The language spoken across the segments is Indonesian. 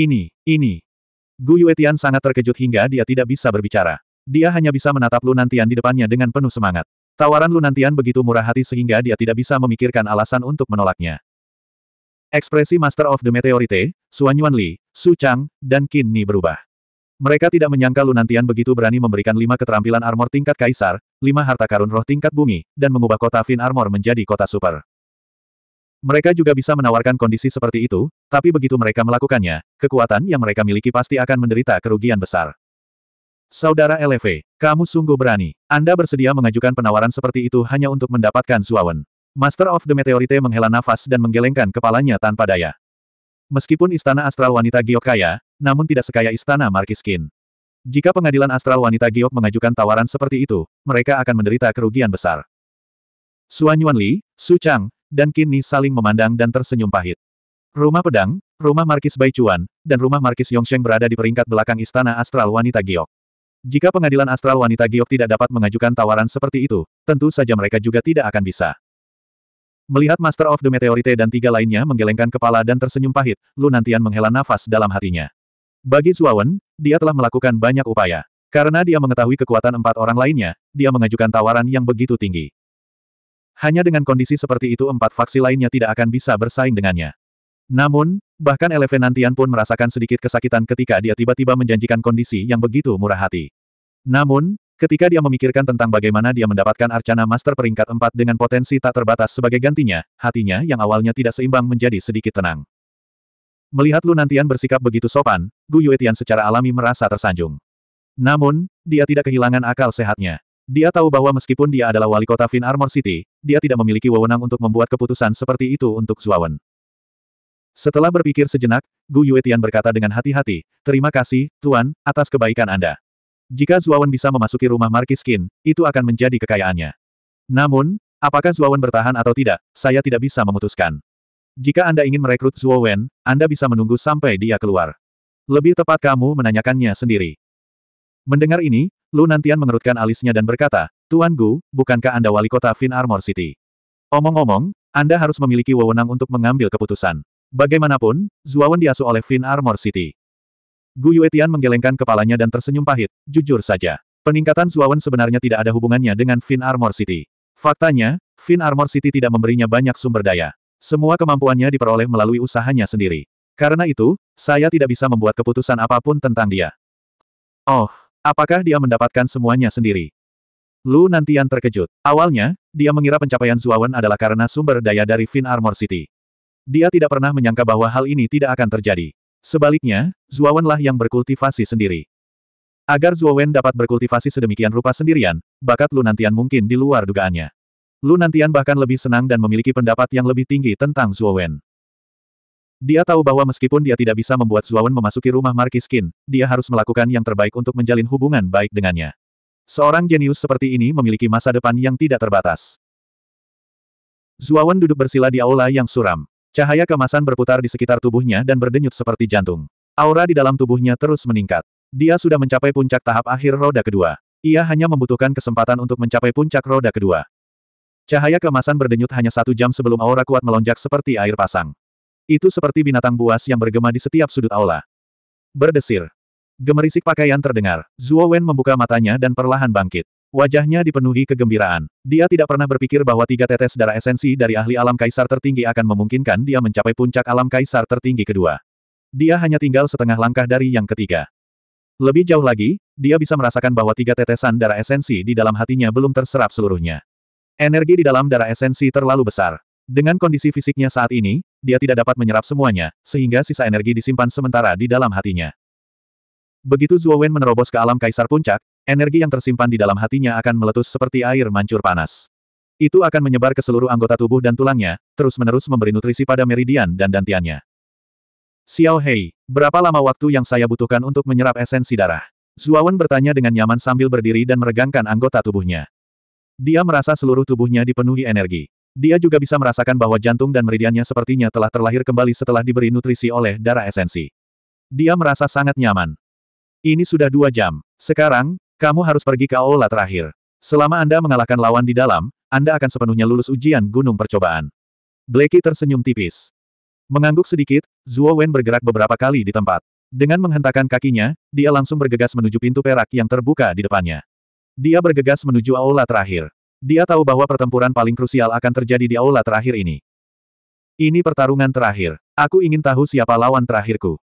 Ini, ini. Gu Yuetian sangat terkejut hingga dia tidak bisa berbicara. Dia hanya bisa menatap Lunantian di depannya dengan penuh semangat. Tawaran Lunantian begitu murah hati sehingga dia tidak bisa memikirkan alasan untuk menolaknya. Ekspresi Master of the Meteorite, Suan Yuan Li, Su Chang, dan Qin Ni berubah. Mereka tidak menyangka Lunantian begitu berani memberikan lima keterampilan armor tingkat kaisar, lima harta karun roh tingkat bumi, dan mengubah kota Fin Armor menjadi kota super. Mereka juga bisa menawarkan kondisi seperti itu, tapi begitu mereka melakukannya, kekuatan yang mereka miliki pasti akan menderita kerugian besar. Saudara LV, kamu sungguh berani. Anda bersedia mengajukan penawaran seperti itu hanya untuk mendapatkan Zuawan. Master of the Meteorite menghela nafas dan menggelengkan kepalanya tanpa daya. Meskipun istana astral wanita Giok kaya, namun tidak sekaya istana Markiskin. Jika pengadilan astral wanita Giok mengajukan tawaran seperti itu, mereka akan menderita kerugian besar. Suan Yuan Li, Su Chang, dan kini saling memandang dan tersenyum pahit. Rumah pedang, rumah Markis Baichuan, dan rumah Markis Yongsheng berada di peringkat belakang istana astral wanita Giok. Jika pengadilan astral wanita Giok tidak dapat mengajukan tawaran seperti itu, tentu saja mereka juga tidak akan bisa. Melihat Master of the Meteorite dan tiga lainnya menggelengkan kepala dan tersenyum pahit, Lu Nantian menghela nafas dalam hatinya. Bagi Zuawan, dia telah melakukan banyak upaya. Karena dia mengetahui kekuatan empat orang lainnya, dia mengajukan tawaran yang begitu tinggi. Hanya dengan kondisi seperti itu empat faksi lainnya tidak akan bisa bersaing dengannya. Namun, bahkan nantian pun merasakan sedikit kesakitan ketika dia tiba-tiba menjanjikan kondisi yang begitu murah hati. Namun, ketika dia memikirkan tentang bagaimana dia mendapatkan Arcana Master peringkat empat dengan potensi tak terbatas sebagai gantinya, hatinya yang awalnya tidak seimbang menjadi sedikit tenang. Melihat Lunantian bersikap begitu sopan, Gu Yuetian secara alami merasa tersanjung. Namun, dia tidak kehilangan akal sehatnya. Dia tahu bahwa meskipun dia adalah wali kota Fin Armor City, dia tidak memiliki wewenang untuk membuat keputusan seperti itu untuk Zuawan. Setelah berpikir sejenak, Gu Yuetian berkata dengan hati-hati, Terima kasih, Tuan, atas kebaikan Anda. Jika Zuawan bisa memasuki rumah Markis Qin, itu akan menjadi kekayaannya. Namun, apakah Zuawan bertahan atau tidak, saya tidak bisa memutuskan. Jika Anda ingin merekrut Zuawan, Anda bisa menunggu sampai dia keluar. Lebih tepat kamu menanyakannya sendiri. Mendengar ini, Lu Nantian mengerutkan alisnya dan berkata, Tuan Gu, bukankah Anda wali kota Fin Armor City? Omong-omong, Anda harus memiliki wewenang untuk mengambil keputusan. Bagaimanapun, Zuawan diasuh oleh Fin Armor City. Gu Yuetian menggelengkan kepalanya dan tersenyum pahit, jujur saja. Peningkatan Zuawan sebenarnya tidak ada hubungannya dengan Fin Armor City. Faktanya, Fin Armor City tidak memberinya banyak sumber daya. Semua kemampuannya diperoleh melalui usahanya sendiri. Karena itu, saya tidak bisa membuat keputusan apapun tentang dia. Oh, Apakah dia mendapatkan semuanya sendiri? Lu Nantian terkejut. Awalnya, dia mengira pencapaian Zuawan adalah karena sumber daya dari Fin Armor City. Dia tidak pernah menyangka bahwa hal ini tidak akan terjadi. Sebaliknya, lah yang berkultivasi sendiri. Agar Zuawan dapat berkultivasi sedemikian rupa sendirian, bakat Lu Nantian mungkin di luar dugaannya. Lu Nantian bahkan lebih senang dan memiliki pendapat yang lebih tinggi tentang Zuawan. Dia tahu bahwa meskipun dia tidak bisa membuat Zuawan memasuki rumah Markis Qin, dia harus melakukan yang terbaik untuk menjalin hubungan baik dengannya. Seorang jenius seperti ini memiliki masa depan yang tidak terbatas. Zuawan duduk bersila di aula yang suram. Cahaya kemasan berputar di sekitar tubuhnya dan berdenyut seperti jantung. Aura di dalam tubuhnya terus meningkat. Dia sudah mencapai puncak tahap akhir roda kedua. Ia hanya membutuhkan kesempatan untuk mencapai puncak roda kedua. Cahaya kemasan berdenyut hanya satu jam sebelum aura kuat melonjak seperti air pasang. Itu seperti binatang buas yang bergema di setiap sudut aula. Berdesir. Gemerisik pakaian terdengar. Zuo Wen membuka matanya dan perlahan bangkit. Wajahnya dipenuhi kegembiraan. Dia tidak pernah berpikir bahwa tiga tetes darah esensi dari ahli alam kaisar tertinggi akan memungkinkan dia mencapai puncak alam kaisar tertinggi kedua. Dia hanya tinggal setengah langkah dari yang ketiga. Lebih jauh lagi, dia bisa merasakan bahwa tiga tetesan darah esensi di dalam hatinya belum terserap seluruhnya. Energi di dalam darah esensi terlalu besar. Dengan kondisi fisiknya saat ini, dia tidak dapat menyerap semuanya, sehingga sisa energi disimpan sementara di dalam hatinya. Begitu Zuo Wen menerobos ke alam kaisar puncak, energi yang tersimpan di dalam hatinya akan meletus seperti air mancur panas. Itu akan menyebar ke seluruh anggota tubuh dan tulangnya, terus-menerus memberi nutrisi pada meridian dan dantiannya. Xiao Hei, berapa lama waktu yang saya butuhkan untuk menyerap esensi darah? Wen bertanya dengan nyaman sambil berdiri dan meregangkan anggota tubuhnya. Dia merasa seluruh tubuhnya dipenuhi energi. Dia juga bisa merasakan bahwa jantung dan meridiannya sepertinya telah terlahir kembali setelah diberi nutrisi oleh darah esensi. Dia merasa sangat nyaman. Ini sudah dua jam. Sekarang, kamu harus pergi ke aula terakhir. Selama Anda mengalahkan lawan di dalam, Anda akan sepenuhnya lulus ujian gunung percobaan. Blakey tersenyum tipis. Mengangguk sedikit, Zuo Wen bergerak beberapa kali di tempat. Dengan menghentakkan kakinya, dia langsung bergegas menuju pintu perak yang terbuka di depannya. Dia bergegas menuju aula terakhir. Dia tahu bahwa pertempuran paling krusial akan terjadi di aula terakhir ini. Ini pertarungan terakhir. Aku ingin tahu siapa lawan terakhirku.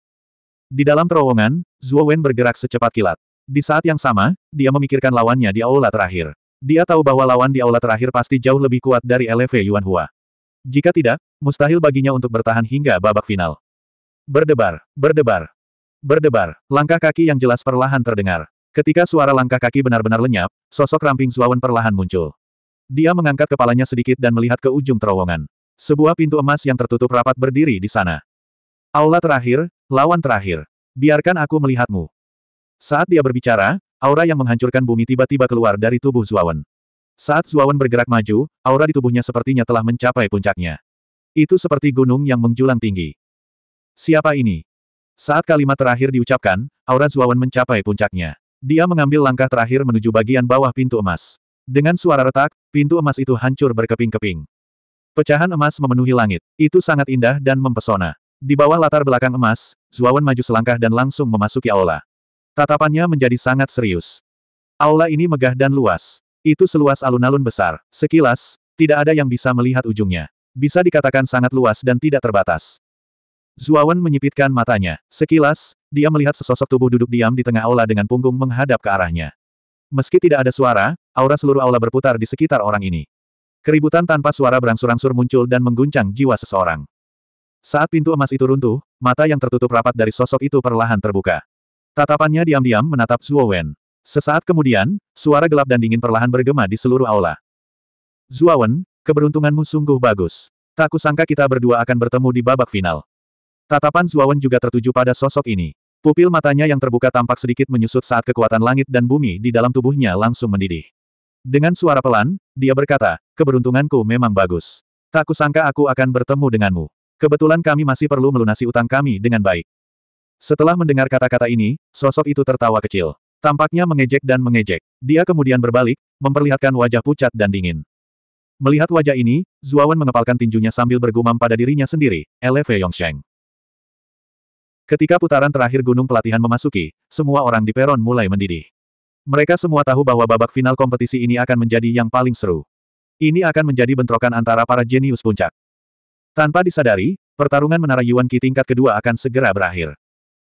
Di dalam terowongan, Zhuo Wen bergerak secepat kilat. Di saat yang sama, dia memikirkan lawannya di aula terakhir. Dia tahu bahwa lawan di aula terakhir pasti jauh lebih kuat dari LV Yuan Hua. Jika tidak, mustahil baginya untuk bertahan hingga babak final. Berdebar, berdebar, berdebar, langkah kaki yang jelas perlahan terdengar. Ketika suara langkah kaki benar-benar lenyap, sosok ramping Wen perlahan muncul. Dia mengangkat kepalanya sedikit dan melihat ke ujung terowongan. Sebuah pintu emas yang tertutup rapat berdiri di sana. Aula terakhir, lawan terakhir. Biarkan aku melihatmu. Saat dia berbicara, aura yang menghancurkan bumi tiba-tiba keluar dari tubuh Zuawan. Saat Zuawan bergerak maju, aura di tubuhnya sepertinya telah mencapai puncaknya. Itu seperti gunung yang menjulang tinggi. Siapa ini? Saat kalimat terakhir diucapkan, aura Zuawan mencapai puncaknya. Dia mengambil langkah terakhir menuju bagian bawah pintu emas. Dengan suara retak, pintu emas itu hancur berkeping-keping. Pecahan emas memenuhi langit. Itu sangat indah dan mempesona. Di bawah latar belakang emas, Zuawan maju selangkah dan langsung memasuki aula. Tatapannya menjadi sangat serius. Aula ini megah dan luas. Itu seluas alun-alun besar. Sekilas, tidak ada yang bisa melihat ujungnya. Bisa dikatakan sangat luas dan tidak terbatas. Zuawan menyipitkan matanya. Sekilas, dia melihat sesosok tubuh duduk diam di tengah aula dengan punggung menghadap ke arahnya. Meski tidak ada suara, aura seluruh aula berputar di sekitar orang ini. Keributan tanpa suara berangsur-angsur muncul dan mengguncang jiwa seseorang. Saat pintu emas itu runtuh, mata yang tertutup rapat dari sosok itu perlahan terbuka. Tatapannya diam-diam menatap Zuo Wen. Sesaat kemudian, suara gelap dan dingin perlahan bergema di seluruh aula. Zuo Wen, keberuntunganmu sungguh bagus. Tak kusangka kita berdua akan bertemu di babak final. Tatapan Zuo Wen juga tertuju pada sosok ini. Pupil matanya yang terbuka tampak sedikit menyusut saat kekuatan langit dan bumi di dalam tubuhnya langsung mendidih. Dengan suara pelan, dia berkata, keberuntunganku memang bagus. Tak kusangka aku akan bertemu denganmu. Kebetulan kami masih perlu melunasi utang kami dengan baik. Setelah mendengar kata-kata ini, sosok itu tertawa kecil. Tampaknya mengejek dan mengejek. Dia kemudian berbalik, memperlihatkan wajah pucat dan dingin. Melihat wajah ini, Zuawan mengepalkan tinjunya sambil bergumam pada dirinya sendiri, Eleve Yongsheng. Ketika putaran terakhir gunung pelatihan memasuki, semua orang di peron mulai mendidih. Mereka semua tahu bahwa babak final kompetisi ini akan menjadi yang paling seru. Ini akan menjadi bentrokan antara para jenius puncak. Tanpa disadari, pertarungan menara Yuan Qi tingkat kedua akan segera berakhir.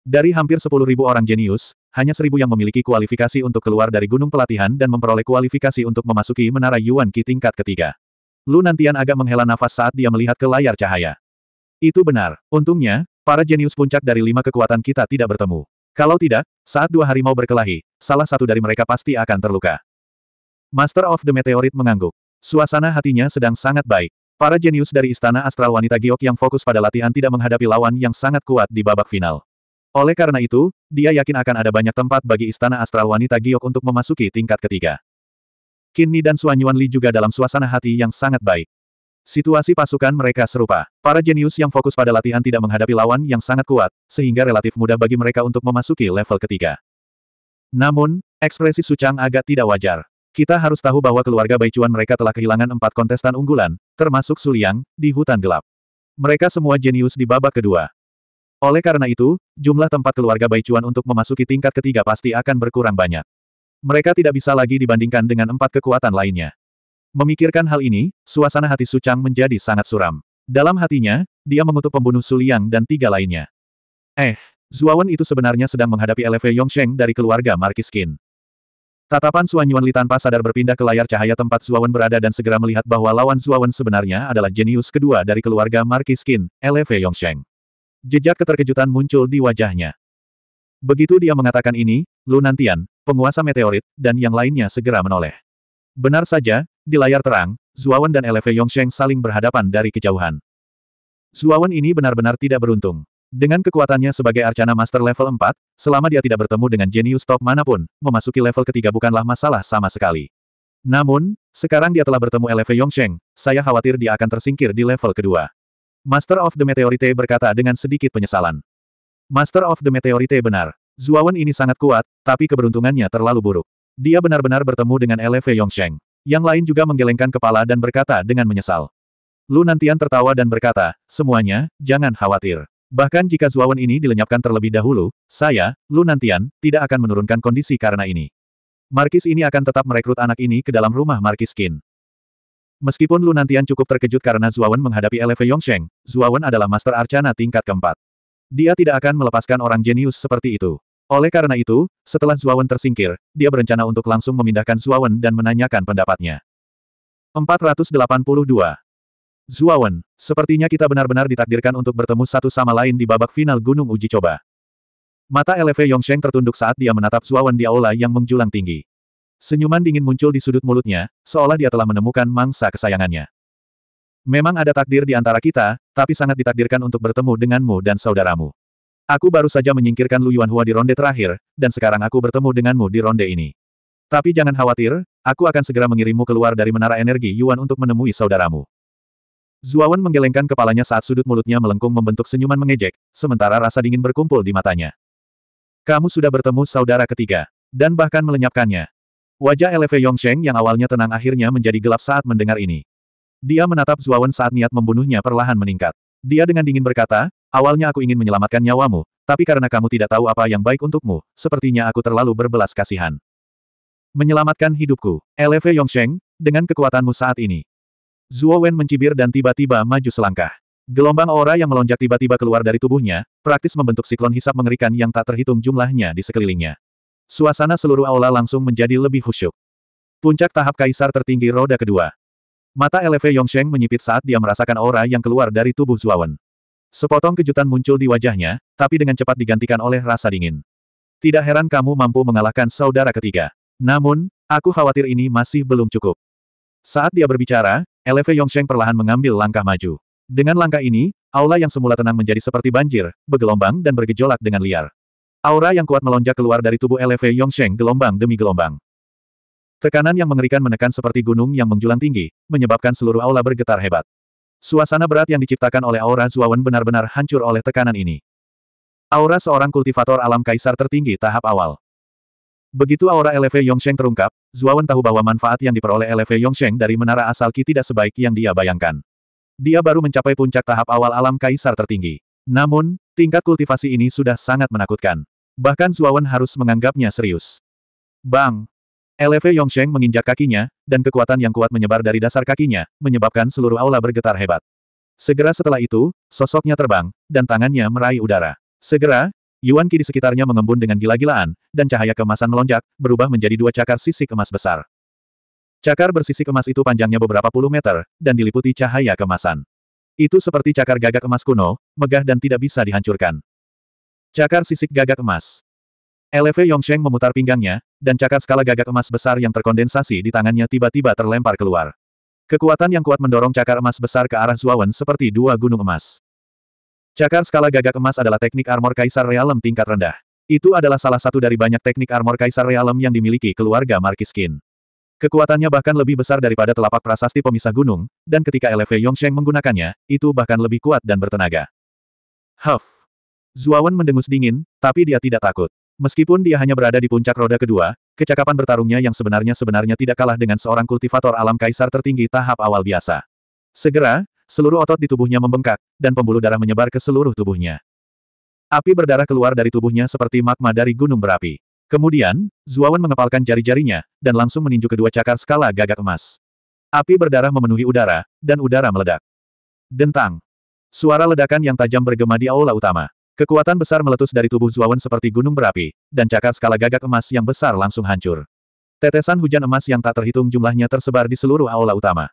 Dari hampir 10.000 orang jenius, hanya 1.000 yang memiliki kualifikasi untuk keluar dari gunung pelatihan dan memperoleh kualifikasi untuk memasuki menara Yuan Qi tingkat ketiga. Lu Nantian agak menghela nafas saat dia melihat ke layar cahaya. Itu benar, untungnya, Para jenius puncak dari lima kekuatan kita tidak bertemu. Kalau tidak, saat dua harimau berkelahi, salah satu dari mereka pasti akan terluka. Master of the Meteorite mengangguk. Suasana hatinya sedang sangat baik. Para jenius dari Istana Astral Wanita Giok yang fokus pada latihan tidak menghadapi lawan yang sangat kuat di babak final. Oleh karena itu, dia yakin akan ada banyak tempat bagi Istana Astral Wanita Giok untuk memasuki tingkat ketiga. Kini dan Suanyuan Li juga dalam suasana hati yang sangat baik. Situasi pasukan mereka serupa. Para jenius yang fokus pada latihan tidak menghadapi lawan yang sangat kuat, sehingga relatif mudah bagi mereka untuk memasuki level ketiga. Namun, ekspresi Sucang agak tidak wajar. Kita harus tahu bahwa keluarga Baicuan mereka telah kehilangan empat kontestan unggulan, termasuk Suliang, di hutan gelap. Mereka semua jenius di babak kedua. Oleh karena itu, jumlah tempat keluarga Baicuan untuk memasuki tingkat ketiga pasti akan berkurang banyak. Mereka tidak bisa lagi dibandingkan dengan empat kekuatan lainnya. Memikirkan hal ini, suasana hati Su Chang menjadi sangat suram. Dalam hatinya, dia mengutuk pembunuh Suliang dan tiga lainnya. Eh, Zuawan itu sebenarnya sedang menghadapi LV Yongsheng dari keluarga Skin. Tatapan Suan Yuan tanpa sadar berpindah ke layar cahaya tempat Zuawan berada dan segera melihat bahwa lawan Zuawan sebenarnya adalah jenius kedua dari keluarga Skin, LV Yongsheng. Jejak keterkejutan muncul di wajahnya. Begitu dia mengatakan ini, Lu Nantian, penguasa meteorit, dan yang lainnya segera menoleh. Benar saja, di layar terang, Zuawan dan Eleve Yongsheng saling berhadapan dari kejauhan. Zuawan ini benar-benar tidak beruntung. Dengan kekuatannya sebagai Arcana Master level 4, selama dia tidak bertemu dengan jenius top manapun, memasuki level ketiga bukanlah masalah sama sekali. Namun, sekarang dia telah bertemu Eleve Yongsheng, saya khawatir dia akan tersingkir di level kedua. Master of the Meteorite berkata dengan sedikit penyesalan. Master of the Meteorite benar. Zuawan ini sangat kuat, tapi keberuntungannya terlalu buruk. Dia benar-benar bertemu dengan Eleve Yongsheng. Yang lain juga menggelengkan kepala dan berkata dengan menyesal. Lu Nantian tertawa dan berkata, semuanya, jangan khawatir. Bahkan jika Zuawan ini dilenyapkan terlebih dahulu, saya, Lu Nantian, tidak akan menurunkan kondisi karena ini. Markis ini akan tetap merekrut anak ini ke dalam rumah Markis Kin. Meskipun Lu Nantian cukup terkejut karena Zuawan menghadapi Eleve Yongsheng, Zuawan adalah Master Arcana tingkat keempat. Dia tidak akan melepaskan orang jenius seperti itu. Oleh karena itu, setelah Zuawan tersingkir, dia berencana untuk langsung memindahkan Zuawan dan menanyakan pendapatnya. 482. Zuawan, sepertinya kita benar-benar ditakdirkan untuk bertemu satu sama lain di babak final Gunung Uji Coba. Mata LV Yongsheng tertunduk saat dia menatap Zuawan di aula yang menjulang tinggi. Senyuman dingin muncul di sudut mulutnya, seolah dia telah menemukan mangsa kesayangannya. Memang ada takdir di antara kita, tapi sangat ditakdirkan untuk bertemu denganmu dan saudaramu. Aku baru saja menyingkirkan Lu Yuanhua di ronde terakhir, dan sekarang aku bertemu denganmu di ronde ini. Tapi jangan khawatir, aku akan segera mengirimmu keluar dari menara energi Yuan untuk menemui saudaramu. Zuawan menggelengkan kepalanya saat sudut mulutnya melengkung membentuk senyuman mengejek, sementara rasa dingin berkumpul di matanya. Kamu sudah bertemu saudara ketiga, dan bahkan melenyapkannya. Wajah LV Yongsheng yang awalnya tenang akhirnya menjadi gelap saat mendengar ini. Dia menatap Zuawan saat niat membunuhnya perlahan meningkat. Dia dengan dingin berkata, Awalnya aku ingin menyelamatkan nyawamu, tapi karena kamu tidak tahu apa yang baik untukmu, sepertinya aku terlalu berbelas kasihan. Menyelamatkan hidupku, Eleve Yongsheng, dengan kekuatanmu saat ini. Zhuo Wen mencibir dan tiba-tiba maju selangkah. Gelombang aura yang melonjak tiba-tiba keluar dari tubuhnya, praktis membentuk siklon hisap mengerikan yang tak terhitung jumlahnya di sekelilingnya. Suasana seluruh aula langsung menjadi lebih khusyuk. Puncak tahap kaisar tertinggi roda kedua. Mata Eleve Yongsheng menyipit saat dia merasakan aura yang keluar dari tubuh Wen. Sepotong kejutan muncul di wajahnya, tapi dengan cepat digantikan oleh rasa dingin. Tidak heran kamu mampu mengalahkan saudara ketiga. Namun, aku khawatir ini masih belum cukup. Saat dia berbicara, Eleve Yongsheng perlahan mengambil langkah maju. Dengan langkah ini, aula yang semula tenang menjadi seperti banjir, bergelombang dan bergejolak dengan liar. Aura yang kuat melonjak keluar dari tubuh Eleve Yongsheng gelombang demi gelombang. Tekanan yang mengerikan menekan seperti gunung yang menjulang tinggi, menyebabkan seluruh aula bergetar hebat. Suasana berat yang diciptakan oleh aura Zuawan benar-benar hancur oleh tekanan ini. Aura seorang kultivator alam kaisar tertinggi tahap awal. Begitu aura LV Yongsheng terungkap, Zuawan tahu bahwa manfaat yang diperoleh LV Yongsheng dari menara asal Ki tidak sebaik yang dia bayangkan. Dia baru mencapai puncak tahap awal alam kaisar tertinggi. Namun, tingkat kultivasi ini sudah sangat menakutkan. Bahkan Zuawan harus menganggapnya serius. Bang! LV Yongsheng menginjak kakinya, dan kekuatan yang kuat menyebar dari dasar kakinya, menyebabkan seluruh aula bergetar hebat. Segera setelah itu, sosoknya terbang, dan tangannya meraih udara. Segera, Yuan Qi di sekitarnya mengembun dengan gila-gilaan, dan cahaya kemasan melonjak, berubah menjadi dua cakar sisik emas besar. Cakar bersisik emas itu panjangnya beberapa puluh meter, dan diliputi cahaya kemasan. Itu seperti cakar gagak emas kuno, megah dan tidak bisa dihancurkan. Cakar sisik gagak emas. LV Yongsheng memutar pinggangnya, dan cakar skala gagak emas besar yang terkondensasi di tangannya tiba-tiba terlempar keluar. Kekuatan yang kuat mendorong cakar emas besar ke arah Zuawan seperti dua gunung emas. Cakar skala gagak emas adalah teknik armor kaisar realem tingkat rendah. Itu adalah salah satu dari banyak teknik armor kaisar realem yang dimiliki keluarga Markiskin. Kekuatannya bahkan lebih besar daripada telapak prasasti pemisah gunung, dan ketika LV Yongsheng menggunakannya, itu bahkan lebih kuat dan bertenaga. Huff! Zuawan mendengus dingin, tapi dia tidak takut. Meskipun dia hanya berada di puncak roda kedua, kecakapan bertarungnya yang sebenarnya-sebenarnya tidak kalah dengan seorang kultivator alam kaisar tertinggi tahap awal biasa. Segera, seluruh otot di tubuhnya membengkak, dan pembuluh darah menyebar ke seluruh tubuhnya. Api berdarah keluar dari tubuhnya seperti magma dari gunung berapi. Kemudian, Zuawan mengepalkan jari-jarinya, dan langsung meninju kedua cakar skala gagak emas. Api berdarah memenuhi udara, dan udara meledak. Dentang. Suara ledakan yang tajam bergema di aula utama. Kekuatan besar meletus dari tubuh Zuawan seperti gunung berapi, dan cakar skala gagak emas yang besar langsung hancur. Tetesan hujan emas yang tak terhitung jumlahnya tersebar di seluruh aula utama.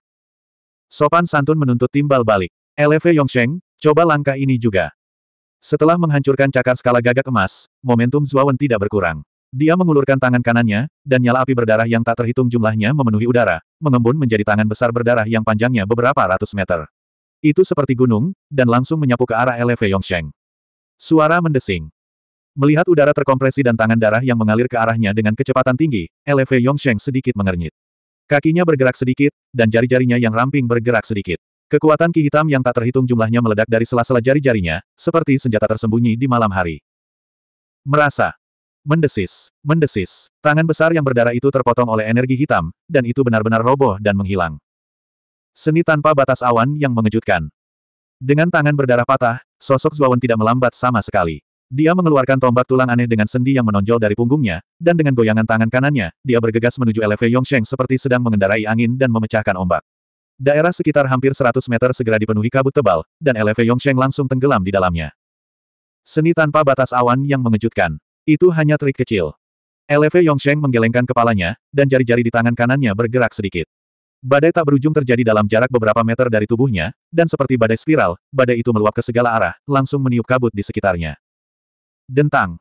Sopan santun menuntut timbal balik. LV Yongsheng, coba langkah ini juga. Setelah menghancurkan cakar skala gagak emas, momentum Zuawan tidak berkurang. Dia mengulurkan tangan kanannya, dan nyala api berdarah yang tak terhitung jumlahnya memenuhi udara, mengembun menjadi tangan besar berdarah yang panjangnya beberapa ratus meter. Itu seperti gunung, dan langsung menyapu ke arah LV Yongsheng. Suara mendesing. Melihat udara terkompresi dan tangan darah yang mengalir ke arahnya dengan kecepatan tinggi, LV Yongsheng sedikit mengernyit. Kakinya bergerak sedikit, dan jari-jarinya yang ramping bergerak sedikit. Kekuatan ki hitam yang tak terhitung jumlahnya meledak dari sela-sela jari-jarinya, seperti senjata tersembunyi di malam hari. Merasa. Mendesis. Mendesis. Tangan besar yang berdarah itu terpotong oleh energi hitam, dan itu benar-benar roboh dan menghilang. Seni tanpa batas awan yang mengejutkan. Dengan tangan berdarah patah, Sosok Zuawan tidak melambat sama sekali. Dia mengeluarkan tombak tulang aneh dengan sendi yang menonjol dari punggungnya, dan dengan goyangan tangan kanannya, dia bergegas menuju LV Yongsheng seperti sedang mengendarai angin dan memecahkan ombak. Daerah sekitar hampir 100 meter segera dipenuhi kabut tebal, dan LV Yongsheng langsung tenggelam di dalamnya. Seni tanpa batas awan yang mengejutkan. Itu hanya trik kecil. LV Yongsheng menggelengkan kepalanya, dan jari-jari di tangan kanannya bergerak sedikit. Badai tak berujung terjadi dalam jarak beberapa meter dari tubuhnya, dan seperti badai spiral, badai itu meluap ke segala arah, langsung meniup kabut di sekitarnya. Dentang.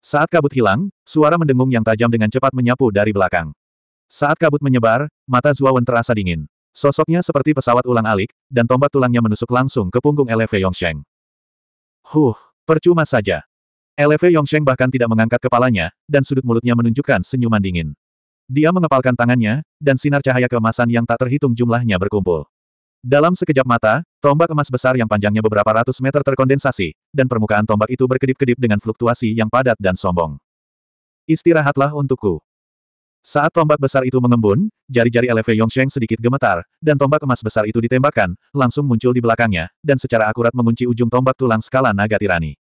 Saat kabut hilang, suara mendengung yang tajam dengan cepat menyapu dari belakang. Saat kabut menyebar, mata Zuawan terasa dingin. Sosoknya seperti pesawat ulang-alik, dan tombak tulangnya menusuk langsung ke punggung LV Yongsheng. Huh, percuma saja. LV Yongsheng bahkan tidak mengangkat kepalanya, dan sudut mulutnya menunjukkan senyuman dingin. Dia mengepalkan tangannya, dan sinar cahaya keemasan yang tak terhitung jumlahnya berkumpul. Dalam sekejap mata, tombak emas besar yang panjangnya beberapa ratus meter terkondensasi, dan permukaan tombak itu berkedip-kedip dengan fluktuasi yang padat dan sombong. Istirahatlah untukku. Saat tombak besar itu mengembun, jari-jari Eleve Yongsheng sedikit gemetar, dan tombak emas besar itu ditembakkan, langsung muncul di belakangnya, dan secara akurat mengunci ujung tombak tulang skala naga tirani.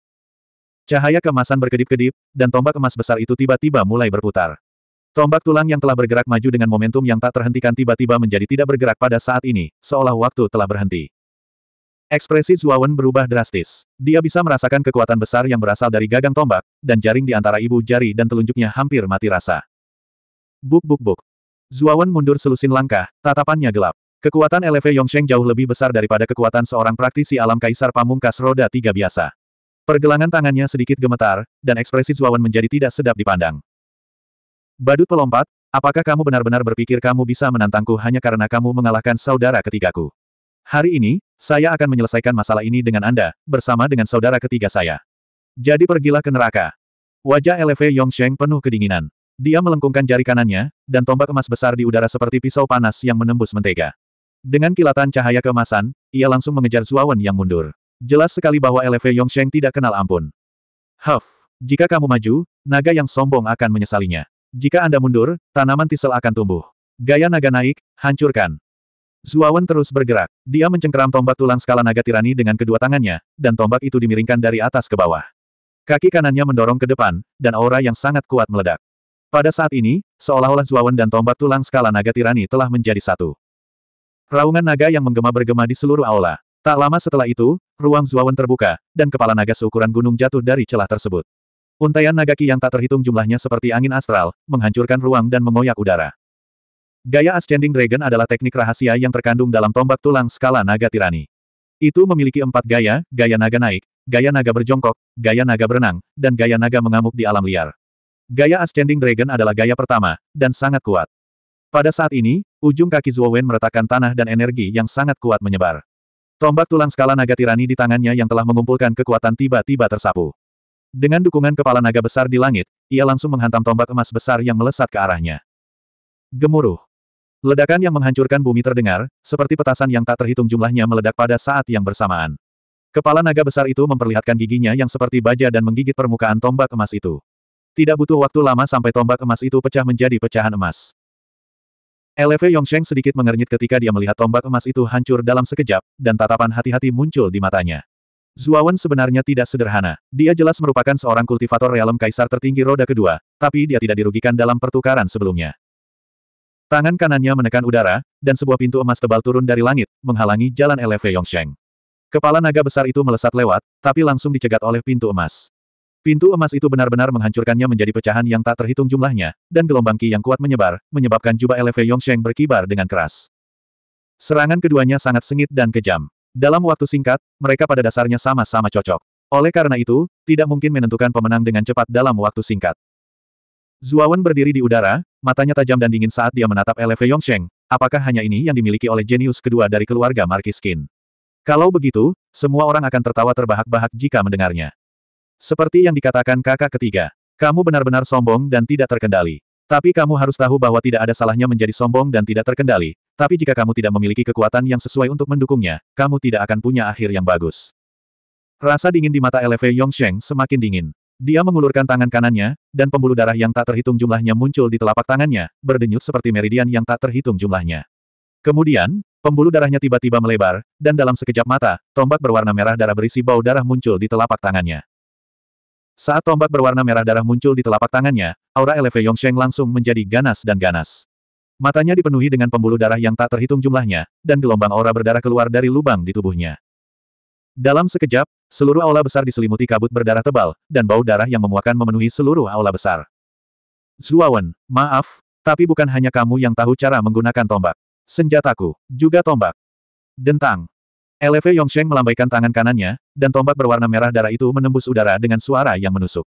Cahaya kemasan berkedip-kedip, dan tombak emas besar itu tiba-tiba mulai berputar. Tombak tulang yang telah bergerak maju dengan momentum yang tak terhentikan tiba-tiba menjadi tidak bergerak pada saat ini, seolah waktu telah berhenti. Ekspresi Zuawan berubah drastis. Dia bisa merasakan kekuatan besar yang berasal dari gagang tombak, dan jaring di antara ibu jari dan telunjuknya hampir mati rasa. Buk buk buk. Zuawan mundur selusin langkah, tatapannya gelap. Kekuatan LV Yongsheng jauh lebih besar daripada kekuatan seorang praktisi alam kaisar pamungkas roda tiga biasa. Pergelangan tangannya sedikit gemetar, dan ekspresi Zuawan menjadi tidak sedap dipandang. Badut pelompat, apakah kamu benar-benar berpikir kamu bisa menantangku hanya karena kamu mengalahkan saudara ketigaku? Hari ini, saya akan menyelesaikan masalah ini dengan Anda, bersama dengan saudara ketiga saya. Jadi pergilah ke neraka. Wajah LV Yongsheng penuh kedinginan. Dia melengkungkan jari kanannya, dan tombak emas besar di udara seperti pisau panas yang menembus mentega. Dengan kilatan cahaya keemasan, ia langsung mengejar Zuawan yang mundur. Jelas sekali bahwa LV Yongsheng tidak kenal ampun. Huff, jika kamu maju, naga yang sombong akan menyesalinya. Jika Anda mundur, tanaman tisel akan tumbuh. Gaya naga naik, hancurkan. Zuawan terus bergerak. Dia mencengkeram tombak tulang skala naga tirani dengan kedua tangannya, dan tombak itu dimiringkan dari atas ke bawah. Kaki kanannya mendorong ke depan, dan aura yang sangat kuat meledak. Pada saat ini, seolah-olah Zuawan dan tombak tulang skala naga tirani telah menjadi satu. Raungan naga yang menggema bergema di seluruh aula. Tak lama setelah itu, ruang Zuawan terbuka, dan kepala naga seukuran gunung jatuh dari celah tersebut. Untaian Nagaki yang tak terhitung jumlahnya seperti angin astral, menghancurkan ruang dan mengoyak udara. Gaya Ascending Dragon adalah teknik rahasia yang terkandung dalam tombak tulang skala naga tirani. Itu memiliki empat gaya, gaya naga naik, gaya naga berjongkok, gaya naga berenang, dan gaya naga mengamuk di alam liar. Gaya Ascending Dragon adalah gaya pertama, dan sangat kuat. Pada saat ini, ujung kaki Wen meretakkan tanah dan energi yang sangat kuat menyebar. Tombak tulang skala naga tirani di tangannya yang telah mengumpulkan kekuatan tiba-tiba tersapu. Dengan dukungan kepala naga besar di langit, ia langsung menghantam tombak emas besar yang melesat ke arahnya. Gemuruh. Ledakan yang menghancurkan bumi terdengar, seperti petasan yang tak terhitung jumlahnya meledak pada saat yang bersamaan. Kepala naga besar itu memperlihatkan giginya yang seperti baja dan menggigit permukaan tombak emas itu. Tidak butuh waktu lama sampai tombak emas itu pecah menjadi pecahan emas. LV Yongsheng sedikit mengernyit ketika dia melihat tombak emas itu hancur dalam sekejap, dan tatapan hati-hati muncul di matanya. Zuawan sebenarnya tidak sederhana. Dia jelas merupakan seorang kultivator realem kaisar tertinggi roda kedua, tapi dia tidak dirugikan dalam pertukaran sebelumnya. Tangan kanannya menekan udara, dan sebuah pintu emas tebal turun dari langit, menghalangi jalan Eleve Yongsheng. Kepala naga besar itu melesat lewat, tapi langsung dicegat oleh pintu emas. Pintu emas itu benar-benar menghancurkannya menjadi pecahan yang tak terhitung jumlahnya, dan gelombang ki yang kuat menyebar, menyebabkan jubah Eleve Yongsheng berkibar dengan keras. Serangan keduanya sangat sengit dan kejam. Dalam waktu singkat, mereka pada dasarnya sama-sama cocok. Oleh karena itu, tidak mungkin menentukan pemenang dengan cepat dalam waktu singkat. Zuawan berdiri di udara, matanya tajam dan dingin saat dia menatap Eleve Yongsheng, apakah hanya ini yang dimiliki oleh jenius kedua dari keluarga Markis Kin? Kalau begitu, semua orang akan tertawa terbahak-bahak jika mendengarnya. Seperti yang dikatakan kakak ketiga, kamu benar-benar sombong dan tidak terkendali. Tapi kamu harus tahu bahwa tidak ada salahnya menjadi sombong dan tidak terkendali, tapi jika kamu tidak memiliki kekuatan yang sesuai untuk mendukungnya, kamu tidak akan punya akhir yang bagus. Rasa dingin di mata LV Yongsheng semakin dingin. Dia mengulurkan tangan kanannya, dan pembuluh darah yang tak terhitung jumlahnya muncul di telapak tangannya, berdenyut seperti meridian yang tak terhitung jumlahnya. Kemudian, pembuluh darahnya tiba-tiba melebar, dan dalam sekejap mata, tombak berwarna merah darah berisi bau darah muncul di telapak tangannya. Saat tombak berwarna merah darah muncul di telapak tangannya, aura Eleve Yongsheng langsung menjadi ganas dan ganas. Matanya dipenuhi dengan pembuluh darah yang tak terhitung jumlahnya, dan gelombang aura berdarah keluar dari lubang di tubuhnya. Dalam sekejap, seluruh aula besar diselimuti kabut berdarah tebal, dan bau darah yang memuakan memenuhi seluruh aula besar. Zuawan, maaf, tapi bukan hanya kamu yang tahu cara menggunakan tombak. Senjataku, juga tombak. Dentang, LV Yongsheng melambaikan tangan kanannya, dan tombak berwarna merah darah itu menembus udara dengan suara yang menusuk.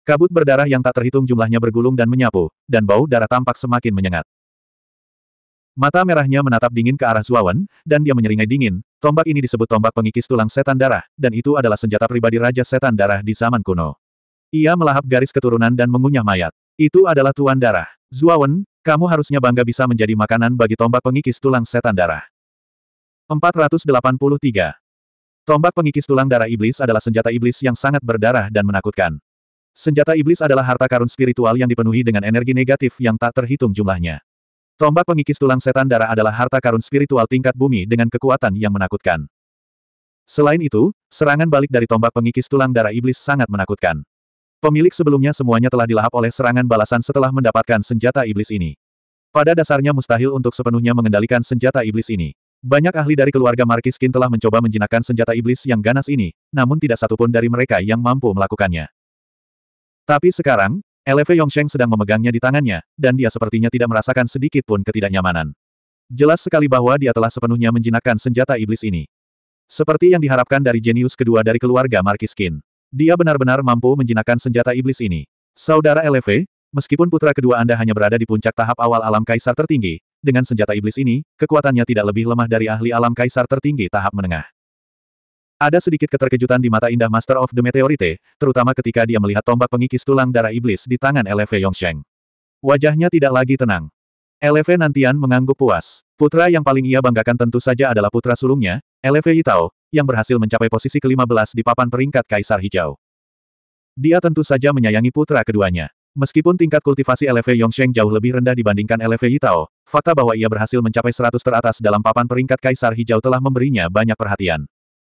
Kabut berdarah yang tak terhitung jumlahnya bergulung dan menyapu, dan bau darah tampak semakin menyengat. Mata merahnya menatap dingin ke arah Zuawan, dan dia menyeringai dingin, tombak ini disebut tombak pengikis tulang setan darah, dan itu adalah senjata pribadi Raja Setan Darah di zaman kuno. Ia melahap garis keturunan dan mengunyah mayat. Itu adalah tuan darah. Zuawan, kamu harusnya bangga bisa menjadi makanan bagi tombak pengikis tulang setan darah. 483. Tombak pengikis tulang darah iblis adalah senjata iblis yang sangat berdarah dan menakutkan. Senjata iblis adalah harta karun spiritual yang dipenuhi dengan energi negatif yang tak terhitung jumlahnya. Tombak pengikis tulang setan darah adalah harta karun spiritual tingkat bumi dengan kekuatan yang menakutkan. Selain itu, serangan balik dari tombak pengikis tulang darah iblis sangat menakutkan. Pemilik sebelumnya semuanya telah dilahap oleh serangan balasan setelah mendapatkan senjata iblis ini. Pada dasarnya mustahil untuk sepenuhnya mengendalikan senjata iblis ini. Banyak ahli dari keluarga Markiskin telah mencoba menjinakkan senjata iblis yang ganas ini, namun tidak satupun dari mereka yang mampu melakukannya. Tapi sekarang, Eleve Yongsheng sedang memegangnya di tangannya, dan dia sepertinya tidak merasakan sedikit pun ketidaknyamanan. Jelas sekali bahwa dia telah sepenuhnya menjinakkan senjata iblis ini. Seperti yang diharapkan dari jenius kedua dari keluarga Markiskin. Dia benar-benar mampu menjinakkan senjata iblis ini. Saudara Eleve, meskipun putra kedua Anda hanya berada di puncak tahap awal alam kaisar tertinggi, dengan senjata iblis ini, kekuatannya tidak lebih lemah dari ahli alam kaisar tertinggi tahap menengah. Ada sedikit keterkejutan di mata indah Master of the Meteorite, terutama ketika dia melihat tombak pengikis tulang darah iblis di tangan Eleve Yongsheng. Wajahnya tidak lagi tenang. Eleve Nantian mengangguk puas. Putra yang paling ia banggakan tentu saja adalah putra sulungnya, Eleve Yitao, yang berhasil mencapai posisi ke-15 di papan peringkat Kaisar Hijau. Dia tentu saja menyayangi putra keduanya. Meskipun tingkat kultivasi LV Yongsheng jauh lebih rendah dibandingkan LV Yitao, fakta bahwa ia berhasil mencapai 100 teratas dalam papan peringkat Kaisar Hijau telah memberinya banyak perhatian.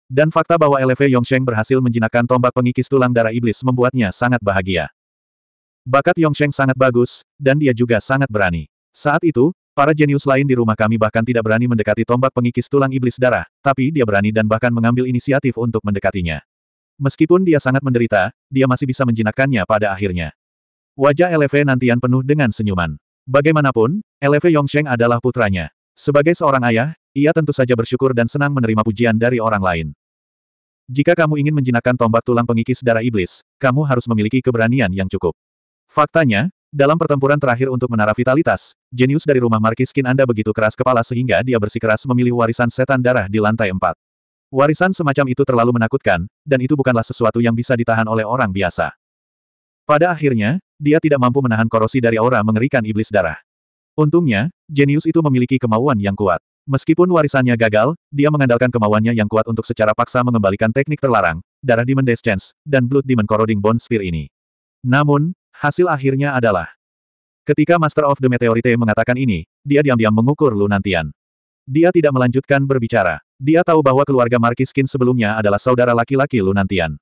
Dan fakta bahwa LV Yongsheng berhasil menjinakkan tombak pengikis tulang darah iblis membuatnya sangat bahagia. Bakat Yongsheng sangat bagus, dan dia juga sangat berani. Saat itu, para jenius lain di rumah kami bahkan tidak berani mendekati tombak pengikis tulang iblis darah, tapi dia berani dan bahkan mengambil inisiatif untuk mendekatinya. Meskipun dia sangat menderita, dia masih bisa menjinakkannya pada akhirnya. Wajah LV Nantian penuh dengan senyuman. Bagaimanapun, LV Yongsheng adalah putranya. Sebagai seorang ayah, ia tentu saja bersyukur dan senang menerima pujian dari orang lain. Jika kamu ingin menjinakkan tombak tulang pengikis darah iblis, kamu harus memiliki keberanian yang cukup. Faktanya, dalam pertempuran terakhir untuk menara vitalitas, jenius dari rumah Markiskin Anda begitu keras kepala sehingga dia bersikeras memilih warisan setan darah di lantai 4. Warisan semacam itu terlalu menakutkan, dan itu bukanlah sesuatu yang bisa ditahan oleh orang biasa. Pada akhirnya, dia tidak mampu menahan korosi dari aura mengerikan iblis darah. Untungnya, jenius itu memiliki kemauan yang kuat. Meskipun warisannya gagal, dia mengandalkan kemauannya yang kuat untuk secara paksa mengembalikan teknik terlarang, darah Demon Chance, dan Blood Demon Corroding Bone Spear ini. Namun, hasil akhirnya adalah Ketika Master of the Meteorite mengatakan ini, dia diam-diam mengukur Lunantian. Dia tidak melanjutkan berbicara. Dia tahu bahwa keluarga Markiskin sebelumnya adalah saudara laki-laki Lunantian.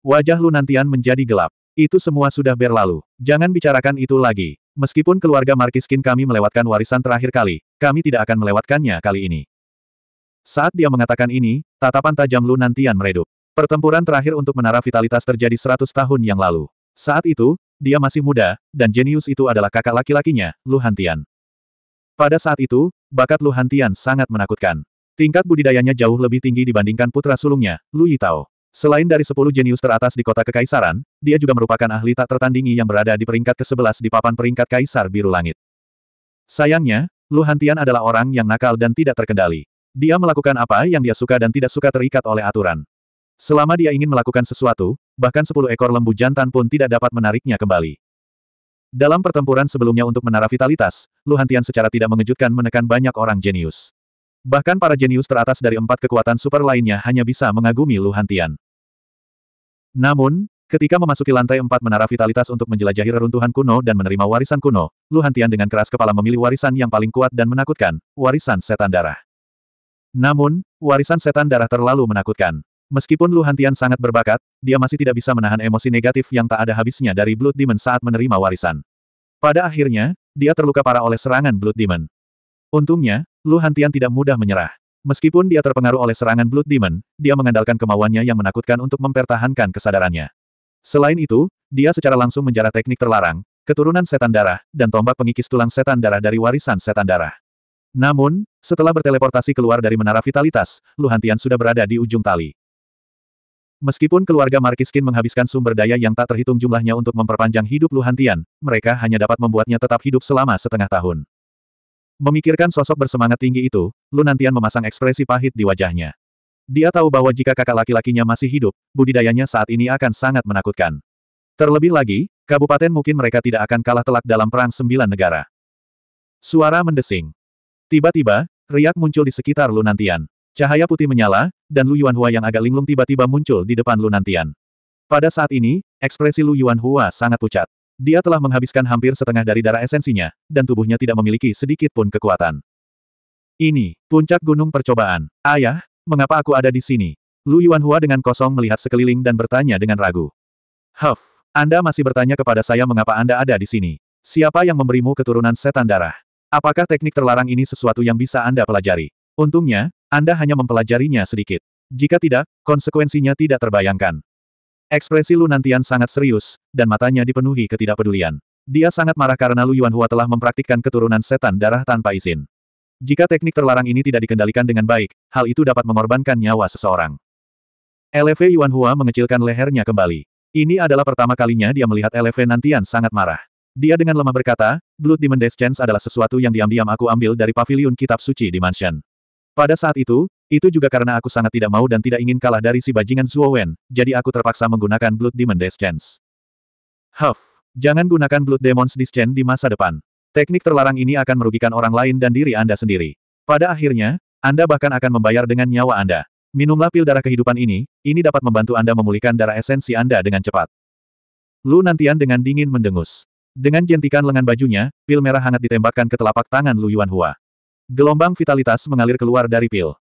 Wajah Lunantian menjadi gelap. Itu semua sudah berlalu. Jangan bicarakan itu lagi. Meskipun keluarga Markiskin kami melewatkan warisan terakhir kali, kami tidak akan melewatkannya kali ini. Saat dia mengatakan ini, tatapan tajam Lu Nantian meredup. Pertempuran terakhir untuk menara vitalitas terjadi 100 tahun yang lalu. Saat itu, dia masih muda, dan jenius itu adalah kakak laki-lakinya, Lu Hantian. Pada saat itu, bakat Lu Hantian sangat menakutkan. Tingkat budidayanya jauh lebih tinggi dibandingkan putra sulungnya, Lu Yitao. Selain dari sepuluh jenius teratas di kota kekaisaran, dia juga merupakan ahli tak tertandingi yang berada di peringkat ke-11 di papan peringkat Kaisar Biru Langit. Sayangnya, Lu Hantian adalah orang yang nakal dan tidak terkendali. Dia melakukan apa yang dia suka dan tidak suka terikat oleh aturan. Selama dia ingin melakukan sesuatu, bahkan sepuluh ekor lembu jantan pun tidak dapat menariknya kembali. Dalam pertempuran sebelumnya untuk menara vitalitas, Lu Hantian secara tidak mengejutkan menekan banyak orang jenius. Bahkan para jenius teratas dari empat kekuatan super lainnya hanya bisa mengagumi Luhantian. Namun, ketika memasuki lantai empat menara vitalitas untuk menjelajahi reruntuhan kuno dan menerima warisan kuno, Luhantian dengan keras kepala memilih warisan yang paling kuat dan menakutkan, warisan setan darah. Namun, warisan setan darah terlalu menakutkan. Meskipun Luhantian sangat berbakat, dia masih tidak bisa menahan emosi negatif yang tak ada habisnya dari Blood Demon saat menerima warisan. Pada akhirnya, dia terluka parah oleh serangan Blood Demon. Untungnya, Lu Hantian tidak mudah menyerah. Meskipun dia terpengaruh oleh serangan Blood Demon, dia mengandalkan kemauannya yang menakutkan untuk mempertahankan kesadarannya. Selain itu, dia secara langsung menjarah teknik terlarang, keturunan setan darah, dan tombak pengikis tulang setan darah dari warisan setan darah. Namun, setelah berteleportasi keluar dari menara vitalitas, Lu Hantian sudah berada di ujung tali. Meskipun keluarga Markiskin menghabiskan sumber daya yang tak terhitung jumlahnya untuk memperpanjang hidup Lu Hantian, mereka hanya dapat membuatnya tetap hidup selama setengah tahun. Memikirkan sosok bersemangat tinggi itu, Lunantian memasang ekspresi pahit di wajahnya. Dia tahu bahwa jika kakak laki-lakinya masih hidup, budidayanya saat ini akan sangat menakutkan. Terlebih lagi, kabupaten mungkin mereka tidak akan kalah telak dalam perang sembilan negara. Suara mendesing. Tiba-tiba, riak muncul di sekitar Lunantian. Cahaya putih menyala, dan Lu Yuanhua yang agak linglung tiba-tiba muncul di depan Lunantian. Pada saat ini, ekspresi Lu Yuanhua sangat pucat. Dia telah menghabiskan hampir setengah dari darah esensinya, dan tubuhnya tidak memiliki sedikit pun kekuatan. Ini, puncak gunung percobaan. Ayah, mengapa aku ada di sini? Lu Yuanhua dengan kosong melihat sekeliling dan bertanya dengan ragu. Huff, Anda masih bertanya kepada saya mengapa Anda ada di sini. Siapa yang memberimu keturunan setan darah? Apakah teknik terlarang ini sesuatu yang bisa Anda pelajari? Untungnya, Anda hanya mempelajarinya sedikit. Jika tidak, konsekuensinya tidak terbayangkan. Ekspresi Lu Nantian sangat serius, dan matanya dipenuhi ketidakpedulian. Dia sangat marah karena Lu Yuanhua telah mempraktikkan keturunan setan darah tanpa izin. Jika teknik terlarang ini tidak dikendalikan dengan baik, hal itu dapat mengorbankan nyawa seseorang. Eleve Yuanhua mengecilkan lehernya kembali. Ini adalah pertama kalinya dia melihat Eleve Nantian sangat marah. Dia dengan lemah berkata, Blood Demon Chance adalah sesuatu yang diam-diam aku ambil dari pavilion kitab suci di mansion. Pada saat itu, itu juga karena aku sangat tidak mau dan tidak ingin kalah dari si bajingan Zhuo Wen, jadi aku terpaksa menggunakan Blood Demon Deschance. Huff, jangan gunakan Blood Demon's Deschance di masa depan. Teknik terlarang ini akan merugikan orang lain dan diri Anda sendiri. Pada akhirnya, Anda bahkan akan membayar dengan nyawa Anda. Minumlah pil darah kehidupan ini, ini dapat membantu Anda memulihkan darah esensi Anda dengan cepat. Lu Nantian dengan dingin mendengus. Dengan jentikan lengan bajunya, pil merah hangat ditembakkan ke telapak tangan Lu Hua. Gelombang vitalitas mengalir keluar dari pil.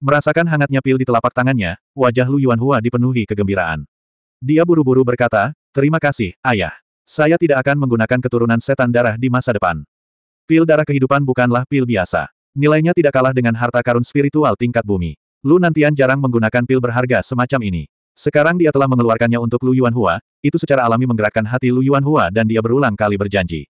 Merasakan hangatnya pil di telapak tangannya, wajah Lu Yuanhua dipenuhi kegembiraan. Dia buru-buru berkata, terima kasih, ayah. Saya tidak akan menggunakan keturunan setan darah di masa depan. Pil darah kehidupan bukanlah pil biasa. Nilainya tidak kalah dengan harta karun spiritual tingkat bumi. Lu Nantian jarang menggunakan pil berharga semacam ini. Sekarang dia telah mengeluarkannya untuk Lu Yuanhua, itu secara alami menggerakkan hati Lu Yuanhua dan dia berulang kali berjanji.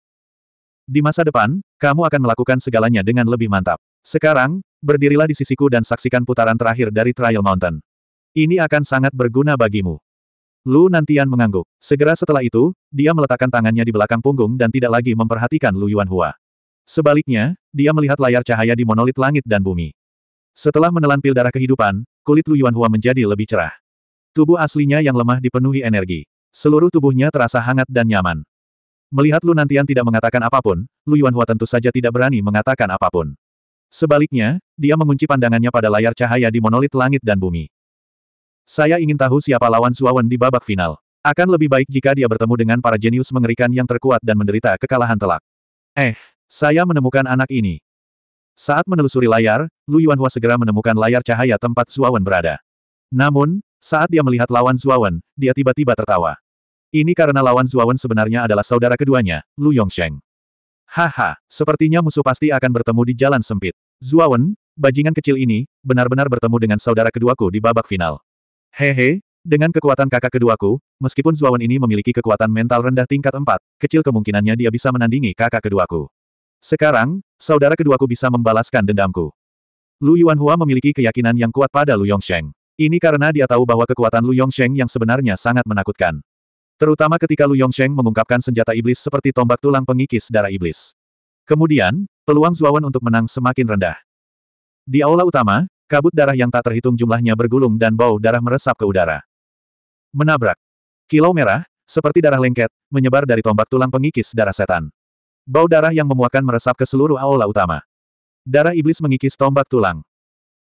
Di masa depan, kamu akan melakukan segalanya dengan lebih mantap. Sekarang, berdirilah di sisiku dan saksikan putaran terakhir dari Trial Mountain. Ini akan sangat berguna bagimu. Lu Nantian mengangguk. Segera setelah itu, dia meletakkan tangannya di belakang punggung dan tidak lagi memperhatikan Lu Hua. Sebaliknya, dia melihat layar cahaya di monolit langit dan bumi. Setelah menelan pil darah kehidupan, kulit Lu Hua menjadi lebih cerah. Tubuh aslinya yang lemah dipenuhi energi. Seluruh tubuhnya terasa hangat dan nyaman. Melihat Lu Nantian tidak mengatakan apapun, Lu Yuanhua tentu saja tidak berani mengatakan apapun. Sebaliknya, dia mengunci pandangannya pada layar cahaya di monolit langit dan bumi. Saya ingin tahu siapa lawan Suawan di babak final. Akan lebih baik jika dia bertemu dengan para jenius mengerikan yang terkuat dan menderita kekalahan telak. Eh, saya menemukan anak ini. Saat menelusuri layar, Lu Yuanhua segera menemukan layar cahaya tempat Suawan berada. Namun, saat dia melihat lawan Suawan, dia tiba-tiba tertawa. Ini karena lawan Zuawan sebenarnya adalah saudara keduanya, Lu Yongsheng. Haha, sepertinya musuh pasti akan bertemu di jalan sempit. Zuawan, bajingan kecil ini, benar-benar bertemu dengan saudara keduaku di babak final. Hehe, dengan kekuatan kakak keduaku, meskipun Zuawan ini memiliki kekuatan mental rendah tingkat 4, kecil kemungkinannya dia bisa menandingi kakak keduaku. Sekarang, saudara keduaku bisa membalaskan dendamku. Lu Yuanhua memiliki keyakinan yang kuat pada Lu Yongsheng. Ini karena dia tahu bahwa kekuatan Lu Yongsheng yang sebenarnya sangat menakutkan. Terutama ketika Lu Yongsheng mengungkapkan senjata iblis seperti tombak tulang pengikis darah iblis. Kemudian, peluang Zuawan untuk menang semakin rendah. Di aula utama, kabut darah yang tak terhitung jumlahnya bergulung dan bau darah meresap ke udara. Menabrak. Kilau merah, seperti darah lengket, menyebar dari tombak tulang pengikis darah setan. Bau darah yang memuakan meresap ke seluruh aula utama. Darah iblis mengikis tombak tulang.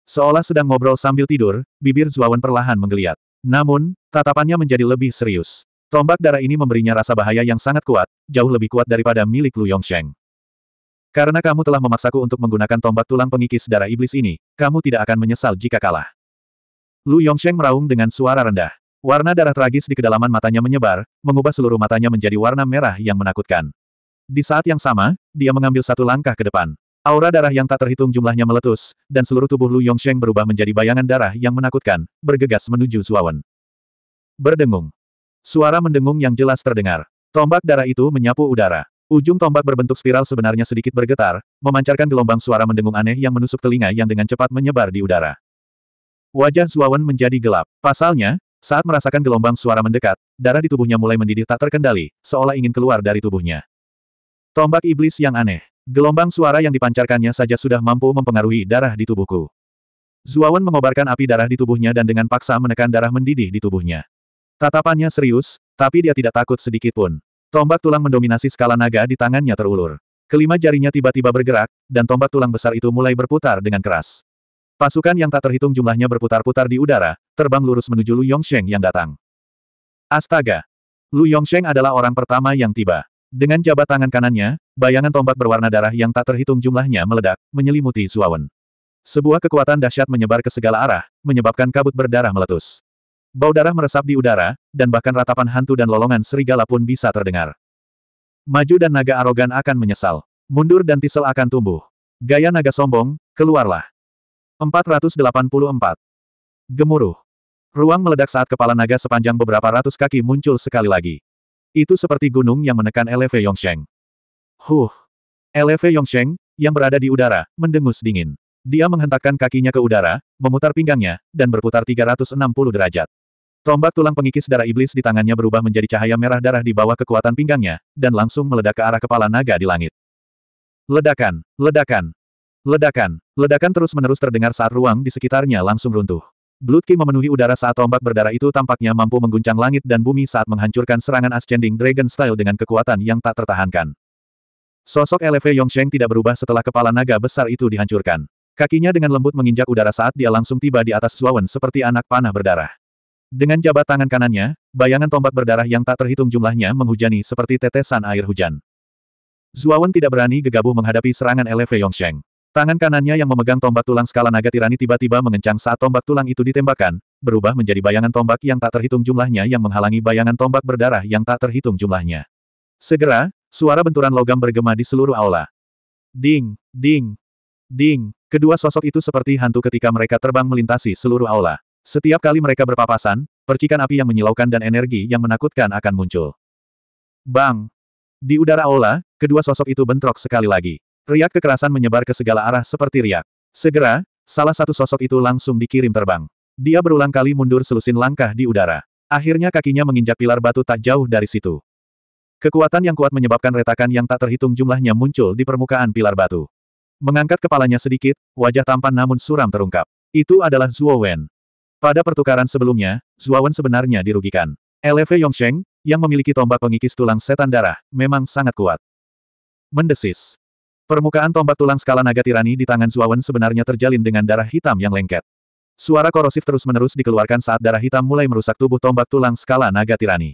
Seolah sedang ngobrol sambil tidur, bibir Zuawan perlahan menggeliat. Namun, tatapannya menjadi lebih serius. Tombak darah ini memberinya rasa bahaya yang sangat kuat, jauh lebih kuat daripada milik Lu Yongsheng. Karena kamu telah memaksaku untuk menggunakan tombak tulang pengikis darah iblis ini, kamu tidak akan menyesal jika kalah. Lu Yongsheng meraung dengan suara rendah. Warna darah tragis di kedalaman matanya menyebar, mengubah seluruh matanya menjadi warna merah yang menakutkan. Di saat yang sama, dia mengambil satu langkah ke depan. Aura darah yang tak terhitung jumlahnya meletus, dan seluruh tubuh Lu Yongsheng berubah menjadi bayangan darah yang menakutkan, bergegas menuju Zuawan. Berdengung. Suara mendengung yang jelas terdengar. Tombak darah itu menyapu udara. Ujung tombak berbentuk spiral sebenarnya sedikit bergetar, memancarkan gelombang suara mendengung aneh yang menusuk telinga yang dengan cepat menyebar di udara. Wajah Zuawan menjadi gelap. Pasalnya, saat merasakan gelombang suara mendekat, darah di tubuhnya mulai mendidih tak terkendali, seolah ingin keluar dari tubuhnya. Tombak iblis yang aneh. Gelombang suara yang dipancarkannya saja sudah mampu mempengaruhi darah di tubuhku. Zuawan mengobarkan api darah di tubuhnya dan dengan paksa menekan darah mendidih di tubuhnya. Tatapannya serius, tapi dia tidak takut sedikit pun. Tombak tulang mendominasi skala naga di tangannya terulur. Kelima jarinya tiba-tiba bergerak, dan tombak tulang besar itu mulai berputar dengan keras. Pasukan yang tak terhitung jumlahnya berputar-putar di udara, terbang lurus menuju Lu Yongsheng yang datang. Astaga! Lu Yongsheng adalah orang pertama yang tiba. Dengan jabat tangan kanannya, bayangan tombak berwarna darah yang tak terhitung jumlahnya meledak, menyelimuti Zuawan. Sebuah kekuatan dahsyat menyebar ke segala arah, menyebabkan kabut berdarah meletus. Bau darah meresap di udara, dan bahkan ratapan hantu dan lolongan serigala pun bisa terdengar. Maju dan naga arogan akan menyesal. Mundur dan tisel akan tumbuh. Gaya naga sombong, keluarlah. 484. Gemuruh. Ruang meledak saat kepala naga sepanjang beberapa ratus kaki muncul sekali lagi. Itu seperti gunung yang menekan LV Yongsheng. Huh. LV Yongsheng, yang berada di udara, mendengus dingin. Dia menghentakkan kakinya ke udara, memutar pinggangnya, dan berputar 360 derajat. Tombak tulang pengikis darah iblis di tangannya berubah menjadi cahaya merah darah di bawah kekuatan pinggangnya, dan langsung meledak ke arah kepala naga di langit. Ledakan, ledakan, ledakan, ledakan terus-menerus terdengar saat ruang di sekitarnya langsung runtuh. Blutki memenuhi udara saat tombak berdarah itu tampaknya mampu mengguncang langit dan bumi saat menghancurkan serangan Ascending Dragon Style dengan kekuatan yang tak tertahankan. Sosok LV Yongsheng tidak berubah setelah kepala naga besar itu dihancurkan. Kakinya dengan lembut menginjak udara saat dia langsung tiba di atas suawan seperti anak panah berdarah. Dengan jabat tangan kanannya, bayangan tombak berdarah yang tak terhitung jumlahnya menghujani seperti tetesan air hujan. Zuawan tidak berani gegabah menghadapi serangan Eleve Yongsheng. Tangan kanannya yang memegang tombak tulang skala naga tirani tiba-tiba mengencang saat tombak tulang itu ditembakkan, berubah menjadi bayangan tombak yang tak terhitung jumlahnya yang menghalangi bayangan tombak berdarah yang tak terhitung jumlahnya. Segera, suara benturan logam bergema di seluruh aula. Ding, ding, ding, kedua sosok itu seperti hantu ketika mereka terbang melintasi seluruh aula. Setiap kali mereka berpapasan, percikan api yang menyilaukan dan energi yang menakutkan akan muncul. Bang! Di udara aula, kedua sosok itu bentrok sekali lagi. Riak kekerasan menyebar ke segala arah seperti riak. Segera, salah satu sosok itu langsung dikirim terbang. Dia berulang kali mundur selusin langkah di udara. Akhirnya kakinya menginjak pilar batu tak jauh dari situ. Kekuatan yang kuat menyebabkan retakan yang tak terhitung jumlahnya muncul di permukaan pilar batu. Mengangkat kepalanya sedikit, wajah tampan namun suram terungkap. Itu adalah Zuo Wen. Pada pertukaran sebelumnya, Zuawan sebenarnya dirugikan. LV Yongsheng, yang memiliki tombak pengikis tulang setan darah, memang sangat kuat. Mendesis. Permukaan tombak tulang skala naga tirani di tangan Zuawan sebenarnya terjalin dengan darah hitam yang lengket. Suara korosif terus-menerus dikeluarkan saat darah hitam mulai merusak tubuh tombak tulang skala naga tirani.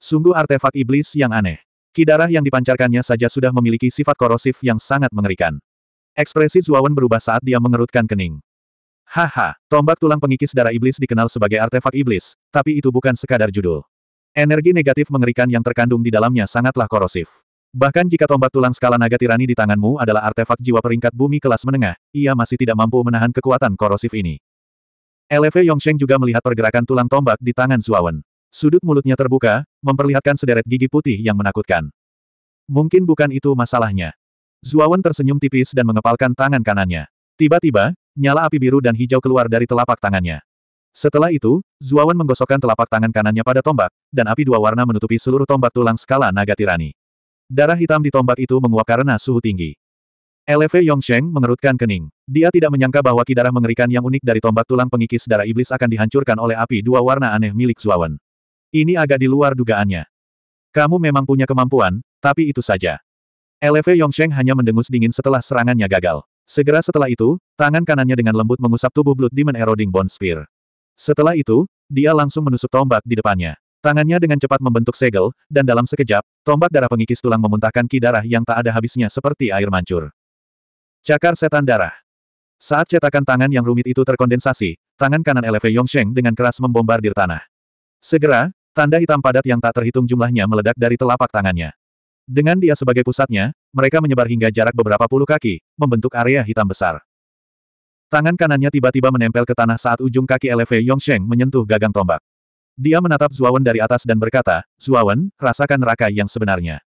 Sungguh artefak iblis yang aneh. Kidarah yang dipancarkannya saja sudah memiliki sifat korosif yang sangat mengerikan. Ekspresi Zuawan berubah saat dia mengerutkan kening. Haha, tombak tulang pengikis darah iblis dikenal sebagai artefak iblis, tapi itu bukan sekadar judul. Energi negatif mengerikan yang terkandung di dalamnya sangatlah korosif. Bahkan jika tombak tulang skala naga tirani di tanganmu adalah artefak jiwa peringkat bumi kelas menengah, ia masih tidak mampu menahan kekuatan korosif ini. LV Yongsheng juga melihat pergerakan tulang tombak di tangan Zuawan. Sudut mulutnya terbuka, memperlihatkan sederet gigi putih yang menakutkan. Mungkin bukan itu masalahnya. Zuawan tersenyum tipis dan mengepalkan tangan kanannya. Tiba-tiba, Nyala api biru dan hijau keluar dari telapak tangannya. Setelah itu, Zuawan menggosokkan telapak tangan kanannya pada tombak, dan api dua warna menutupi seluruh tombak tulang skala naga tirani. Darah hitam di tombak itu menguap karena suhu tinggi. Eleve Yongsheng mengerutkan kening. Dia tidak menyangka bahwa darah mengerikan yang unik dari tombak tulang pengikis darah iblis akan dihancurkan oleh api dua warna aneh milik Zuawan. Ini agak di luar dugaannya. Kamu memang punya kemampuan, tapi itu saja. Eleve Yongsheng hanya mendengus dingin setelah serangannya gagal. Segera setelah itu, tangan kanannya dengan lembut mengusap tubuh Blood Demon Eroding Bone Spear. Setelah itu, dia langsung menusuk tombak di depannya. Tangannya dengan cepat membentuk segel, dan dalam sekejap, tombak darah pengikis tulang memuntahkan ki darah yang tak ada habisnya seperti air mancur. Cakar setan darah. Saat cetakan tangan yang rumit itu terkondensasi, tangan kanan LV Yongsheng dengan keras membombardir tanah. Segera, tanda hitam padat yang tak terhitung jumlahnya meledak dari telapak tangannya. Dengan dia sebagai pusatnya, mereka menyebar hingga jarak beberapa puluh kaki, membentuk area hitam besar. Tangan kanannya tiba-tiba menempel ke tanah saat ujung kaki LV Yongsheng menyentuh gagang tombak. Dia menatap Zuawan dari atas dan berkata, Zuawan, rasakan neraka yang sebenarnya.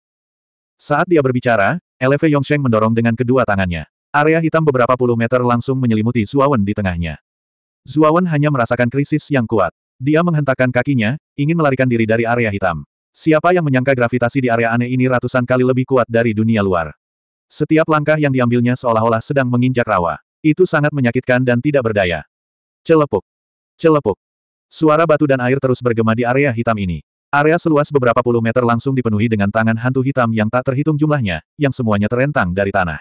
Saat dia berbicara, LV Yongsheng mendorong dengan kedua tangannya. Area hitam beberapa puluh meter langsung menyelimuti Zuawan di tengahnya. Zuawan hanya merasakan krisis yang kuat. Dia menghentakkan kakinya, ingin melarikan diri dari area hitam. Siapa yang menyangka gravitasi di area aneh ini ratusan kali lebih kuat dari dunia luar? Setiap langkah yang diambilnya seolah-olah sedang menginjak rawa. Itu sangat menyakitkan dan tidak berdaya. Celepuk. Celepuk. Suara batu dan air terus bergema di area hitam ini. Area seluas beberapa puluh meter langsung dipenuhi dengan tangan hantu hitam yang tak terhitung jumlahnya, yang semuanya terentang dari tanah.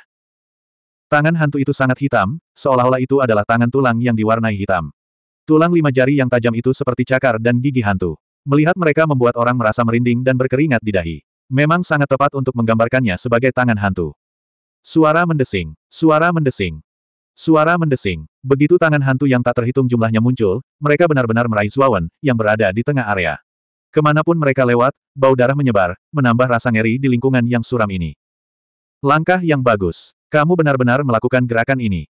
Tangan hantu itu sangat hitam, seolah-olah itu adalah tangan tulang yang diwarnai hitam. Tulang lima jari yang tajam itu seperti cakar dan gigi hantu. Melihat mereka membuat orang merasa merinding dan berkeringat di dahi. Memang sangat tepat untuk menggambarkannya sebagai tangan hantu. Suara mendesing, suara mendesing, suara mendesing. Begitu tangan hantu yang tak terhitung jumlahnya muncul, mereka benar-benar meraih Zuawan, yang berada di tengah area. Kemanapun mereka lewat, bau darah menyebar, menambah rasa ngeri di lingkungan yang suram ini. Langkah yang bagus. Kamu benar-benar melakukan gerakan ini.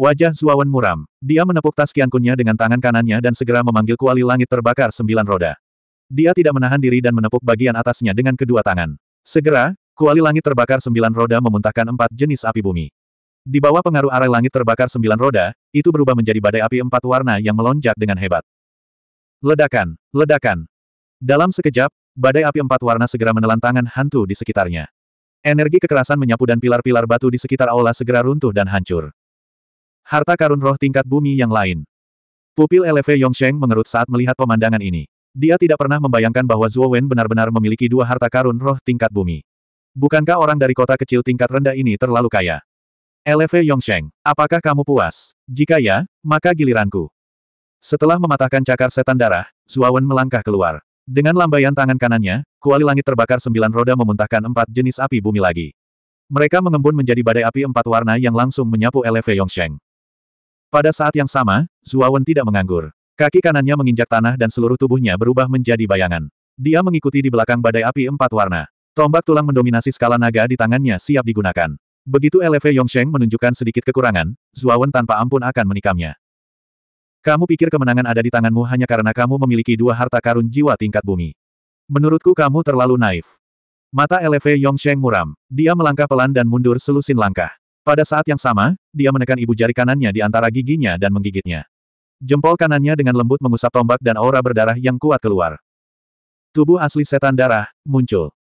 Wajah Zuawan muram. Dia menepuk tas kiankunnya dengan tangan kanannya dan segera memanggil kuali langit terbakar sembilan roda. Dia tidak menahan diri dan menepuk bagian atasnya dengan kedua tangan. Segera, kuali langit terbakar sembilan roda memuntahkan empat jenis api bumi. Di bawah pengaruh arah langit terbakar sembilan roda, itu berubah menjadi badai api empat warna yang melonjak dengan hebat. Ledakan, ledakan. Dalam sekejap, badai api empat warna segera menelan tangan hantu di sekitarnya. Energi kekerasan menyapu dan pilar-pilar batu di sekitar aula segera runtuh dan hancur. Harta karun roh tingkat bumi yang lain. Pupil LV Yongsheng mengerut saat melihat pemandangan ini. Dia tidak pernah membayangkan bahwa Zhuo Wen benar-benar memiliki dua harta karun roh tingkat bumi. Bukankah orang dari kota kecil tingkat rendah ini terlalu kaya? LV Yongsheng, apakah kamu puas? Jika ya, maka giliranku. Setelah mematahkan cakar setan darah, Zhuo Wen melangkah keluar. Dengan lambaian tangan kanannya, kuali langit terbakar sembilan roda memuntahkan empat jenis api bumi lagi. Mereka mengembun menjadi badai api empat warna yang langsung menyapu LV Yongsheng. Pada saat yang sama, Zuawan tidak menganggur. Kaki kanannya menginjak tanah dan seluruh tubuhnya berubah menjadi bayangan. Dia mengikuti di belakang badai api empat warna. Tombak tulang mendominasi skala naga di tangannya siap digunakan. Begitu LV Yongsheng menunjukkan sedikit kekurangan, Zuawan tanpa ampun akan menikamnya. Kamu pikir kemenangan ada di tanganmu hanya karena kamu memiliki dua harta karun jiwa tingkat bumi. Menurutku kamu terlalu naif. Mata LV Yongsheng muram. Dia melangkah pelan dan mundur selusin langkah. Pada saat yang sama, dia menekan ibu jari kanannya di antara giginya dan menggigitnya. Jempol kanannya dengan lembut mengusap tombak dan aura berdarah yang kuat keluar. Tubuh asli setan darah, muncul.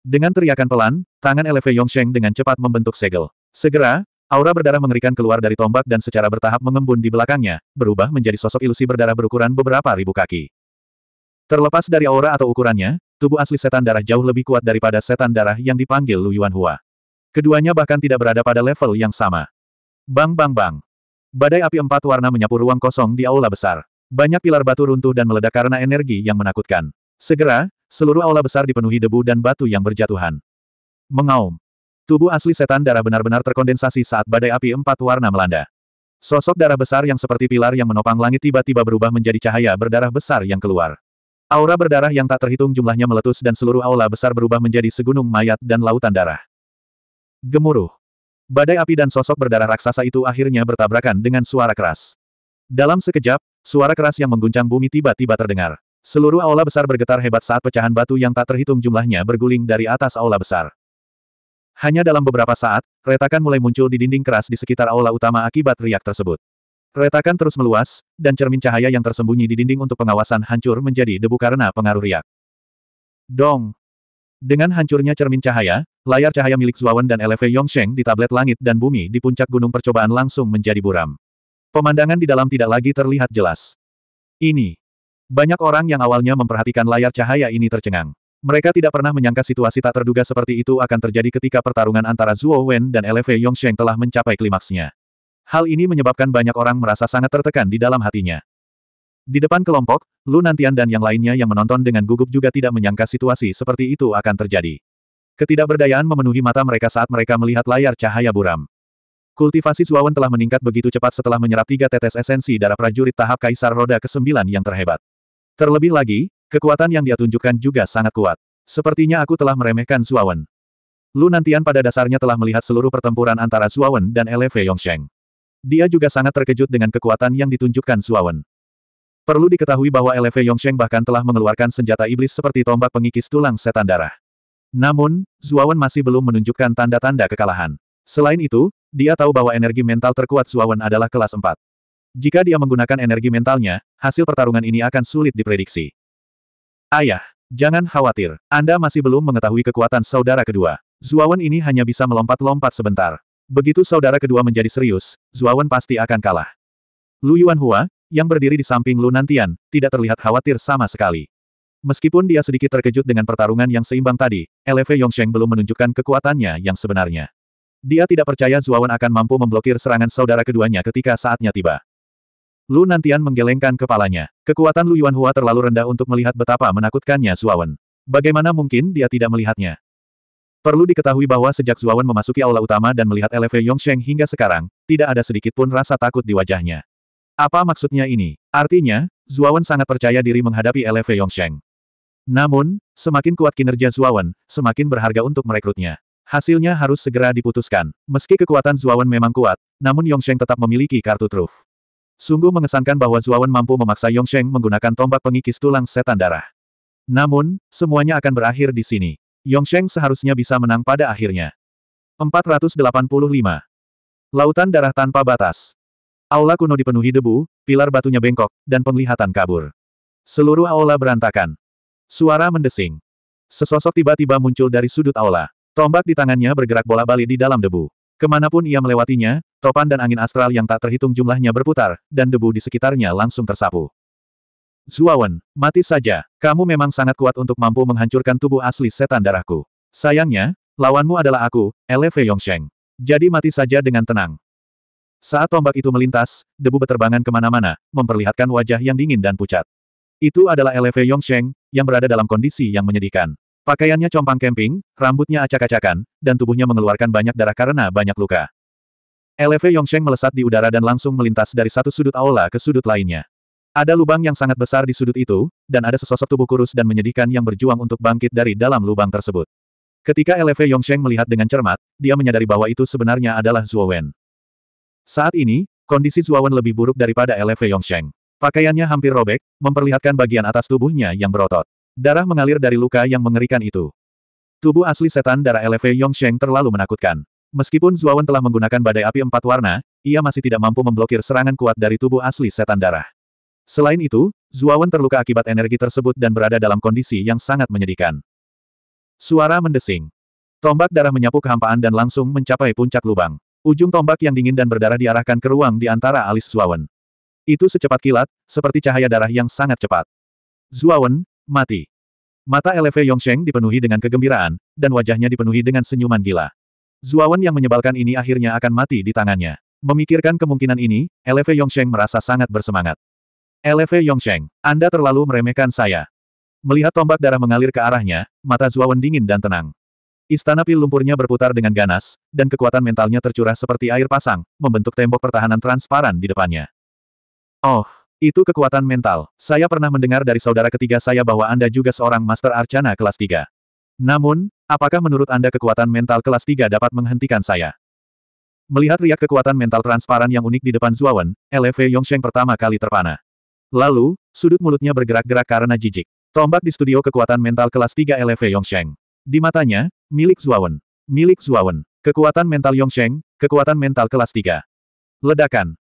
Dengan teriakan pelan, tangan Eleve Yongsheng dengan cepat membentuk segel. Segera, aura berdarah mengerikan keluar dari tombak dan secara bertahap mengembun di belakangnya, berubah menjadi sosok ilusi berdarah berukuran beberapa ribu kaki. Terlepas dari aura atau ukurannya, tubuh asli setan darah jauh lebih kuat daripada setan darah yang dipanggil Lu Yuan Hua. Keduanya bahkan tidak berada pada level yang sama. Bang bang bang. Badai api empat warna menyapu ruang kosong di aula besar. Banyak pilar batu runtuh dan meledak karena energi yang menakutkan. Segera, seluruh aula besar dipenuhi debu dan batu yang berjatuhan. Mengaum. Tubuh asli setan darah benar-benar terkondensasi saat badai api empat warna melanda. Sosok darah besar yang seperti pilar yang menopang langit tiba-tiba berubah menjadi cahaya berdarah besar yang keluar. Aura berdarah yang tak terhitung jumlahnya meletus dan seluruh aula besar berubah menjadi segunung mayat dan lautan darah. Gemuruh. Badai api dan sosok berdarah raksasa itu akhirnya bertabrakan dengan suara keras. Dalam sekejap, suara keras yang mengguncang bumi tiba-tiba terdengar. Seluruh aula besar bergetar hebat saat pecahan batu yang tak terhitung jumlahnya berguling dari atas aula besar. Hanya dalam beberapa saat, retakan mulai muncul di dinding keras di sekitar aula utama akibat riak tersebut. Retakan terus meluas, dan cermin cahaya yang tersembunyi di dinding untuk pengawasan hancur menjadi debu karena pengaruh riak. Dong! Dengan hancurnya cermin cahaya, Layar cahaya milik Zuawan dan LV Yongsheng di tablet langit dan bumi di puncak gunung percobaan langsung menjadi buram. Pemandangan di dalam tidak lagi terlihat jelas. Ini. Banyak orang yang awalnya memperhatikan layar cahaya ini tercengang. Mereka tidak pernah menyangka situasi tak terduga seperti itu akan terjadi ketika pertarungan antara Zuo Wen dan LV Yongsheng telah mencapai klimaksnya. Hal ini menyebabkan banyak orang merasa sangat tertekan di dalam hatinya. Di depan kelompok, Lu Nantian dan yang lainnya yang menonton dengan gugup juga tidak menyangka situasi seperti itu akan terjadi. Ketidakberdayaan memenuhi mata mereka saat mereka melihat layar cahaya buram. Kultivasi Zuawan telah meningkat begitu cepat setelah menyerap tiga tetes esensi darah prajurit tahap Kaisar Roda ke-9 yang terhebat. Terlebih lagi, kekuatan yang dia tunjukkan juga sangat kuat. Sepertinya aku telah meremehkan Zuawan. Lu Nantian pada dasarnya telah melihat seluruh pertempuran antara Zuawan dan Eleve Yongsheng. Dia juga sangat terkejut dengan kekuatan yang ditunjukkan Zuawan. Perlu diketahui bahwa Eleve Yongsheng bahkan telah mengeluarkan senjata iblis seperti tombak pengikis tulang setan darah. Namun, Zuawan masih belum menunjukkan tanda-tanda kekalahan. Selain itu, dia tahu bahwa energi mental terkuat Zuawan adalah kelas 4. Jika dia menggunakan energi mentalnya, hasil pertarungan ini akan sulit diprediksi. Ayah, jangan khawatir, Anda masih belum mengetahui kekuatan saudara kedua. Zuawan ini hanya bisa melompat-lompat sebentar. Begitu saudara kedua menjadi serius, Zuawan pasti akan kalah. Lu Hua, yang berdiri di samping Lu Nantian, tidak terlihat khawatir sama sekali. Meskipun dia sedikit terkejut dengan pertarungan yang seimbang tadi, LV Yongsheng belum menunjukkan kekuatannya yang sebenarnya. Dia tidak percaya Zuawan akan mampu memblokir serangan saudara keduanya ketika saatnya tiba. Lu Nantian menggelengkan kepalanya. Kekuatan Lu Yuanhua terlalu rendah untuk melihat betapa menakutkannya Zuawan. Bagaimana mungkin dia tidak melihatnya? Perlu diketahui bahwa sejak Zuawan memasuki aula utama dan melihat LV Yongsheng hingga sekarang, tidak ada sedikit pun rasa takut di wajahnya. Apa maksudnya ini? Artinya, Zuawan sangat percaya diri menghadapi LV Yongsheng. Namun, semakin kuat kinerja Zuawan, semakin berharga untuk merekrutnya. Hasilnya harus segera diputuskan. Meski kekuatan Zuawan memang kuat, namun Yongsheng tetap memiliki kartu truf. Sungguh mengesankan bahwa Zuawan mampu memaksa Yongsheng menggunakan tombak pengikis tulang setan darah. Namun, semuanya akan berakhir di sini. Yongsheng seharusnya bisa menang pada akhirnya. 485. Lautan darah tanpa batas. Aula kuno dipenuhi debu, pilar batunya bengkok, dan penglihatan kabur. Seluruh aula berantakan. Suara mendesing. Sesosok tiba-tiba muncul dari sudut aula. Tombak di tangannya bergerak bola-bali di dalam debu. Kemanapun ia melewatinya, topan dan angin astral yang tak terhitung jumlahnya berputar, dan debu di sekitarnya langsung tersapu. Zuawan, mati saja. Kamu memang sangat kuat untuk mampu menghancurkan tubuh asli setan darahku. Sayangnya, lawanmu adalah aku, Eleve Yongsheng. Jadi mati saja dengan tenang. Saat tombak itu melintas, debu berterbangan kemana-mana, memperlihatkan wajah yang dingin dan pucat. Itu adalah LV Yongsheng, yang berada dalam kondisi yang menyedihkan. Pakaiannya compang kemping, rambutnya acak-acakan, dan tubuhnya mengeluarkan banyak darah karena banyak luka. LV Yongsheng melesat di udara dan langsung melintas dari satu sudut aula ke sudut lainnya. Ada lubang yang sangat besar di sudut itu, dan ada sesosok tubuh kurus dan menyedihkan yang berjuang untuk bangkit dari dalam lubang tersebut. Ketika LV Yongsheng melihat dengan cermat, dia menyadari bahwa itu sebenarnya adalah Zhuo Wen. Saat ini, kondisi Zhuo Wen lebih buruk daripada LV Yongsheng. Pakaiannya hampir robek, memperlihatkan bagian atas tubuhnya yang berotot. Darah mengalir dari luka yang mengerikan itu. Tubuh asli setan darah LV Yongsheng terlalu menakutkan. Meskipun Zuawan telah menggunakan badai api empat warna, ia masih tidak mampu memblokir serangan kuat dari tubuh asli setan darah. Selain itu, Zuawan terluka akibat energi tersebut dan berada dalam kondisi yang sangat menyedihkan. Suara mendesing. Tombak darah menyapu kehampaan dan langsung mencapai puncak lubang. Ujung tombak yang dingin dan berdarah diarahkan ke ruang di antara alis Zuawan. Itu secepat kilat, seperti cahaya darah yang sangat cepat. Zuawan, mati. Mata Eleve Yongsheng dipenuhi dengan kegembiraan, dan wajahnya dipenuhi dengan senyuman gila. Zuawan yang menyebalkan ini akhirnya akan mati di tangannya. Memikirkan kemungkinan ini, Eleve Yongsheng merasa sangat bersemangat. Eleve Yongsheng, Anda terlalu meremehkan saya. Melihat tombak darah mengalir ke arahnya, mata Zuawan dingin dan tenang. Istana pil lumpurnya berputar dengan ganas, dan kekuatan mentalnya tercurah seperti air pasang, membentuk tembok pertahanan transparan di depannya. Oh, itu kekuatan mental. Saya pernah mendengar dari saudara ketiga saya bahwa Anda juga seorang Master Arcana kelas 3. Namun, apakah menurut Anda kekuatan mental kelas 3 dapat menghentikan saya? Melihat riak kekuatan mental transparan yang unik di depan Zuawan, LV Yongsheng pertama kali terpana. Lalu, sudut mulutnya bergerak-gerak karena jijik. Tombak di studio kekuatan mental kelas 3 LV Yongsheng. Di matanya, milik Zuawan. Milik Zuawan. Kekuatan mental Yongsheng, kekuatan mental kelas 3. Ledakan.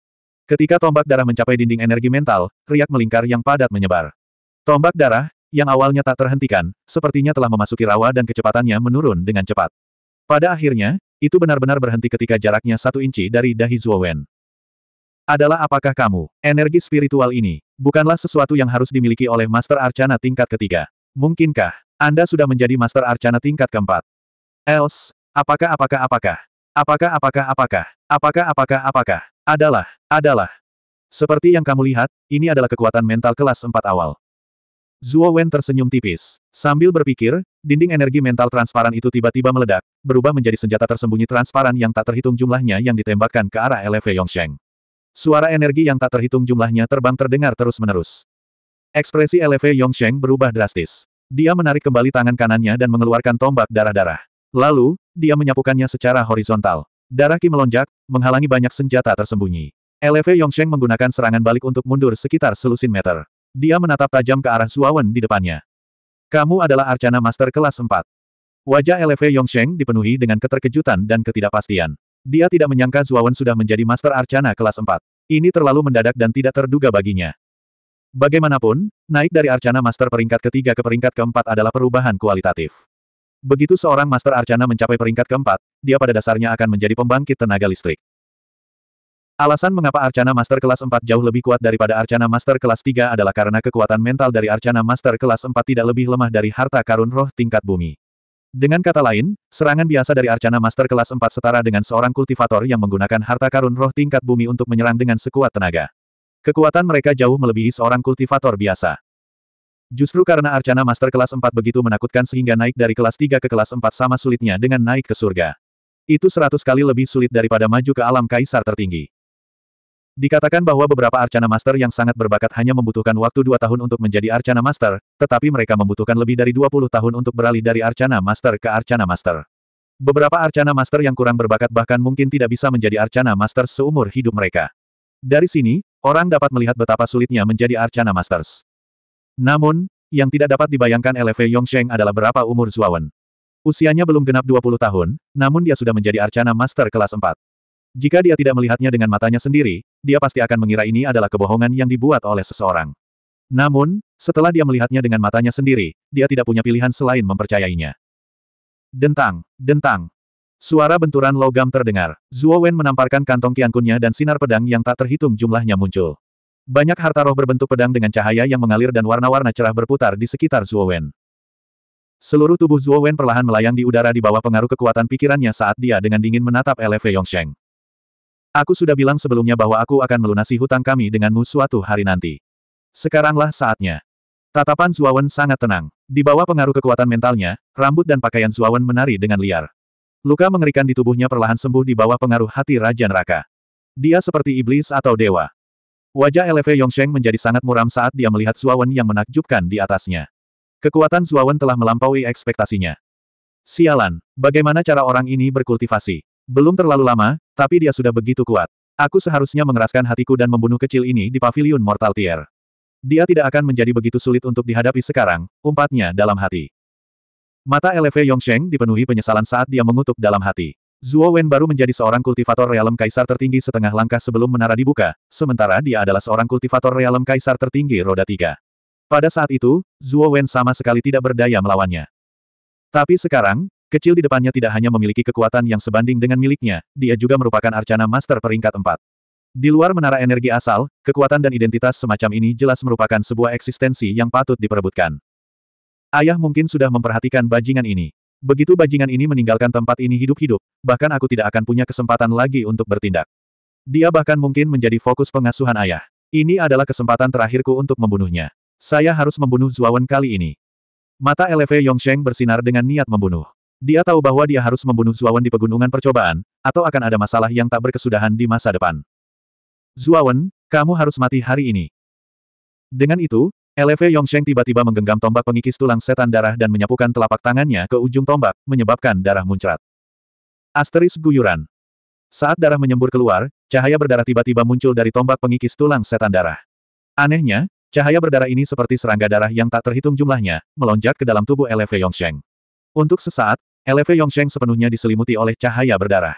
Ketika tombak darah mencapai dinding energi mental, riak melingkar yang padat menyebar. Tombak darah, yang awalnya tak terhentikan, sepertinya telah memasuki rawa dan kecepatannya menurun dengan cepat. Pada akhirnya, itu benar-benar berhenti ketika jaraknya satu inci dari dahi Zuowen. Adalah apakah kamu, energi spiritual ini, bukanlah sesuatu yang harus dimiliki oleh Master Arcana tingkat ketiga. Mungkinkah, Anda sudah menjadi Master Arcana tingkat keempat? Else, apakah apakah apakah? Apakah apakah apakah? Apakah apakah apakah? Adalah, adalah. Seperti yang kamu lihat, ini adalah kekuatan mental kelas 4 awal. Zuo Wen tersenyum tipis. Sambil berpikir, dinding energi mental transparan itu tiba-tiba meledak, berubah menjadi senjata tersembunyi transparan yang tak terhitung jumlahnya yang ditembakkan ke arah LV Yongsheng. Suara energi yang tak terhitung jumlahnya terbang terdengar terus-menerus. Ekspresi LV Yongsheng berubah drastis. Dia menarik kembali tangan kanannya dan mengeluarkan tombak darah-darah. Lalu, dia menyapukannya secara horizontal. Darah Qi melonjak, menghalangi banyak senjata tersembunyi. LV Yongsheng menggunakan serangan balik untuk mundur sekitar selusin meter. Dia menatap tajam ke arah Zuawan di depannya. Kamu adalah Arcana Master kelas 4. Wajah LV Yongsheng dipenuhi dengan keterkejutan dan ketidakpastian. Dia tidak menyangka Zuawan sudah menjadi Master Arcana kelas 4. Ini terlalu mendadak dan tidak terduga baginya. Bagaimanapun, naik dari Arcana Master peringkat ketiga ke peringkat keempat adalah perubahan kualitatif. Begitu seorang Master Arcana mencapai peringkat keempat, dia pada dasarnya akan menjadi pembangkit tenaga listrik. Alasan mengapa Arcana Master kelas 4 jauh lebih kuat daripada Arcana Master kelas 3 adalah karena kekuatan mental dari Arcana Master kelas 4 tidak lebih lemah dari harta karun roh tingkat bumi. Dengan kata lain, serangan biasa dari Arcana Master kelas 4 setara dengan seorang kultivator yang menggunakan harta karun roh tingkat bumi untuk menyerang dengan sekuat tenaga. Kekuatan mereka jauh melebihi seorang kultivator biasa. Justru karena Arcana Master kelas 4 begitu menakutkan sehingga naik dari kelas 3 ke kelas 4 sama sulitnya dengan naik ke surga. Itu seratus kali lebih sulit daripada maju ke alam kaisar tertinggi. Dikatakan bahwa beberapa Arcana Master yang sangat berbakat hanya membutuhkan waktu dua tahun untuk menjadi Arcana Master, tetapi mereka membutuhkan lebih dari dua puluh tahun untuk beralih dari Arcana Master ke Arcana Master. Beberapa Arcana Master yang kurang berbakat bahkan mungkin tidak bisa menjadi Arcana Master seumur hidup mereka. Dari sini, orang dapat melihat betapa sulitnya menjadi Arcana Masters. Namun, yang tidak dapat dibayangkan LV Yongsheng adalah berapa umur Zuawan. Usianya belum genap 20 tahun, namun dia sudah menjadi arcana master kelas 4. Jika dia tidak melihatnya dengan matanya sendiri, dia pasti akan mengira ini adalah kebohongan yang dibuat oleh seseorang. Namun, setelah dia melihatnya dengan matanya sendiri, dia tidak punya pilihan selain mempercayainya. Dentang, dentang. Suara benturan logam terdengar. Zuo Wen menamparkan kantong kiankunnya dan sinar pedang yang tak terhitung jumlahnya muncul. Banyak harta roh berbentuk pedang dengan cahaya yang mengalir dan warna-warna cerah berputar di sekitar Zuo Wen. Seluruh tubuh Zhuo Wen perlahan melayang di udara di bawah pengaruh kekuatan pikirannya saat dia dengan dingin menatap Eleve Yongsheng. Aku sudah bilang sebelumnya bahwa aku akan melunasi hutang kami denganmu suatu hari nanti. Sekaranglah saatnya. Tatapan Wen sangat tenang. Di bawah pengaruh kekuatan mentalnya, rambut dan pakaian Wen menari dengan liar. Luka mengerikan di tubuhnya perlahan sembuh di bawah pengaruh hati Raja Neraka. Dia seperti iblis atau dewa. Wajah Eleve Yongsheng menjadi sangat muram saat dia melihat Wen yang menakjubkan di atasnya. Kekuatan Zuawan telah melampaui ekspektasinya. Sialan, bagaimana cara orang ini berkultivasi? Belum terlalu lama, tapi dia sudah begitu kuat. Aku seharusnya mengeraskan hatiku dan membunuh kecil ini di pavilion Mortal Tier. Dia tidak akan menjadi begitu sulit untuk dihadapi sekarang, umpatnya dalam hati. Mata LV Yongsheng dipenuhi penyesalan saat dia mengutuk dalam hati. Zuo Wen baru menjadi seorang kultivator realem kaisar tertinggi setengah langkah sebelum menara dibuka, sementara dia adalah seorang kultivator realem kaisar tertinggi roda tiga. Pada saat itu, Zuo Wen sama sekali tidak berdaya melawannya. Tapi sekarang, kecil di depannya tidak hanya memiliki kekuatan yang sebanding dengan miliknya, dia juga merupakan arcana master peringkat 4. Di luar menara energi asal, kekuatan dan identitas semacam ini jelas merupakan sebuah eksistensi yang patut diperebutkan. Ayah mungkin sudah memperhatikan bajingan ini. Begitu bajingan ini meninggalkan tempat ini hidup-hidup, bahkan aku tidak akan punya kesempatan lagi untuk bertindak. Dia bahkan mungkin menjadi fokus pengasuhan ayah. Ini adalah kesempatan terakhirku untuk membunuhnya. Saya harus membunuh Zuawan kali ini. Mata LV Yongsheng bersinar dengan niat membunuh. Dia tahu bahwa dia harus membunuh Zuawan di pegunungan percobaan, atau akan ada masalah yang tak berkesudahan di masa depan. Zuawan, kamu harus mati hari ini. Dengan itu, LV Yongsheng tiba-tiba menggenggam tombak pengikis tulang setan darah dan menyapukan telapak tangannya ke ujung tombak, menyebabkan darah muncrat. Asteris guyuran. Saat darah menyembur keluar, cahaya berdarah tiba-tiba muncul dari tombak pengikis tulang setan darah. Anehnya, Cahaya berdarah ini seperti serangga darah yang tak terhitung jumlahnya, melonjak ke dalam tubuh Eleve Yongsheng. Untuk sesaat, Eleve Yongsheng sepenuhnya diselimuti oleh cahaya berdarah.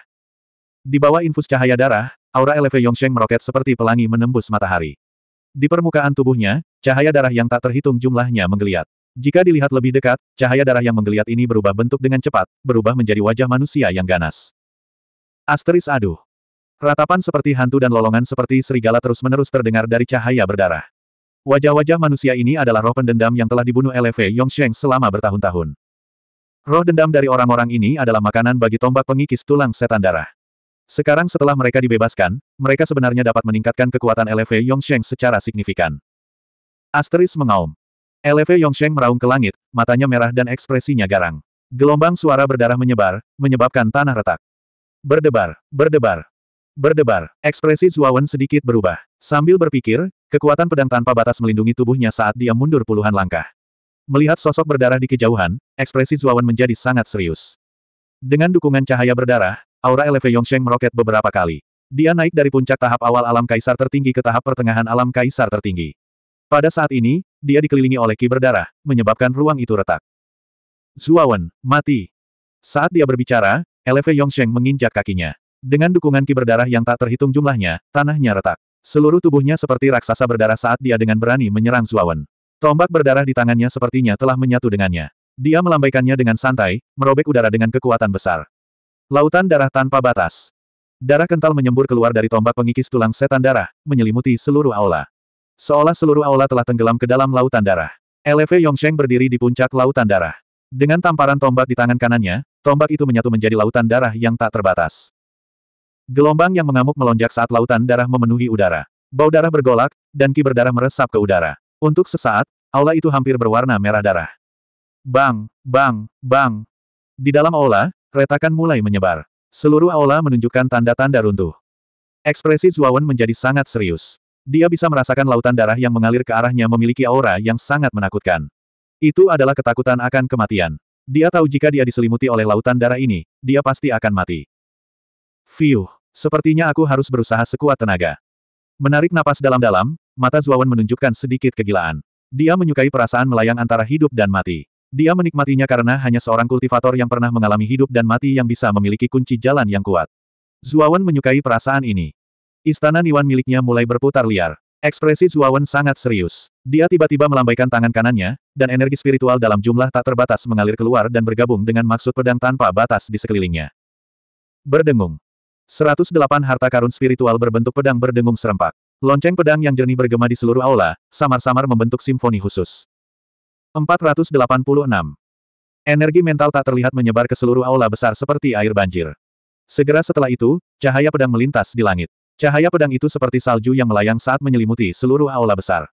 Di bawah infus cahaya darah, aura Eleve Yongsheng meroket seperti pelangi menembus matahari. Di permukaan tubuhnya, cahaya darah yang tak terhitung jumlahnya menggeliat. Jika dilihat lebih dekat, cahaya darah yang menggeliat ini berubah bentuk dengan cepat, berubah menjadi wajah manusia yang ganas. Asteris aduh. Ratapan seperti hantu dan lolongan seperti serigala terus-menerus terdengar dari cahaya berdarah. Wajah-wajah manusia ini adalah roh pendendam yang telah dibunuh LV Yongsheng selama bertahun-tahun. Roh dendam dari orang-orang ini adalah makanan bagi tombak pengikis tulang setan darah. Sekarang setelah mereka dibebaskan, mereka sebenarnya dapat meningkatkan kekuatan LV Yongsheng secara signifikan. Asteris mengaum. LV Yongsheng meraung ke langit, matanya merah dan ekspresinya garang. Gelombang suara berdarah menyebar, menyebabkan tanah retak. Berdebar, berdebar, berdebar. Ekspresi Zuawan sedikit berubah. Sambil berpikir, kekuatan pedang tanpa batas melindungi tubuhnya saat dia mundur puluhan langkah. Melihat sosok berdarah di kejauhan, ekspresi Zuawan menjadi sangat serius. Dengan dukungan cahaya berdarah, aura Eleve Yongsheng meroket beberapa kali. Dia naik dari puncak tahap awal alam kaisar tertinggi ke tahap pertengahan alam kaisar tertinggi. Pada saat ini, dia dikelilingi oleh ki berdarah, menyebabkan ruang itu retak. Zuawan, mati. Saat dia berbicara, Eleve Yongsheng menginjak kakinya. Dengan dukungan ki berdarah yang tak terhitung jumlahnya, tanahnya retak. Seluruh tubuhnya seperti raksasa berdarah saat dia dengan berani menyerang Zuawan. Tombak berdarah di tangannya sepertinya telah menyatu dengannya. Dia melambaikannya dengan santai, merobek udara dengan kekuatan besar. Lautan darah tanpa batas. Darah kental menyembur keluar dari tombak pengikis tulang setan darah, menyelimuti seluruh aula. Seolah seluruh aula telah tenggelam ke dalam lautan darah. LV Yongsheng berdiri di puncak lautan darah. Dengan tamparan tombak di tangan kanannya, tombak itu menyatu menjadi lautan darah yang tak terbatas. Gelombang yang mengamuk melonjak saat lautan darah memenuhi udara. Bau darah bergolak, dan ki berdarah meresap ke udara. Untuk sesaat, aula itu hampir berwarna merah darah. Bang, bang, bang. Di dalam aula, retakan mulai menyebar. Seluruh aula menunjukkan tanda-tanda runtuh. Ekspresi Zuawan menjadi sangat serius. Dia bisa merasakan lautan darah yang mengalir ke arahnya memiliki aura yang sangat menakutkan. Itu adalah ketakutan akan kematian. Dia tahu jika dia diselimuti oleh lautan darah ini, dia pasti akan mati. Fiuh. Sepertinya aku harus berusaha sekuat tenaga. Menarik napas dalam-dalam, mata Zuawan menunjukkan sedikit kegilaan. Dia menyukai perasaan melayang antara hidup dan mati. Dia menikmatinya karena hanya seorang kultivator yang pernah mengalami hidup dan mati yang bisa memiliki kunci jalan yang kuat. Zuawan menyukai perasaan ini. Istana Niwan miliknya mulai berputar liar. Ekspresi Zuawan sangat serius. Dia tiba-tiba melambaikan tangan kanannya, dan energi spiritual dalam jumlah tak terbatas mengalir keluar dan bergabung dengan maksud pedang tanpa batas di sekelilingnya. Berdengung. 108 harta karun spiritual berbentuk pedang berdengung serempak. Lonceng pedang yang jernih bergema di seluruh aula, samar-samar membentuk simfoni khusus. 486. Energi mental tak terlihat menyebar ke seluruh aula besar seperti air banjir. Segera setelah itu, cahaya pedang melintas di langit. Cahaya pedang itu seperti salju yang melayang saat menyelimuti seluruh aula besar.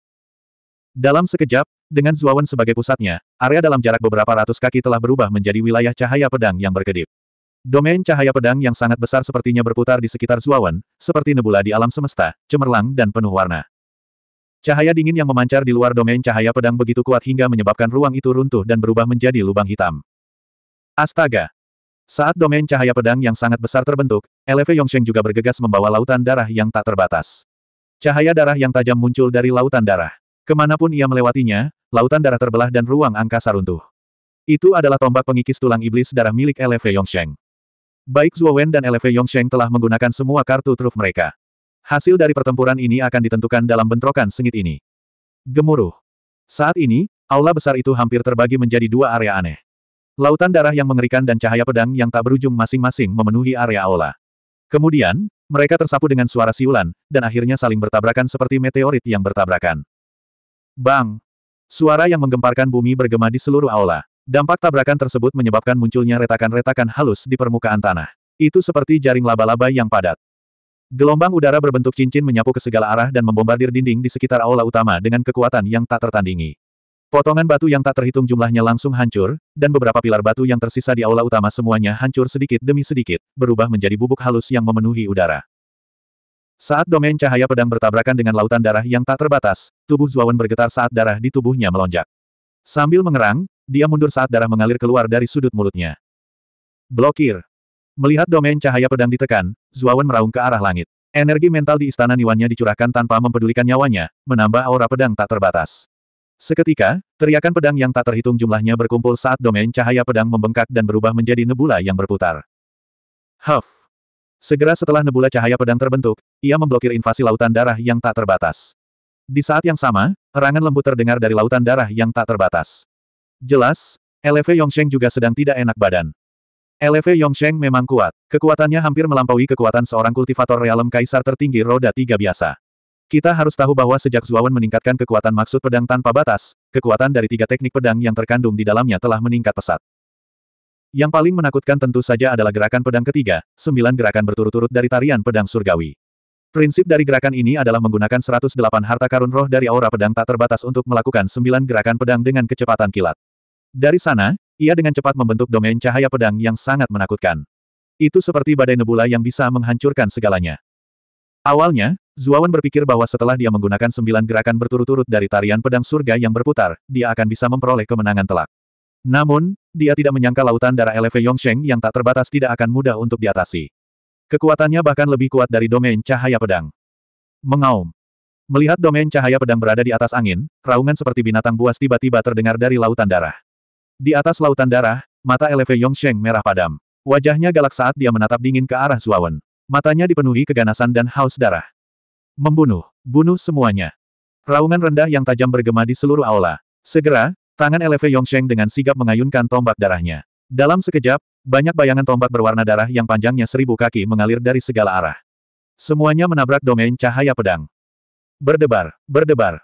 Dalam sekejap, dengan Zuawan sebagai pusatnya, area dalam jarak beberapa ratus kaki telah berubah menjadi wilayah cahaya pedang yang berkedip. Domain cahaya pedang yang sangat besar sepertinya berputar di sekitar Zuawan, seperti nebula di alam semesta, cemerlang dan penuh warna. Cahaya dingin yang memancar di luar domain cahaya pedang begitu kuat hingga menyebabkan ruang itu runtuh dan berubah menjadi lubang hitam. Astaga! Saat domain cahaya pedang yang sangat besar terbentuk, Eleve Yongsheng juga bergegas membawa lautan darah yang tak terbatas. Cahaya darah yang tajam muncul dari lautan darah. Kemanapun ia melewatinya, lautan darah terbelah dan ruang angkasa runtuh. Itu adalah tombak pengikis tulang iblis darah milik Eleve Yongsheng. Baik Zhuo Wen dan LV Yongsheng telah menggunakan semua kartu truf mereka. Hasil dari pertempuran ini akan ditentukan dalam bentrokan sengit ini. Gemuruh. Saat ini, aula besar itu hampir terbagi menjadi dua area aneh. Lautan darah yang mengerikan dan cahaya pedang yang tak berujung masing-masing memenuhi area aula. Kemudian, mereka tersapu dengan suara siulan, dan akhirnya saling bertabrakan seperti meteorit yang bertabrakan. Bang! Suara yang menggemparkan bumi bergema di seluruh aula. Dampak tabrakan tersebut menyebabkan munculnya retakan-retakan halus di permukaan tanah. Itu seperti jaring laba-laba yang padat. Gelombang udara berbentuk cincin menyapu ke segala arah dan membombardir dinding di sekitar aula utama dengan kekuatan yang tak tertandingi. Potongan batu yang tak terhitung jumlahnya langsung hancur, dan beberapa pilar batu yang tersisa di aula utama semuanya hancur sedikit demi sedikit, berubah menjadi bubuk halus yang memenuhi udara. Saat domain cahaya pedang bertabrakan dengan lautan darah yang tak terbatas, tubuh Zuawan bergetar saat darah di tubuhnya melonjak. Sambil mengerang, dia mundur saat darah mengalir keluar dari sudut mulutnya. Blokir. Melihat domain cahaya pedang ditekan, Zuawan meraung ke arah langit. Energi mental di istana Niwannya dicurahkan tanpa mempedulikan nyawanya, menambah aura pedang tak terbatas. Seketika, teriakan pedang yang tak terhitung jumlahnya berkumpul saat domain cahaya pedang membengkak dan berubah menjadi nebula yang berputar. Huff. Segera setelah nebula cahaya pedang terbentuk, ia memblokir invasi lautan darah yang tak terbatas. Di saat yang sama, erangan lembut terdengar dari lautan darah yang tak terbatas. Jelas, LV Yongsheng juga sedang tidak enak badan. LV Yongsheng memang kuat. Kekuatannya hampir melampaui kekuatan seorang kultivator realem kaisar tertinggi roda tiga biasa. Kita harus tahu bahwa sejak Zuawan meningkatkan kekuatan maksud pedang tanpa batas, kekuatan dari tiga teknik pedang yang terkandung di dalamnya telah meningkat pesat. Yang paling menakutkan tentu saja adalah gerakan pedang ketiga, sembilan gerakan berturut-turut dari tarian pedang surgawi. Prinsip dari gerakan ini adalah menggunakan 108 harta karun roh dari aura pedang tak terbatas untuk melakukan sembilan gerakan pedang dengan kecepatan kilat. Dari sana, ia dengan cepat membentuk domain cahaya pedang yang sangat menakutkan. Itu seperti badai nebula yang bisa menghancurkan segalanya. Awalnya, Zuawan berpikir bahwa setelah dia menggunakan sembilan gerakan berturut-turut dari tarian pedang surga yang berputar, dia akan bisa memperoleh kemenangan telak. Namun, dia tidak menyangka lautan darah Eleve Yongsheng yang tak terbatas tidak akan mudah untuk diatasi. Kekuatannya bahkan lebih kuat dari domain cahaya pedang. Mengaum. Melihat domain cahaya pedang berada di atas angin, raungan seperti binatang buas tiba-tiba terdengar dari lautan darah. Di atas lautan darah, mata Eleve Yongsheng merah padam. Wajahnya galak saat dia menatap dingin ke arah Zuawan. Matanya dipenuhi keganasan dan haus darah. Membunuh, bunuh semuanya. Raungan rendah yang tajam bergema di seluruh aula. Segera, tangan Eleve Yongsheng dengan sigap mengayunkan tombak darahnya. Dalam sekejap, banyak bayangan tombak berwarna darah yang panjangnya seribu kaki mengalir dari segala arah. Semuanya menabrak domain cahaya pedang. Berdebar, berdebar,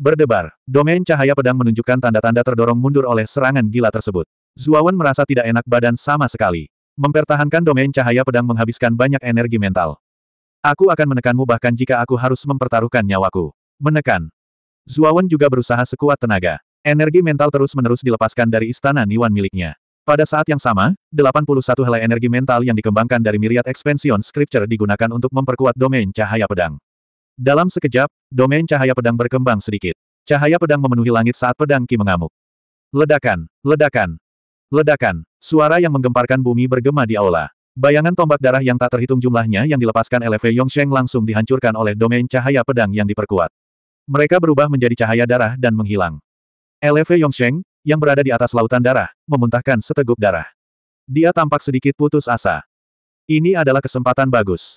Berdebar, domain cahaya pedang menunjukkan tanda-tanda terdorong mundur oleh serangan gila tersebut. Zuawan merasa tidak enak badan sama sekali. Mempertahankan domain cahaya pedang menghabiskan banyak energi mental. Aku akan menekanmu bahkan jika aku harus mempertaruhkan nyawaku. Menekan. Zuawan juga berusaha sekuat tenaga. Energi mental terus-menerus dilepaskan dari istana Niwan miliknya. Pada saat yang sama, 81 helai energi mental yang dikembangkan dari miriat expansion scripture digunakan untuk memperkuat domain cahaya pedang. Dalam sekejap, domain cahaya pedang berkembang sedikit. Cahaya pedang memenuhi langit saat pedang Ki mengamuk. Ledakan, ledakan, ledakan. Suara yang menggemparkan bumi bergema di aula. Bayangan tombak darah yang tak terhitung jumlahnya yang dilepaskan LV Yongsheng langsung dihancurkan oleh domain cahaya pedang yang diperkuat. Mereka berubah menjadi cahaya darah dan menghilang. LV Yongsheng, yang berada di atas lautan darah, memuntahkan seteguk darah. Dia tampak sedikit putus asa. Ini adalah kesempatan bagus.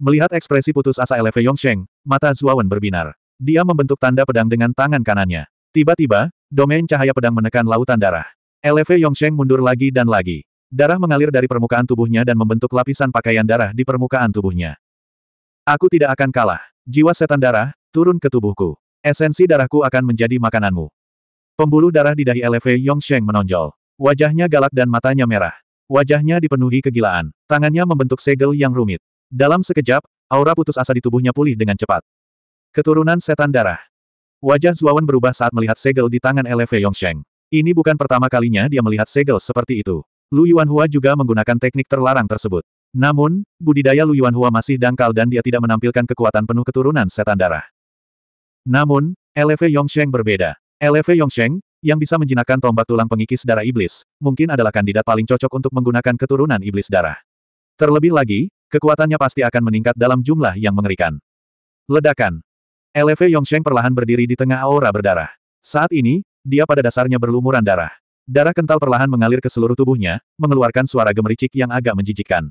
Melihat ekspresi putus asa Eleve Yongsheng, mata Zuawan berbinar. Dia membentuk tanda pedang dengan tangan kanannya. Tiba-tiba, domain cahaya pedang menekan lautan darah. Eleve Yongsheng mundur lagi dan lagi. Darah mengalir dari permukaan tubuhnya dan membentuk lapisan pakaian darah di permukaan tubuhnya. Aku tidak akan kalah. Jiwa setan darah, turun ke tubuhku. Esensi darahku akan menjadi makananmu. Pembuluh darah di dahi Eleve Yongsheng menonjol. Wajahnya galak dan matanya merah. Wajahnya dipenuhi kegilaan. Tangannya membentuk segel yang rumit. Dalam sekejap, aura putus asa di tubuhnya pulih dengan cepat. Keturunan setan darah. Wajah Zuawan berubah saat melihat segel di tangan LV Yongsheng. Ini bukan pertama kalinya dia melihat segel seperti itu. Lu Yuanhua juga menggunakan teknik terlarang tersebut. Namun, budidaya Lu Yuanhua masih dangkal dan dia tidak menampilkan kekuatan penuh keturunan setan darah. Namun, LV Yongsheng berbeda. LV Yongsheng, yang bisa menjinakkan tombak tulang pengikis darah iblis, mungkin adalah kandidat paling cocok untuk menggunakan keturunan iblis darah. Terlebih lagi, Kekuatannya pasti akan meningkat dalam jumlah yang mengerikan. Ledakan. LV Yongsheng perlahan berdiri di tengah aura berdarah. Saat ini, dia pada dasarnya berlumuran darah. Darah kental perlahan mengalir ke seluruh tubuhnya, mengeluarkan suara gemericik yang agak menjijikkan.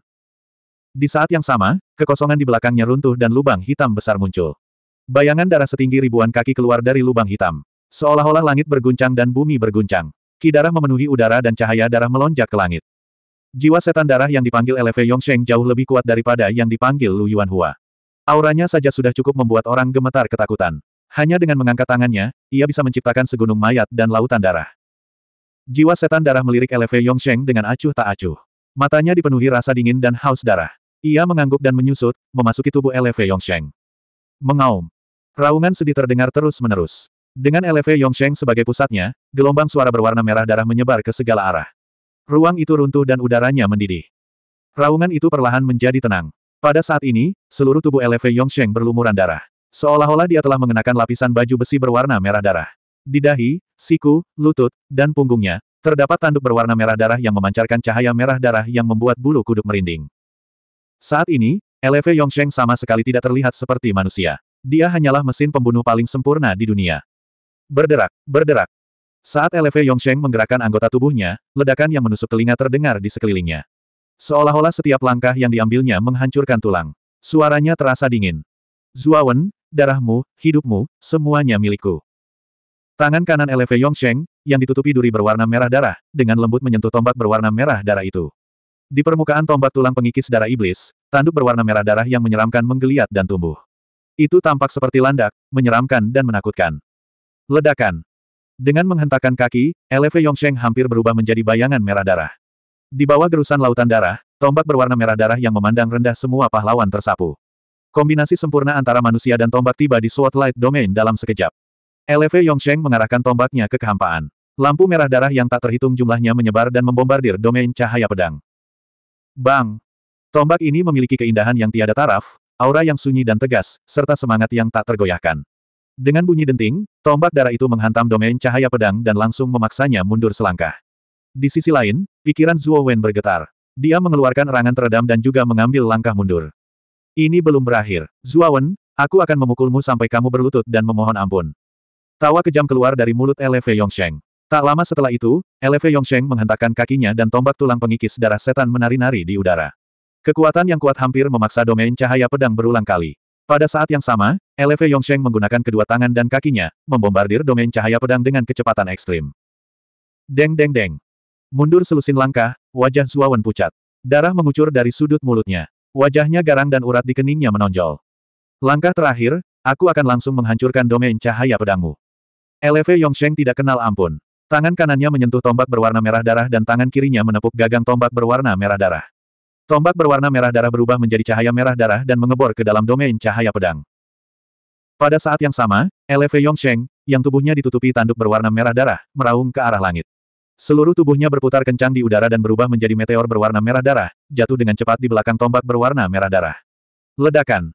Di saat yang sama, kekosongan di belakangnya runtuh dan lubang hitam besar muncul. Bayangan darah setinggi ribuan kaki keluar dari lubang hitam. Seolah-olah langit berguncang dan bumi berguncang. Ki darah memenuhi udara dan cahaya darah melonjak ke langit. Jiwa setan darah yang dipanggil Eleve Yongsheng jauh lebih kuat daripada yang dipanggil Lu Yuanhua. Auranya saja sudah cukup membuat orang gemetar ketakutan. Hanya dengan mengangkat tangannya, ia bisa menciptakan segunung mayat dan lautan darah. Jiwa setan darah melirik Eleve Yongsheng dengan acuh tak acuh. Matanya dipenuhi rasa dingin dan haus darah. Ia mengangguk dan menyusut, memasuki tubuh Eleve Yongsheng. Mengaum. Raungan sedih terdengar terus-menerus. Dengan Eleve Yongsheng sebagai pusatnya, gelombang suara berwarna merah darah menyebar ke segala arah. Ruang itu runtuh dan udaranya mendidih. Raungan itu perlahan menjadi tenang. Pada saat ini, seluruh tubuh LV Yongsheng berlumuran darah. Seolah-olah dia telah mengenakan lapisan baju besi berwarna merah darah. Di dahi, siku, lutut, dan punggungnya, terdapat tanduk berwarna merah darah yang memancarkan cahaya merah darah yang membuat bulu kuduk merinding. Saat ini, LV Yongsheng sama sekali tidak terlihat seperti manusia. Dia hanyalah mesin pembunuh paling sempurna di dunia. Berderak, berderak, saat LV Yongsheng menggerakkan anggota tubuhnya, ledakan yang menusuk telinga terdengar di sekelilingnya. Seolah-olah setiap langkah yang diambilnya menghancurkan tulang. Suaranya terasa dingin. Zuawan, darahmu, hidupmu, semuanya milikku. Tangan kanan LV Yongsheng, yang ditutupi duri berwarna merah darah, dengan lembut menyentuh tombak berwarna merah darah itu. Di permukaan tombak tulang pengikis darah iblis, tanduk berwarna merah darah yang menyeramkan menggeliat dan tumbuh. Itu tampak seperti landak, menyeramkan dan menakutkan. Ledakan. Dengan menghentakkan kaki, Eleve Yongsheng hampir berubah menjadi bayangan merah darah. Di bawah gerusan lautan darah, tombak berwarna merah darah yang memandang rendah semua pahlawan tersapu. Kombinasi sempurna antara manusia dan tombak tiba di Sword Light Domain dalam sekejap. Eleve Yongsheng mengarahkan tombaknya ke kehampaan. Lampu merah darah yang tak terhitung jumlahnya menyebar dan membombardir domain cahaya pedang. Bang! Tombak ini memiliki keindahan yang tiada taraf, aura yang sunyi dan tegas, serta semangat yang tak tergoyahkan. Dengan bunyi denting, tombak darah itu menghantam domain cahaya pedang dan langsung memaksanya mundur selangkah. Di sisi lain, pikiran Zuo Wen bergetar. Dia mengeluarkan erangan teredam dan juga mengambil langkah mundur. Ini belum berakhir. Zuo Wen, aku akan memukulmu sampai kamu berlutut dan memohon ampun. Tawa kejam keluar dari mulut Eleve Yongsheng. Tak lama setelah itu, Eleve Yongsheng menghentakkan kakinya dan tombak tulang pengikis darah setan menari-nari di udara. Kekuatan yang kuat hampir memaksa domain cahaya pedang berulang kali. Pada saat yang sama, LV Yongsheng menggunakan kedua tangan dan kakinya, membombardir domain cahaya pedang dengan kecepatan ekstrim. Deng deng deng. Mundur selusin langkah, wajah Zuawan pucat. Darah mengucur dari sudut mulutnya. Wajahnya garang dan urat di keningnya menonjol. Langkah terakhir, aku akan langsung menghancurkan domain cahaya pedangmu. LV Yongsheng tidak kenal ampun. Tangan kanannya menyentuh tombak berwarna merah darah dan tangan kirinya menepuk gagang tombak berwarna merah darah. Tombak berwarna merah darah berubah menjadi cahaya merah darah dan mengebor ke dalam domain cahaya pedang. Pada saat yang sama, Eleve Yongsheng, yang tubuhnya ditutupi tanduk berwarna merah darah, meraung ke arah langit. Seluruh tubuhnya berputar kencang di udara dan berubah menjadi meteor berwarna merah darah, jatuh dengan cepat di belakang tombak berwarna merah darah. Ledakan!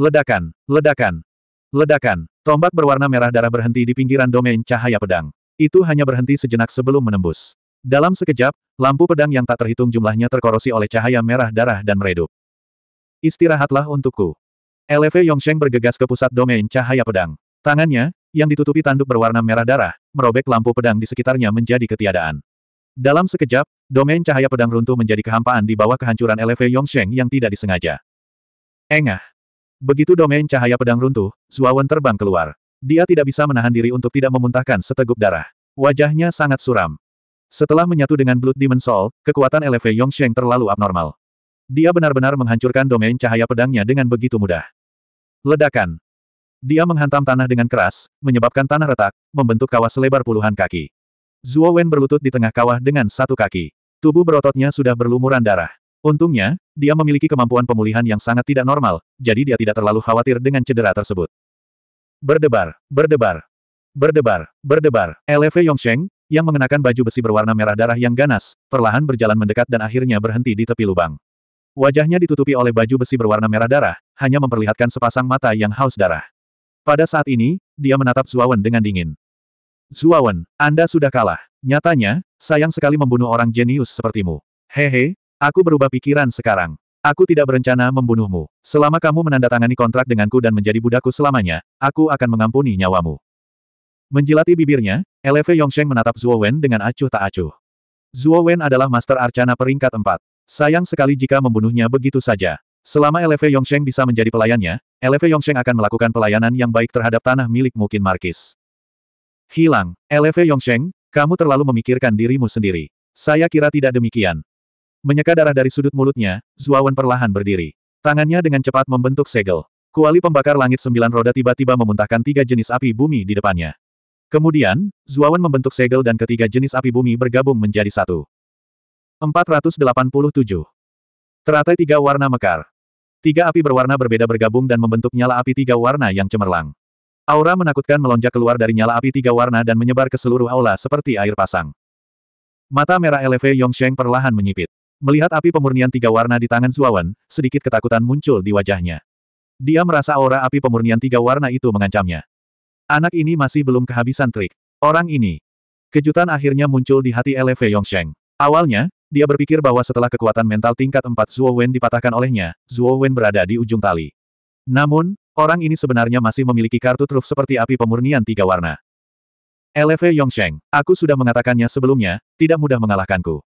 Ledakan! Ledakan! Ledakan! Tombak berwarna merah darah berhenti di pinggiran domain cahaya pedang. Itu hanya berhenti sejenak sebelum menembus. Dalam sekejap, lampu pedang yang tak terhitung jumlahnya terkorosi oleh cahaya merah darah dan meredup. Istirahatlah untukku. LV Yongsheng bergegas ke pusat domain cahaya pedang. Tangannya, yang ditutupi tanduk berwarna merah darah, merobek lampu pedang di sekitarnya menjadi ketiadaan. Dalam sekejap, domain cahaya pedang runtuh menjadi kehampaan di bawah kehancuran LV Yongsheng yang tidak disengaja. Engah. Begitu domain cahaya pedang runtuh, Zuawan terbang keluar. Dia tidak bisa menahan diri untuk tidak memuntahkan seteguk darah. Wajahnya sangat suram. Setelah menyatu dengan Blood Demon Soul, kekuatan LV Yongsheng terlalu abnormal. Dia benar-benar menghancurkan domain cahaya pedangnya dengan begitu mudah. Ledakan. Dia menghantam tanah dengan keras, menyebabkan tanah retak, membentuk kawah selebar puluhan kaki. Zuo Wen berlutut di tengah kawah dengan satu kaki. Tubuh berototnya sudah berlumuran darah. Untungnya, dia memiliki kemampuan pemulihan yang sangat tidak normal, jadi dia tidak terlalu khawatir dengan cedera tersebut. Berdebar, berdebar, berdebar, berdebar. LV Yongsheng, yang mengenakan baju besi berwarna merah darah yang ganas, perlahan berjalan mendekat dan akhirnya berhenti di tepi lubang. Wajahnya ditutupi oleh baju besi berwarna merah darah, hanya memperlihatkan sepasang mata yang haus darah. Pada saat ini, dia menatap Zuawan dengan dingin. Zuawan, Anda sudah kalah. Nyatanya, sayang sekali membunuh orang jenius sepertimu. Hehe, aku berubah pikiran sekarang. Aku tidak berencana membunuhmu. Selama kamu menandatangani kontrak denganku dan menjadi budakku selamanya, aku akan mengampuni nyawamu. Menjilati bibirnya, Eleve Yongsheng menatap Zhuo Wen dengan acuh tak acuh. Zhuo Wen adalah master arcana peringkat 4. Sayang sekali jika membunuhnya begitu saja. Selama Eleve Yongsheng bisa menjadi pelayannya, Eleve Yongsheng akan melakukan pelayanan yang baik terhadap tanah milik Mukin Markis. Hilang, Eleve Yongsheng, kamu terlalu memikirkan dirimu sendiri. Saya kira tidak demikian. Menyeka darah dari sudut mulutnya, Wen perlahan berdiri. Tangannya dengan cepat membentuk segel. Kuali pembakar langit sembilan roda tiba-tiba memuntahkan tiga jenis api bumi di depannya. Kemudian, Zuawan membentuk segel dan ketiga jenis api bumi bergabung menjadi satu. 487. Teratai tiga warna mekar. Tiga api berwarna berbeda bergabung dan membentuk nyala api tiga warna yang cemerlang. Aura menakutkan melonjak keluar dari nyala api tiga warna dan menyebar ke seluruh aula seperti air pasang. Mata merah LV Yongsheng perlahan menyipit. Melihat api pemurnian tiga warna di tangan Zuawan, sedikit ketakutan muncul di wajahnya. Dia merasa aura api pemurnian tiga warna itu mengancamnya. Anak ini masih belum kehabisan trik. Orang ini. Kejutan akhirnya muncul di hati L.F. Yongsheng. Awalnya, dia berpikir bahwa setelah kekuatan mental tingkat 4 Zuo Wen dipatahkan olehnya, Zuo Wen berada di ujung tali. Namun, orang ini sebenarnya masih memiliki kartu truf seperti api pemurnian tiga warna. L.F. Yongsheng, aku sudah mengatakannya sebelumnya, tidak mudah mengalahkanku.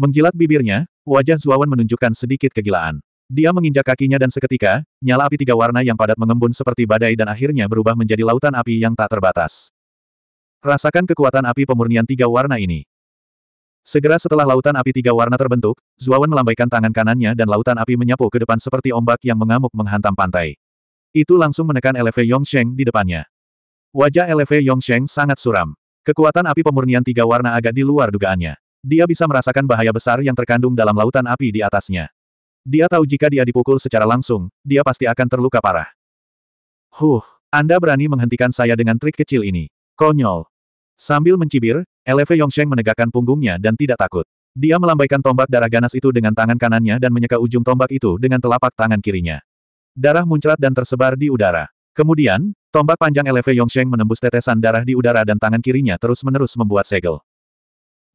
Menggilat bibirnya, wajah Wen menunjukkan sedikit kegilaan. Dia menginjak kakinya dan seketika, nyala api tiga warna yang padat mengembun seperti badai dan akhirnya berubah menjadi lautan api yang tak terbatas. Rasakan kekuatan api pemurnian tiga warna ini. Segera setelah lautan api tiga warna terbentuk, Zuawan melambaikan tangan kanannya dan lautan api menyapu ke depan seperti ombak yang mengamuk menghantam pantai. Itu langsung menekan LV Yongsheng di depannya. Wajah LV Yongsheng sangat suram. Kekuatan api pemurnian tiga warna agak di luar dugaannya. Dia bisa merasakan bahaya besar yang terkandung dalam lautan api di atasnya. Dia tahu jika dia dipukul secara langsung, dia pasti akan terluka parah. Huh, Anda berani menghentikan saya dengan trik kecil ini. Konyol. Sambil mencibir, Eleve Yongsheng menegakkan punggungnya dan tidak takut. Dia melambaikan tombak darah ganas itu dengan tangan kanannya dan menyeka ujung tombak itu dengan telapak tangan kirinya. Darah muncrat dan tersebar di udara. Kemudian, tombak panjang Eleve Yongsheng menembus tetesan darah di udara dan tangan kirinya terus-menerus membuat segel.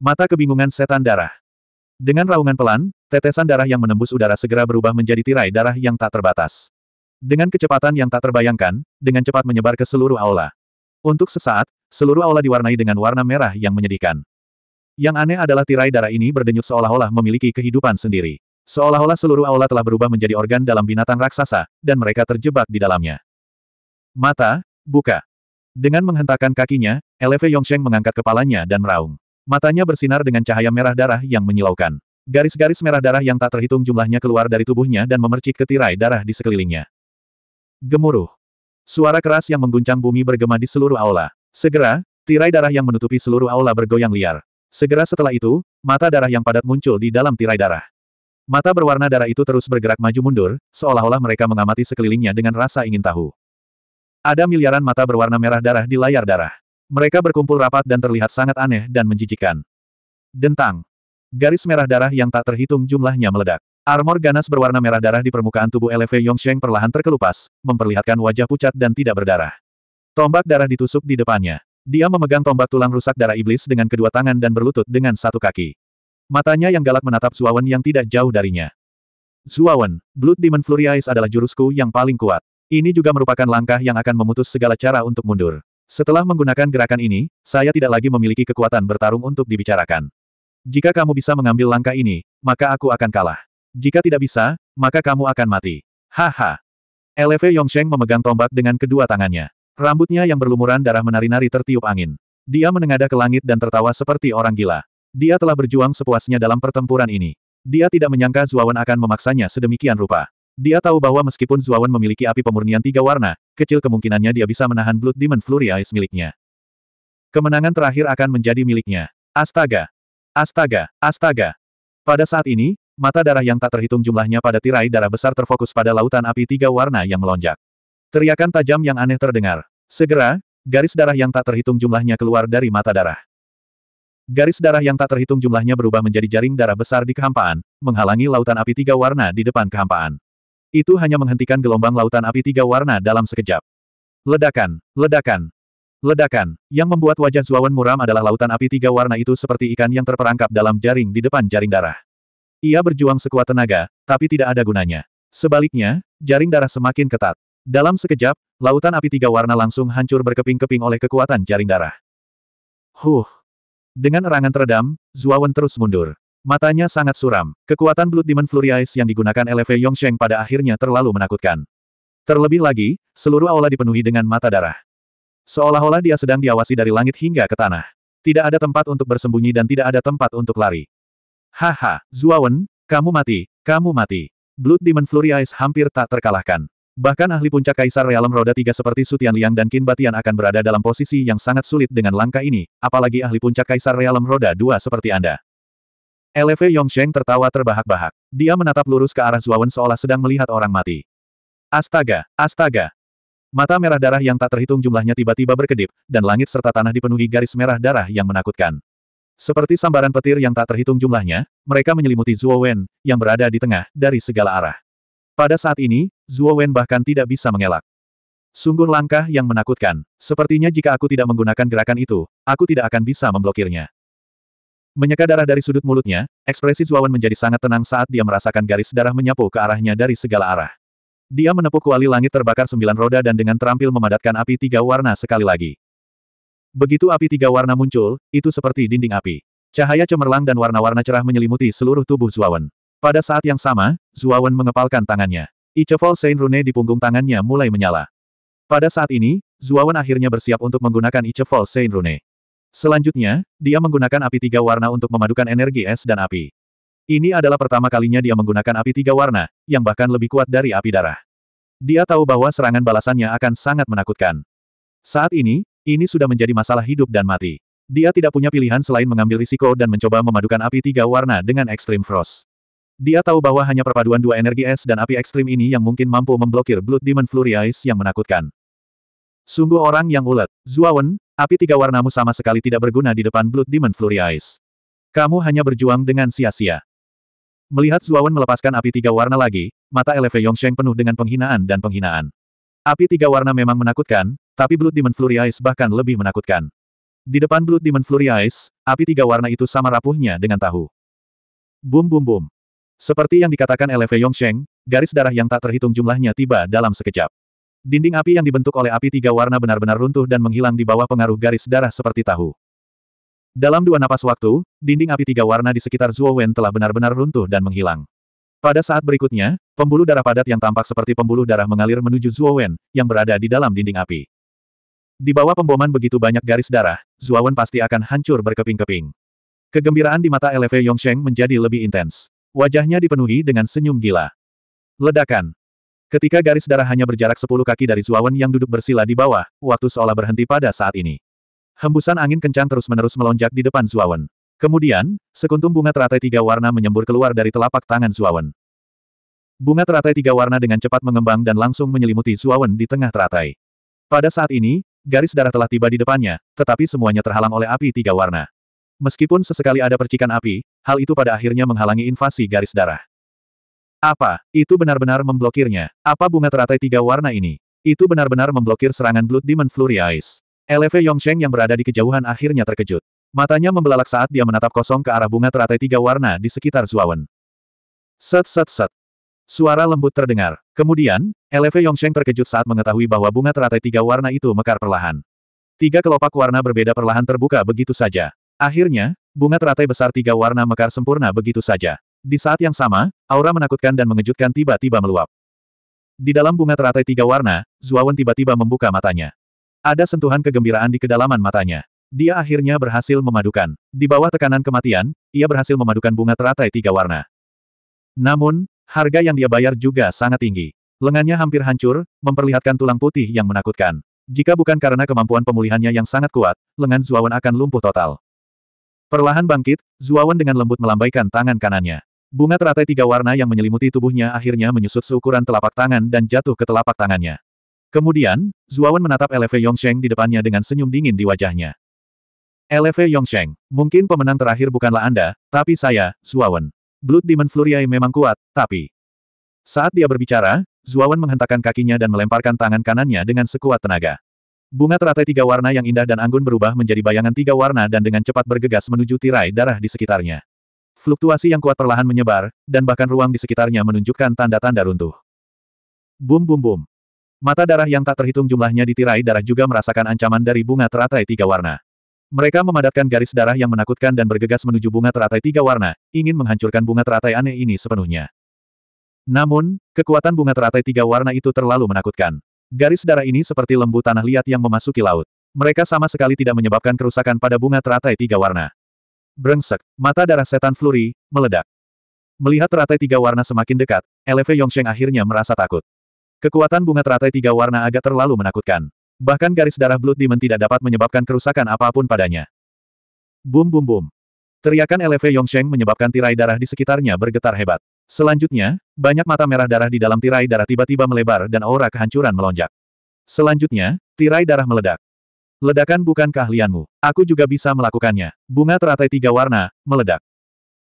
Mata kebingungan setan darah. Dengan raungan pelan, tetesan darah yang menembus udara segera berubah menjadi tirai darah yang tak terbatas. Dengan kecepatan yang tak terbayangkan, dengan cepat menyebar ke seluruh aula. Untuk sesaat, seluruh aula diwarnai dengan warna merah yang menyedihkan. Yang aneh adalah tirai darah ini berdenyut seolah-olah memiliki kehidupan sendiri. Seolah-olah seluruh aula telah berubah menjadi organ dalam binatang raksasa, dan mereka terjebak di dalamnya. Mata, buka. Dengan menghentakkan kakinya, Eleve Yongsheng mengangkat kepalanya dan meraung. Matanya bersinar dengan cahaya merah darah yang menyilaukan. Garis-garis merah darah yang tak terhitung jumlahnya keluar dari tubuhnya dan memercik ke tirai darah di sekelilingnya. Gemuruh. Suara keras yang mengguncang bumi bergema di seluruh aula. Segera, tirai darah yang menutupi seluruh aula bergoyang liar. Segera setelah itu, mata darah yang padat muncul di dalam tirai darah. Mata berwarna darah itu terus bergerak maju mundur, seolah-olah mereka mengamati sekelilingnya dengan rasa ingin tahu. Ada miliaran mata berwarna merah darah di layar darah. Mereka berkumpul rapat dan terlihat sangat aneh dan menjijikkan. Dentang. Garis merah darah yang tak terhitung jumlahnya meledak. Armor ganas berwarna merah darah di permukaan tubuh LV Yongsheng perlahan terkelupas, memperlihatkan wajah pucat dan tidak berdarah. Tombak darah ditusuk di depannya. Dia memegang tombak tulang rusak darah iblis dengan kedua tangan dan berlutut dengan satu kaki. Matanya yang galak menatap Zuawan yang tidak jauh darinya. Zuawan, Blood Demon Flurry Eyes adalah jurusku yang paling kuat. Ini juga merupakan langkah yang akan memutus segala cara untuk mundur. Setelah menggunakan gerakan ini, saya tidak lagi memiliki kekuatan bertarung untuk dibicarakan. Jika kamu bisa mengambil langkah ini, maka aku akan kalah. Jika tidak bisa, maka kamu akan mati. Haha. Lv Yongsheng memegang tombak dengan kedua tangannya. Rambutnya yang berlumuran darah menari-nari tertiup angin. Dia menengadah ke langit dan tertawa seperti orang gila. Dia telah berjuang sepuasnya dalam pertempuran ini. Dia tidak menyangka Zuawan akan memaksanya sedemikian rupa. Dia tahu bahwa meskipun Zuawan memiliki api pemurnian tiga warna, kecil kemungkinannya dia bisa menahan Blood Demon Flurry Ice miliknya. Kemenangan terakhir akan menjadi miliknya. Astaga! Astaga! Astaga! Pada saat ini, mata darah yang tak terhitung jumlahnya pada tirai darah besar terfokus pada lautan api tiga warna yang melonjak. Teriakan tajam yang aneh terdengar. Segera, garis darah yang tak terhitung jumlahnya keluar dari mata darah. Garis darah yang tak terhitung jumlahnya berubah menjadi jaring darah besar di kehampaan, menghalangi lautan api tiga warna di depan kehampaan. Itu hanya menghentikan gelombang lautan api tiga warna dalam sekejap. Ledakan, ledakan, ledakan, yang membuat wajah Zuawan muram adalah lautan api tiga warna itu seperti ikan yang terperangkap dalam jaring di depan jaring darah. Ia berjuang sekuat tenaga, tapi tidak ada gunanya. Sebaliknya, jaring darah semakin ketat. Dalam sekejap, lautan api tiga warna langsung hancur berkeping-keping oleh kekuatan jaring darah. Huh! Dengan erangan teredam, Zuawan terus mundur. Matanya sangat suram. Kekuatan Blood Demon Flurry Ice yang digunakan LV Yongsheng pada akhirnya terlalu menakutkan. Terlebih lagi, seluruh aula dipenuhi dengan mata darah. Seolah-olah dia sedang diawasi dari langit hingga ke tanah. Tidak ada tempat untuk bersembunyi dan tidak ada tempat untuk lari. Haha, Zuawan, kamu mati, kamu mati. Blood Demon Flurry Ice hampir tak terkalahkan. Bahkan ahli puncak Kaisar Realm Roda Tiga seperti Sutian Liang dan Qin Batian akan berada dalam posisi yang sangat sulit dengan langkah ini, apalagi ahli puncak Kaisar Realm Roda Dua seperti Anda. LV Yongsheng tertawa terbahak-bahak. Dia menatap lurus ke arah Zuawan seolah sedang melihat orang mati. Astaga, astaga. Mata merah darah yang tak terhitung jumlahnya tiba-tiba berkedip, dan langit serta tanah dipenuhi garis merah darah yang menakutkan. Seperti sambaran petir yang tak terhitung jumlahnya, mereka menyelimuti Zuo Wen, yang berada di tengah, dari segala arah. Pada saat ini, Zuo Wen bahkan tidak bisa mengelak. Sungguh langkah yang menakutkan. Sepertinya jika aku tidak menggunakan gerakan itu, aku tidak akan bisa memblokirnya. Menyeka darah dari sudut mulutnya, ekspresi Zuawan menjadi sangat tenang saat dia merasakan garis darah menyapu ke arahnya dari segala arah. Dia menepuk kuali langit terbakar sembilan roda dan dengan terampil memadatkan api tiga warna sekali lagi. Begitu api tiga warna muncul, itu seperti dinding api. Cahaya cemerlang dan warna-warna cerah menyelimuti seluruh tubuh Zuawan. Pada saat yang sama, Zuawan mengepalkan tangannya. Ichevol Saint Rune di punggung tangannya mulai menyala. Pada saat ini, Zuawan akhirnya bersiap untuk menggunakan Ichevol Saint Rune. Selanjutnya, dia menggunakan api tiga warna untuk memadukan energi es dan api. Ini adalah pertama kalinya dia menggunakan api tiga warna, yang bahkan lebih kuat dari api darah. Dia tahu bahwa serangan balasannya akan sangat menakutkan. Saat ini, ini sudah menjadi masalah hidup dan mati. Dia tidak punya pilihan selain mengambil risiko dan mencoba memadukan api tiga warna dengan ekstrim Frost. Dia tahu bahwa hanya perpaduan dua energi es dan api ekstrim ini yang mungkin mampu memblokir Blood Demon Flurry Ice yang menakutkan. Sungguh orang yang ulet. Zuawan, Api tiga warnamu sama sekali tidak berguna di depan Blood Demon Flurry Ice. Kamu hanya berjuang dengan sia-sia. Melihat Zuawan melepaskan api tiga warna lagi, mata Eleve Yongsheng penuh dengan penghinaan dan penghinaan. Api tiga warna memang menakutkan, tapi Blood Demon Flurry Ice bahkan lebih menakutkan. Di depan Blood Demon Flurry Ice, api tiga warna itu sama rapuhnya dengan tahu. Bum bum bum. Seperti yang dikatakan Eleve Yongsheng, garis darah yang tak terhitung jumlahnya tiba dalam sekejap. Dinding api yang dibentuk oleh api tiga warna benar-benar runtuh dan menghilang di bawah pengaruh garis darah seperti tahu. Dalam dua napas waktu, dinding api tiga warna di sekitar Zhuo Wen telah benar-benar runtuh dan menghilang. Pada saat berikutnya, pembuluh darah padat yang tampak seperti pembuluh darah mengalir menuju Zhuo Wen, yang berada di dalam dinding api. Di bawah pemboman begitu banyak garis darah, Zhuo Wen pasti akan hancur berkeping-keping. Kegembiraan di mata Eleve Yongsheng menjadi lebih intens. Wajahnya dipenuhi dengan senyum gila. Ledakan. Ketika garis darah hanya berjarak 10 kaki dari Zuawan yang duduk bersila di bawah, waktu seolah berhenti pada saat ini. Hembusan angin kencang terus-menerus melonjak di depan Zuawan. Kemudian, sekuntum bunga teratai tiga warna menyembur keluar dari telapak tangan Zuawan. Bunga teratai tiga warna dengan cepat mengembang dan langsung menyelimuti Zuawan di tengah teratai. Pada saat ini, garis darah telah tiba di depannya, tetapi semuanya terhalang oleh api tiga warna. Meskipun sesekali ada percikan api, hal itu pada akhirnya menghalangi invasi garis darah. Apa, itu benar-benar memblokirnya? Apa bunga teratai tiga warna ini? Itu benar-benar memblokir serangan Blood Demon Flurry Eyes. Lv Yongsheng yang berada di kejauhan akhirnya terkejut. Matanya membelalak saat dia menatap kosong ke arah bunga teratai tiga warna di sekitar Zuawan. Set set set. Suara lembut terdengar. Kemudian, Lv Yongsheng terkejut saat mengetahui bahwa bunga teratai tiga warna itu mekar perlahan. Tiga kelopak warna berbeda perlahan terbuka begitu saja. Akhirnya, bunga teratai besar tiga warna mekar sempurna begitu saja. Di saat yang sama, aura menakutkan dan mengejutkan tiba-tiba meluap. Di dalam bunga teratai tiga warna, Zuawan tiba-tiba membuka matanya. Ada sentuhan kegembiraan di kedalaman matanya. Dia akhirnya berhasil memadukan. Di bawah tekanan kematian, ia berhasil memadukan bunga teratai tiga warna. Namun, harga yang dia bayar juga sangat tinggi. Lengannya hampir hancur, memperlihatkan tulang putih yang menakutkan. Jika bukan karena kemampuan pemulihannya yang sangat kuat, lengan Zuawan akan lumpuh total. Perlahan bangkit, Zuawan dengan lembut melambaikan tangan kanannya. Bunga teratai tiga warna yang menyelimuti tubuhnya akhirnya menyusut seukuran telapak tangan dan jatuh ke telapak tangannya. Kemudian, Zuawan menatap Eleve Yongsheng di depannya dengan senyum dingin di wajahnya. Eleve Yongsheng, mungkin pemenang terakhir bukanlah Anda, tapi saya, Zuawan. Blood Demon Fluriae memang kuat, tapi... Saat dia berbicara, Zuawan menghentakkan kakinya dan melemparkan tangan kanannya dengan sekuat tenaga. Bunga teratai tiga warna yang indah dan anggun berubah menjadi bayangan tiga warna dan dengan cepat bergegas menuju tirai darah di sekitarnya. Fluktuasi yang kuat perlahan menyebar, dan bahkan ruang di sekitarnya menunjukkan tanda-tanda runtuh. Bum bum bum. Mata darah yang tak terhitung jumlahnya ditirai darah juga merasakan ancaman dari bunga teratai tiga warna. Mereka memadatkan garis darah yang menakutkan dan bergegas menuju bunga teratai tiga warna, ingin menghancurkan bunga teratai aneh ini sepenuhnya. Namun, kekuatan bunga teratai tiga warna itu terlalu menakutkan. Garis darah ini seperti lembu tanah liat yang memasuki laut. Mereka sama sekali tidak menyebabkan kerusakan pada bunga teratai tiga warna. Brengsek, mata darah setan fluri, meledak. Melihat teratai tiga warna semakin dekat, Eleve Yongsheng akhirnya merasa takut. Kekuatan bunga teratai tiga warna agak terlalu menakutkan. Bahkan garis darah Blood Demon tidak dapat menyebabkan kerusakan apapun padanya. Bum bum bum. Teriakan Eleve Yongsheng menyebabkan tirai darah di sekitarnya bergetar hebat. Selanjutnya, banyak mata merah darah di dalam tirai darah tiba-tiba melebar dan aura kehancuran melonjak. Selanjutnya, tirai darah meledak. Ledakan bukan keahlianmu. Aku juga bisa melakukannya. Bunga teratai tiga warna, meledak.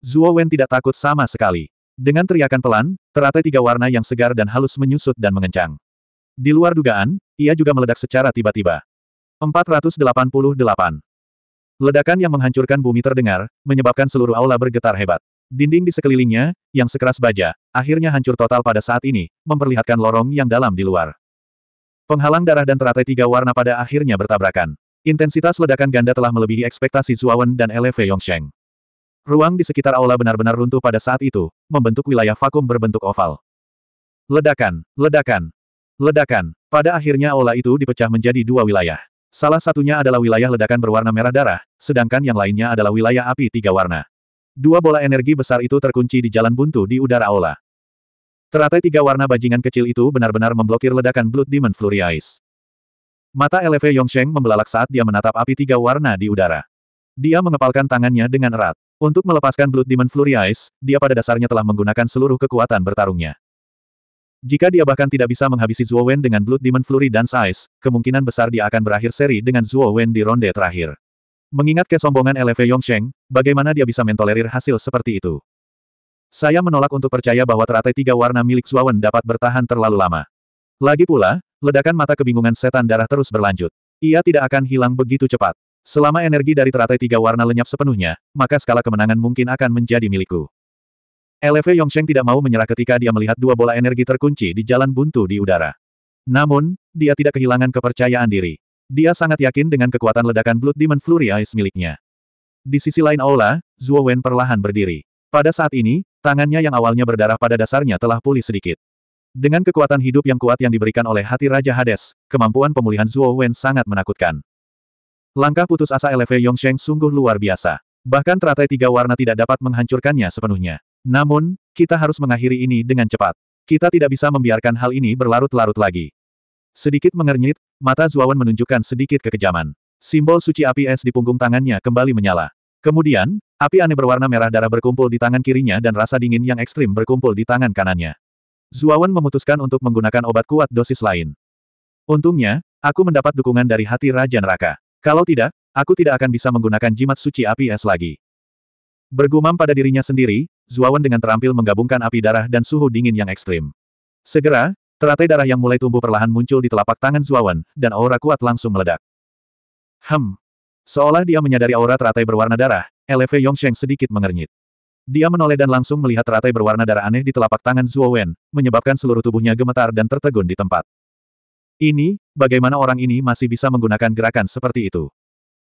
Zuo Wen tidak takut sama sekali. Dengan teriakan pelan, teratai tiga warna yang segar dan halus menyusut dan mengencang. Di luar dugaan, ia juga meledak secara tiba-tiba. 488. Ledakan yang menghancurkan bumi terdengar, menyebabkan seluruh aula bergetar hebat. Dinding di sekelilingnya, yang sekeras baja, akhirnya hancur total pada saat ini, memperlihatkan lorong yang dalam di luar. Penghalang darah dan teratai tiga warna pada akhirnya bertabrakan. Intensitas ledakan ganda telah melebihi ekspektasi Zuawan dan Eleve Yongsheng. Ruang di sekitar aula benar-benar runtuh pada saat itu, membentuk wilayah vakum berbentuk oval. Ledakan, ledakan, ledakan. Pada akhirnya aula itu dipecah menjadi dua wilayah. Salah satunya adalah wilayah ledakan berwarna merah darah, sedangkan yang lainnya adalah wilayah api tiga warna. Dua bola energi besar itu terkunci di jalan buntu di udara aula. Teratai tiga warna bajingan kecil itu benar-benar memblokir ledakan Blood Demon Flurry Eyes. Mata LV Yongsheng membelalak saat dia menatap api tiga warna di udara. Dia mengepalkan tangannya dengan erat. Untuk melepaskan Blood Demon Flurry Eyes. dia pada dasarnya telah menggunakan seluruh kekuatan bertarungnya. Jika dia bahkan tidak bisa menghabisi Zhuo Wen dengan Blood Demon Flurry dan Ice, kemungkinan besar dia akan berakhir seri dengan Zhuo Wen di ronde terakhir. Mengingat kesombongan LV Yongsheng, bagaimana dia bisa mentolerir hasil seperti itu? Saya menolak untuk percaya bahwa teratai tiga warna milik Zuawan dapat bertahan terlalu lama. Lagi pula, ledakan mata kebingungan setan darah terus berlanjut. Ia tidak akan hilang begitu cepat. Selama energi dari teratai tiga warna lenyap sepenuhnya, maka skala kemenangan mungkin akan menjadi milikku. LV Yongsheng tidak mau menyerah ketika dia melihat dua bola energi terkunci di jalan buntu di udara. Namun, dia tidak kehilangan kepercayaan diri. Dia sangat yakin dengan kekuatan ledakan Blood Demon Flurry Ice miliknya. Di sisi lain Aula, Zuo Wen perlahan berdiri. Pada saat ini, Tangannya yang awalnya berdarah pada dasarnya telah pulih sedikit. Dengan kekuatan hidup yang kuat yang diberikan oleh hati Raja Hades, kemampuan pemulihan Zhuo Wen sangat menakutkan. Langkah putus asa LV Yongsheng sungguh luar biasa. Bahkan teratai tiga warna tidak dapat menghancurkannya sepenuhnya. Namun, kita harus mengakhiri ini dengan cepat. Kita tidak bisa membiarkan hal ini berlarut-larut lagi. Sedikit mengernyit, mata Wen menunjukkan sedikit kekejaman. Simbol suci api es di punggung tangannya kembali menyala. Kemudian, api aneh berwarna merah darah berkumpul di tangan kirinya dan rasa dingin yang ekstrim berkumpul di tangan kanannya. Zuawan memutuskan untuk menggunakan obat kuat dosis lain. Untungnya, aku mendapat dukungan dari hati Raja Neraka. Kalau tidak, aku tidak akan bisa menggunakan jimat suci api es lagi. Bergumam pada dirinya sendiri, Zuawan dengan terampil menggabungkan api darah dan suhu dingin yang ekstrim. Segera, teratai darah yang mulai tumbuh perlahan muncul di telapak tangan Zuawan, dan aura kuat langsung meledak. Hem, Seolah dia menyadari aura teratai berwarna darah, LV Yongsheng sedikit mengernyit. Dia menoleh dan langsung melihat teratai berwarna darah aneh di telapak tangan Zhuo Wen, menyebabkan seluruh tubuhnya gemetar dan tertegun di tempat. Ini, bagaimana orang ini masih bisa menggunakan gerakan seperti itu?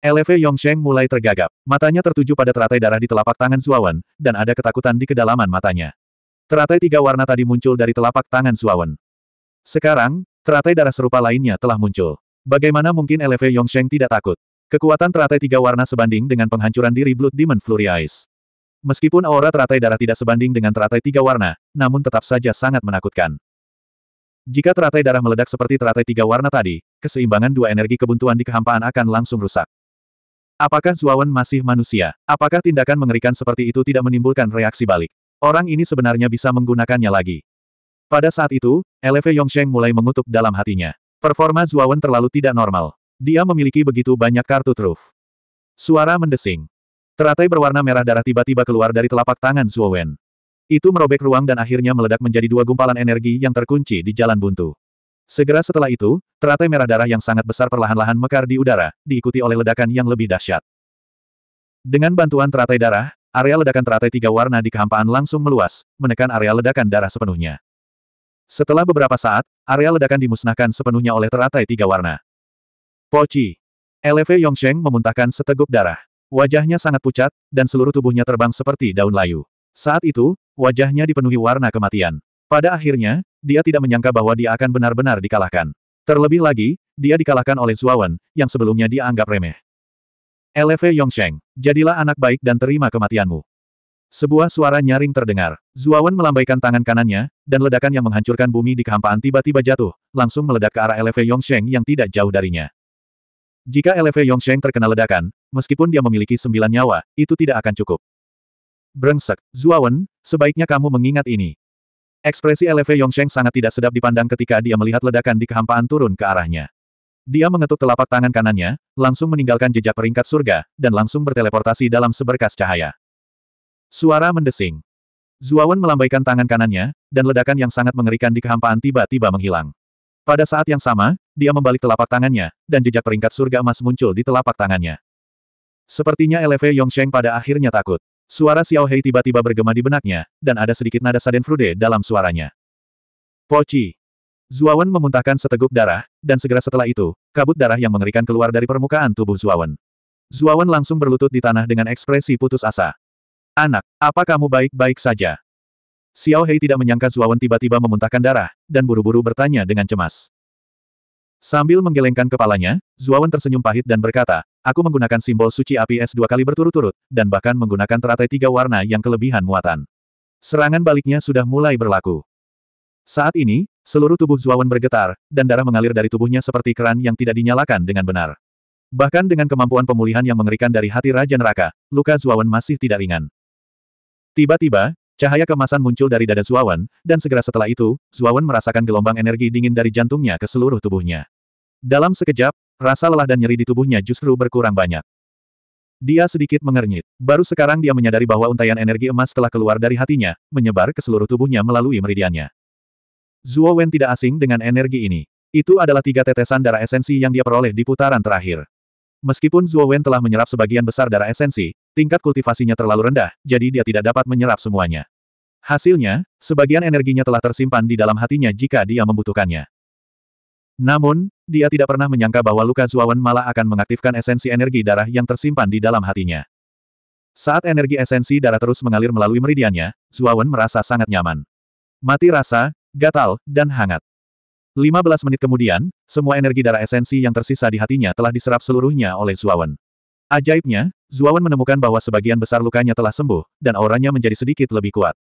LV Yongsheng mulai tergagap, matanya tertuju pada teratai darah di telapak tangan Wen, dan ada ketakutan di kedalaman matanya. Teratai tiga warna tadi muncul dari telapak tangan Wen. Sekarang, teratai darah serupa lainnya telah muncul. Bagaimana mungkin LV Yongsheng tidak takut? Kekuatan teratai tiga warna sebanding dengan penghancuran diri Blood Demon Flurry Eyes. Meskipun aura teratai darah tidak sebanding dengan teratai tiga warna, namun tetap saja sangat menakutkan. Jika teratai darah meledak seperti teratai tiga warna tadi, keseimbangan dua energi kebuntuan di kehampaan akan langsung rusak. Apakah Zuawan masih manusia? Apakah tindakan mengerikan seperti itu tidak menimbulkan reaksi balik? Orang ini sebenarnya bisa menggunakannya lagi. Pada saat itu, Lv Yongsheng mulai mengutuk dalam hatinya. Performa Zuawan terlalu tidak normal. Dia memiliki begitu banyak kartu truf. Suara mendesing. Teratai berwarna merah darah tiba-tiba keluar dari telapak tangan Wen. Itu merobek ruang dan akhirnya meledak menjadi dua gumpalan energi yang terkunci di jalan buntu. Segera setelah itu, teratai merah darah yang sangat besar perlahan-lahan mekar di udara, diikuti oleh ledakan yang lebih dahsyat. Dengan bantuan teratai darah, area ledakan teratai tiga warna di kehampaan langsung meluas, menekan area ledakan darah sepenuhnya. Setelah beberapa saat, area ledakan dimusnahkan sepenuhnya oleh teratai tiga warna. Poci. LV Yongsheng memuntahkan seteguk darah. Wajahnya sangat pucat, dan seluruh tubuhnya terbang seperti daun layu. Saat itu, wajahnya dipenuhi warna kematian. Pada akhirnya, dia tidak menyangka bahwa dia akan benar-benar dikalahkan. Terlebih lagi, dia dikalahkan oleh Zuawan, yang sebelumnya dia anggap remeh. LV Yongsheng, jadilah anak baik dan terima kematianmu. Sebuah suara nyaring terdengar. Zuawan melambaikan tangan kanannya, dan ledakan yang menghancurkan bumi di kehampaan tiba-tiba jatuh, langsung meledak ke arah LV Yongsheng yang tidak jauh darinya. Jika LV Yongsheng terkena ledakan, meskipun dia memiliki sembilan nyawa, itu tidak akan cukup. Brengsek, Zuawan, sebaiknya kamu mengingat ini. Ekspresi LV Yongsheng sangat tidak sedap dipandang ketika dia melihat ledakan di kehampaan turun ke arahnya. Dia mengetuk telapak tangan kanannya, langsung meninggalkan jejak peringkat surga, dan langsung berteleportasi dalam seberkas cahaya. Suara mendesing. Zuawan melambaikan tangan kanannya, dan ledakan yang sangat mengerikan di kehampaan tiba-tiba menghilang. Pada saat yang sama, dia membalik telapak tangannya, dan jejak peringkat surga emas muncul di telapak tangannya. Sepertinya LV Yongsheng pada akhirnya takut. Suara Xiao Hei tiba-tiba bergema di benaknya, dan ada sedikit nada frude dalam suaranya. Poci. Zuawan memuntahkan seteguk darah, dan segera setelah itu, kabut darah yang mengerikan keluar dari permukaan tubuh Zuawan. Zuawan langsung berlutut di tanah dengan ekspresi putus asa. Anak, apa kamu baik-baik saja? Xiao Hei tidak menyangka Zuawan tiba-tiba memuntahkan darah, dan buru-buru bertanya dengan cemas. Sambil menggelengkan kepalanya, Zuawan tersenyum pahit dan berkata, aku menggunakan simbol suci api es dua kali berturut-turut, dan bahkan menggunakan teratai tiga warna yang kelebihan muatan. Serangan baliknya sudah mulai berlaku. Saat ini, seluruh tubuh Zuawan bergetar, dan darah mengalir dari tubuhnya seperti keran yang tidak dinyalakan dengan benar. Bahkan dengan kemampuan pemulihan yang mengerikan dari hati Raja Neraka, luka Zuawan masih tidak ringan. Tiba-tiba, Cahaya kemasan muncul dari dada Zuawan, dan segera setelah itu, Zuawan merasakan gelombang energi dingin dari jantungnya ke seluruh tubuhnya. Dalam sekejap, rasa lelah dan nyeri di tubuhnya justru berkurang banyak. Dia sedikit mengernyit. Baru sekarang dia menyadari bahwa untaian energi emas telah keluar dari hatinya, menyebar ke seluruh tubuhnya melalui meridiannya. Zuo Wen tidak asing dengan energi ini. Itu adalah tiga tetesan darah esensi yang dia peroleh di putaran terakhir. Meskipun Zuo Wen telah menyerap sebagian besar darah esensi, tingkat kultivasinya terlalu rendah, jadi dia tidak dapat menyerap semuanya. Hasilnya, sebagian energinya telah tersimpan di dalam hatinya jika dia membutuhkannya. Namun, dia tidak pernah menyangka bahwa luka Wen malah akan mengaktifkan esensi energi darah yang tersimpan di dalam hatinya. Saat energi esensi darah terus mengalir melalui meridiannya, Wen merasa sangat nyaman. Mati rasa, gatal, dan hangat. 15 menit kemudian, semua energi darah esensi yang tersisa di hatinya telah diserap seluruhnya oleh Zuawan. Ajaibnya, Zuawan menemukan bahwa sebagian besar lukanya telah sembuh, dan auranya menjadi sedikit lebih kuat.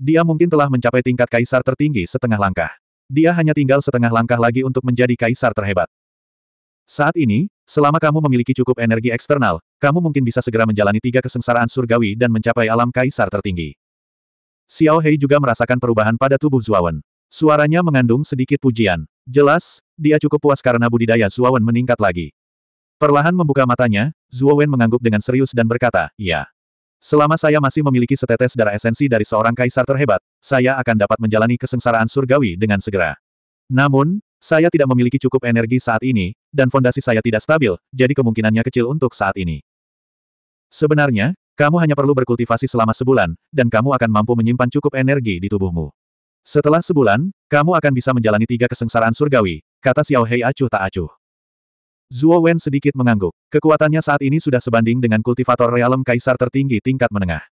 Dia mungkin telah mencapai tingkat kaisar tertinggi setengah langkah. Dia hanya tinggal setengah langkah lagi untuk menjadi kaisar terhebat. Saat ini, selama kamu memiliki cukup energi eksternal, kamu mungkin bisa segera menjalani tiga kesengsaraan surgawi dan mencapai alam kaisar tertinggi. Xiao Hei juga merasakan perubahan pada tubuh Zuawan. Suaranya mengandung sedikit pujian. Jelas, dia cukup puas karena budidaya Zuowen meningkat lagi. Perlahan membuka matanya, Zuowen mengangguk dengan serius dan berkata, Ya. Selama saya masih memiliki setetes darah esensi dari seorang kaisar terhebat, saya akan dapat menjalani kesengsaraan surgawi dengan segera. Namun, saya tidak memiliki cukup energi saat ini, dan fondasi saya tidak stabil, jadi kemungkinannya kecil untuk saat ini. Sebenarnya, kamu hanya perlu berkultivasi selama sebulan, dan kamu akan mampu menyimpan cukup energi di tubuhmu. Setelah sebulan, kamu akan bisa menjalani tiga kesengsaraan surgawi, kata Xiao Hei acuh tak acuh. Zhuo Wen sedikit mengangguk. Kekuatannya saat ini sudah sebanding dengan kultivator realem kaisar tertinggi tingkat menengah.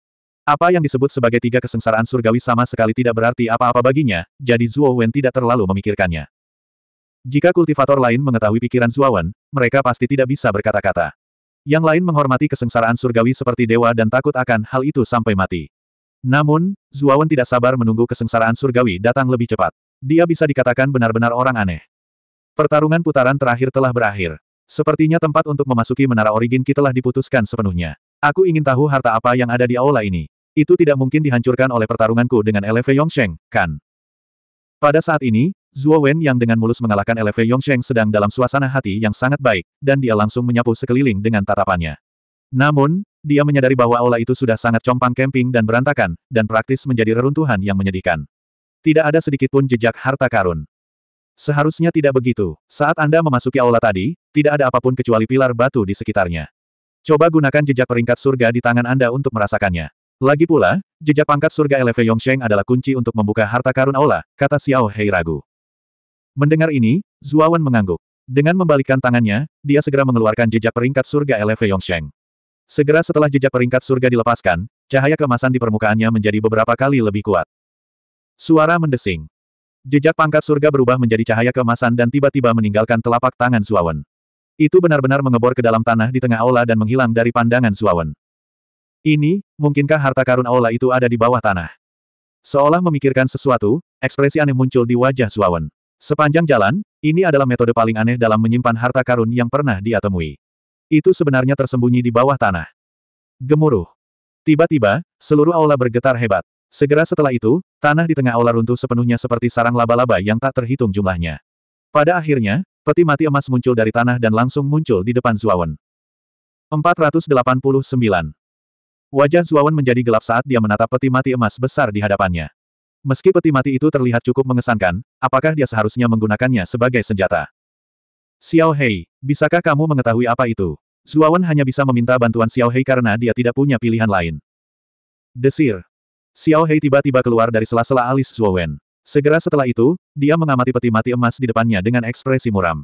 Apa yang disebut sebagai tiga kesengsaraan surgawi sama sekali tidak berarti apa-apa baginya, jadi Zuo Wen tidak terlalu memikirkannya. Jika kultivator lain mengetahui pikiran Zuo Wen, mereka pasti tidak bisa berkata-kata. Yang lain menghormati kesengsaraan surgawi seperti dewa dan takut akan hal itu sampai mati. Namun, Zuawan tidak sabar menunggu kesengsaraan surgawi datang lebih cepat. Dia bisa dikatakan benar-benar orang aneh. Pertarungan putaran terakhir telah berakhir. Sepertinya tempat untuk memasuki menara origin kita telah diputuskan sepenuhnya. Aku ingin tahu harta apa yang ada di aula ini. Itu tidak mungkin dihancurkan oleh pertarunganku dengan LV Yongsheng, kan? Pada saat ini, Zuo Wen yang dengan mulus mengalahkan LV Yongsheng sedang dalam suasana hati yang sangat baik, dan dia langsung menyapu sekeliling dengan tatapannya. Namun, dia menyadari bahwa aula itu sudah sangat compang camping dan berantakan, dan praktis menjadi reruntuhan yang menyedihkan. Tidak ada sedikitpun jejak harta karun. Seharusnya tidak begitu. Saat Anda memasuki aula tadi, tidak ada apapun kecuali pilar batu di sekitarnya. Coba gunakan jejak peringkat surga di tangan Anda untuk merasakannya. Lagi pula, jejak pangkat surga Eleve Yongsheng adalah kunci untuk membuka harta karun aula, kata Xiao Hei ragu. Mendengar ini, Zuawan mengangguk. Dengan membalikkan tangannya, dia segera mengeluarkan jejak peringkat surga Eleve Yongsheng. Segera setelah jejak peringkat surga dilepaskan, cahaya kemasan di permukaannya menjadi beberapa kali lebih kuat. Suara mendesing. Jejak pangkat surga berubah menjadi cahaya kemasan dan tiba-tiba meninggalkan telapak tangan Suawen. Itu benar-benar mengebor ke dalam tanah di tengah aula dan menghilang dari pandangan Suawen. Ini, mungkinkah harta karun aula itu ada di bawah tanah? Seolah memikirkan sesuatu, ekspresi aneh muncul di wajah Suawen. Sepanjang jalan, ini adalah metode paling aneh dalam menyimpan harta karun yang pernah dia temui. Itu sebenarnya tersembunyi di bawah tanah. Gemuruh. Tiba-tiba, seluruh aula bergetar hebat. Segera setelah itu, tanah di tengah aula runtuh sepenuhnya seperti sarang laba-laba yang tak terhitung jumlahnya. Pada akhirnya, peti mati emas muncul dari tanah dan langsung muncul di depan Zuawan. 489. Wajah Zuawan menjadi gelap saat dia menatap peti mati emas besar di hadapannya. Meski peti mati itu terlihat cukup mengesankan, apakah dia seharusnya menggunakannya sebagai senjata? Xiao Hei, bisakah kamu mengetahui apa itu? Zuawan hanya bisa meminta bantuan Xiao Hei karena dia tidak punya pilihan lain. Desir. Xiao Hei tiba-tiba keluar dari sela-sela alis Zuawan. Segera setelah itu, dia mengamati peti mati emas di depannya dengan ekspresi muram.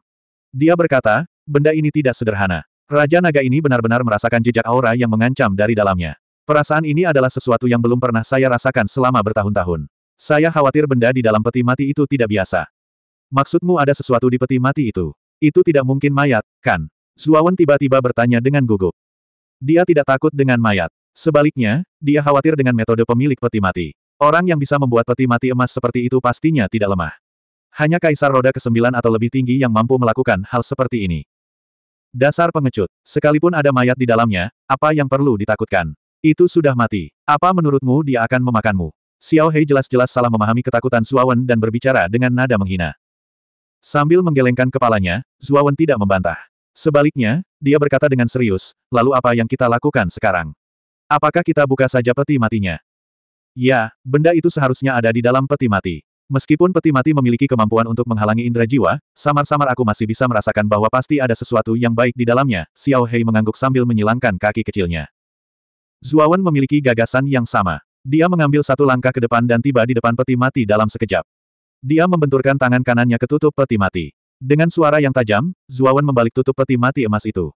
Dia berkata, benda ini tidak sederhana. Raja naga ini benar-benar merasakan jejak aura yang mengancam dari dalamnya. Perasaan ini adalah sesuatu yang belum pernah saya rasakan selama bertahun-tahun. Saya khawatir benda di dalam peti mati itu tidak biasa. Maksudmu ada sesuatu di peti mati itu? Itu tidak mungkin mayat, kan? Zuawan tiba-tiba bertanya dengan gugup. Dia tidak takut dengan mayat. Sebaliknya, dia khawatir dengan metode pemilik peti mati. Orang yang bisa membuat peti mati emas seperti itu pastinya tidak lemah. Hanya kaisar roda ke-9 atau lebih tinggi yang mampu melakukan hal seperti ini. Dasar pengecut, sekalipun ada mayat di dalamnya, apa yang perlu ditakutkan? Itu sudah mati. Apa menurutmu dia akan memakanmu? Xiao Hei jelas-jelas salah memahami ketakutan Zuawan dan berbicara dengan nada menghina. Sambil menggelengkan kepalanya, Zuawan tidak membantah. Sebaliknya, dia berkata dengan serius, lalu apa yang kita lakukan sekarang? Apakah kita buka saja peti matinya? Ya, benda itu seharusnya ada di dalam peti mati. Meskipun peti mati memiliki kemampuan untuk menghalangi indera jiwa, samar-samar aku masih bisa merasakan bahwa pasti ada sesuatu yang baik di dalamnya, Xiao Hei mengangguk sambil menyilangkan kaki kecilnya. Zuawan memiliki gagasan yang sama. Dia mengambil satu langkah ke depan dan tiba di depan peti mati dalam sekejap. Dia membenturkan tangan kanannya ke tutup peti mati. Dengan suara yang tajam, Zuawan membalik tutup peti mati emas itu.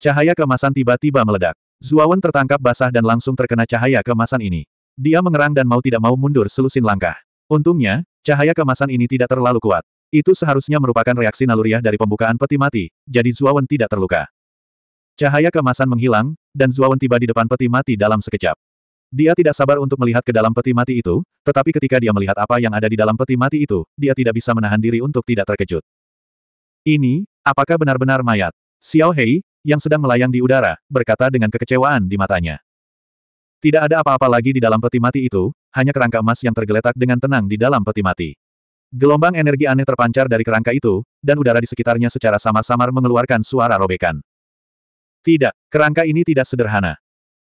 Cahaya kemasan tiba-tiba meledak. Zuawan tertangkap basah dan langsung terkena cahaya kemasan ini. Dia mengerang dan mau tidak mau mundur selusin langkah. Untungnya, cahaya kemasan ini tidak terlalu kuat. Itu seharusnya merupakan reaksi naluriah dari pembukaan peti mati, jadi Zuawan tidak terluka. Cahaya kemasan menghilang, dan Zuawan tiba di depan peti mati dalam sekejap. Dia tidak sabar untuk melihat ke dalam peti mati itu, tetapi ketika dia melihat apa yang ada di dalam peti mati itu, dia tidak bisa menahan diri untuk tidak terkejut. Ini, apakah benar-benar mayat? Xiao Hei, yang sedang melayang di udara, berkata dengan kekecewaan di matanya. Tidak ada apa-apa lagi di dalam peti mati itu, hanya kerangka emas yang tergeletak dengan tenang di dalam peti mati. Gelombang energi aneh terpancar dari kerangka itu, dan udara di sekitarnya secara samar-samar mengeluarkan suara robekan. Tidak, kerangka ini tidak sederhana.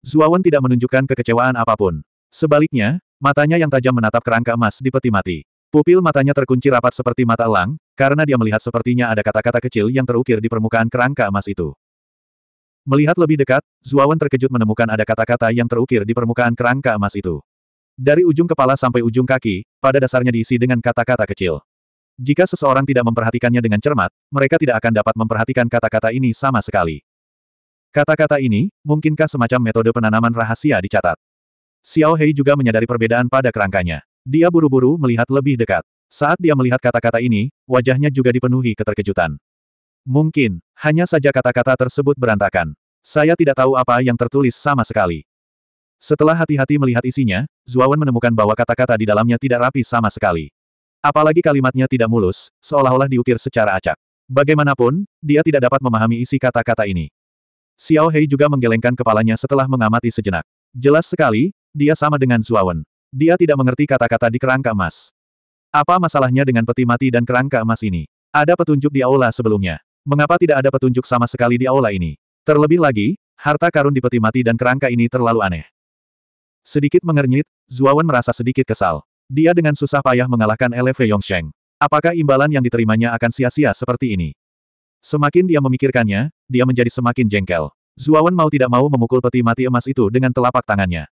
Zuawan tidak menunjukkan kekecewaan apapun. Sebaliknya, matanya yang tajam menatap kerangka emas di peti mati. Pupil matanya terkunci rapat seperti mata elang, karena dia melihat sepertinya ada kata-kata kecil yang terukir di permukaan kerangka emas itu. Melihat lebih dekat, Zuawan terkejut menemukan ada kata-kata yang terukir di permukaan kerangka emas itu. Dari ujung kepala sampai ujung kaki, pada dasarnya diisi dengan kata-kata kecil. Jika seseorang tidak memperhatikannya dengan cermat, mereka tidak akan dapat memperhatikan kata-kata ini sama sekali. Kata-kata ini, mungkinkah semacam metode penanaman rahasia dicatat? Xiao Hei juga menyadari perbedaan pada kerangkanya. Dia buru-buru melihat lebih dekat. Saat dia melihat kata-kata ini, wajahnya juga dipenuhi keterkejutan. Mungkin, hanya saja kata-kata tersebut berantakan. Saya tidak tahu apa yang tertulis sama sekali. Setelah hati-hati melihat isinya, Zuawan menemukan bahwa kata-kata di dalamnya tidak rapi sama sekali. Apalagi kalimatnya tidak mulus, seolah-olah diukir secara acak. Bagaimanapun, dia tidak dapat memahami isi kata-kata ini. Xiao Hei juga menggelengkan kepalanya setelah mengamati sejenak. Jelas sekali, dia sama dengan Zuawan. Dia tidak mengerti kata-kata di kerangka emas. Apa masalahnya dengan peti mati dan kerangka emas ini? Ada petunjuk di aula sebelumnya. Mengapa tidak ada petunjuk sama sekali di aula ini? Terlebih lagi, harta karun di peti mati dan kerangka ini terlalu aneh. Sedikit mengernyit, Zuawan merasa sedikit kesal. Dia dengan susah payah mengalahkan Eleve Yongsheng. Apakah imbalan yang diterimanya akan sia-sia seperti ini? Semakin dia memikirkannya, dia menjadi semakin jengkel. Zuawan mau tidak mau memukul peti mati emas itu dengan telapak tangannya.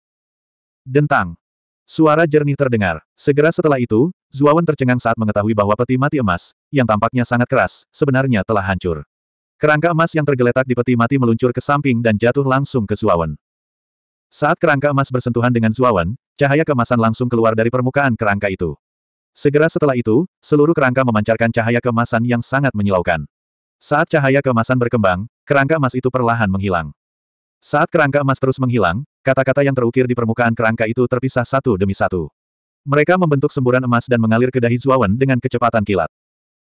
Dentang. Suara jernih terdengar. Segera setelah itu, Zuawan tercengang saat mengetahui bahwa peti mati emas, yang tampaknya sangat keras, sebenarnya telah hancur. Kerangka emas yang tergeletak di peti mati meluncur ke samping dan jatuh langsung ke Zuawan. Saat kerangka emas bersentuhan dengan Zuawan, cahaya kemasan langsung keluar dari permukaan kerangka itu. Segera setelah itu, seluruh kerangka memancarkan cahaya kemasan yang sangat menyilaukan. Saat cahaya kemasan berkembang, kerangka emas itu perlahan menghilang. Saat kerangka emas terus menghilang, kata-kata yang terukir di permukaan kerangka itu terpisah satu demi satu. Mereka membentuk semburan emas dan mengalir ke dahi Zuawan dengan kecepatan kilat.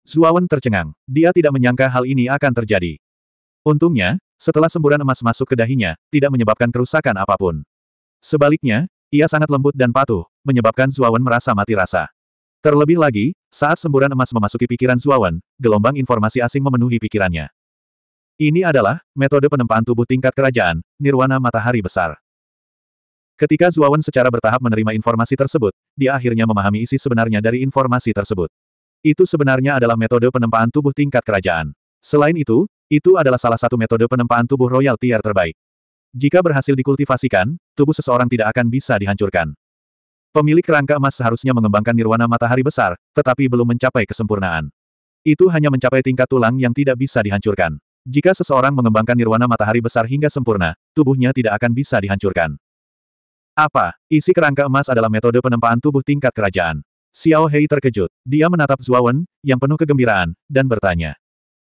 Zuawan tercengang. Dia tidak menyangka hal ini akan terjadi. Untungnya, setelah semburan emas masuk ke dahinya, tidak menyebabkan kerusakan apapun. Sebaliknya, ia sangat lembut dan patuh, menyebabkan Zuawan merasa mati rasa. Terlebih lagi, saat semburan emas memasuki pikiran Zuawan, gelombang informasi asing memenuhi pikirannya. Ini adalah metode penempaan tubuh tingkat kerajaan, Nirwana Matahari Besar. Ketika Zuawan secara bertahap menerima informasi tersebut, dia akhirnya memahami isi sebenarnya dari informasi tersebut. Itu sebenarnya adalah metode penempaan tubuh tingkat kerajaan. Selain itu, itu adalah salah satu metode penempaan tubuh Royal Tier terbaik. Jika berhasil dikultivasikan, tubuh seseorang tidak akan bisa dihancurkan. Pemilik rangka emas seharusnya mengembangkan nirwana matahari besar, tetapi belum mencapai kesempurnaan. Itu hanya mencapai tingkat tulang yang tidak bisa dihancurkan. Jika seseorang mengembangkan nirwana matahari besar hingga sempurna, tubuhnya tidak akan bisa dihancurkan. Apa? Isi kerangka emas adalah metode penempaan tubuh tingkat kerajaan. Xiao Hei terkejut. Dia menatap Zuawan, yang penuh kegembiraan, dan bertanya.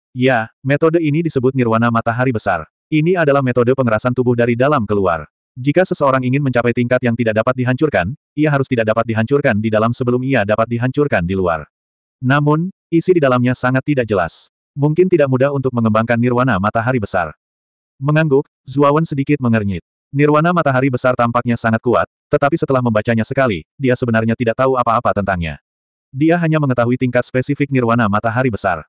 Ya, metode ini disebut nirwana matahari besar. Ini adalah metode pengerasan tubuh dari dalam keluar. Jika seseorang ingin mencapai tingkat yang tidak dapat dihancurkan, ia harus tidak dapat dihancurkan di dalam sebelum ia dapat dihancurkan di luar. Namun, isi di dalamnya sangat tidak jelas. Mungkin tidak mudah untuk mengembangkan nirwana matahari besar. Mengangguk, Zuawan sedikit mengernyit. Nirwana matahari besar tampaknya sangat kuat, tetapi setelah membacanya sekali, dia sebenarnya tidak tahu apa-apa tentangnya. Dia hanya mengetahui tingkat spesifik nirwana matahari besar.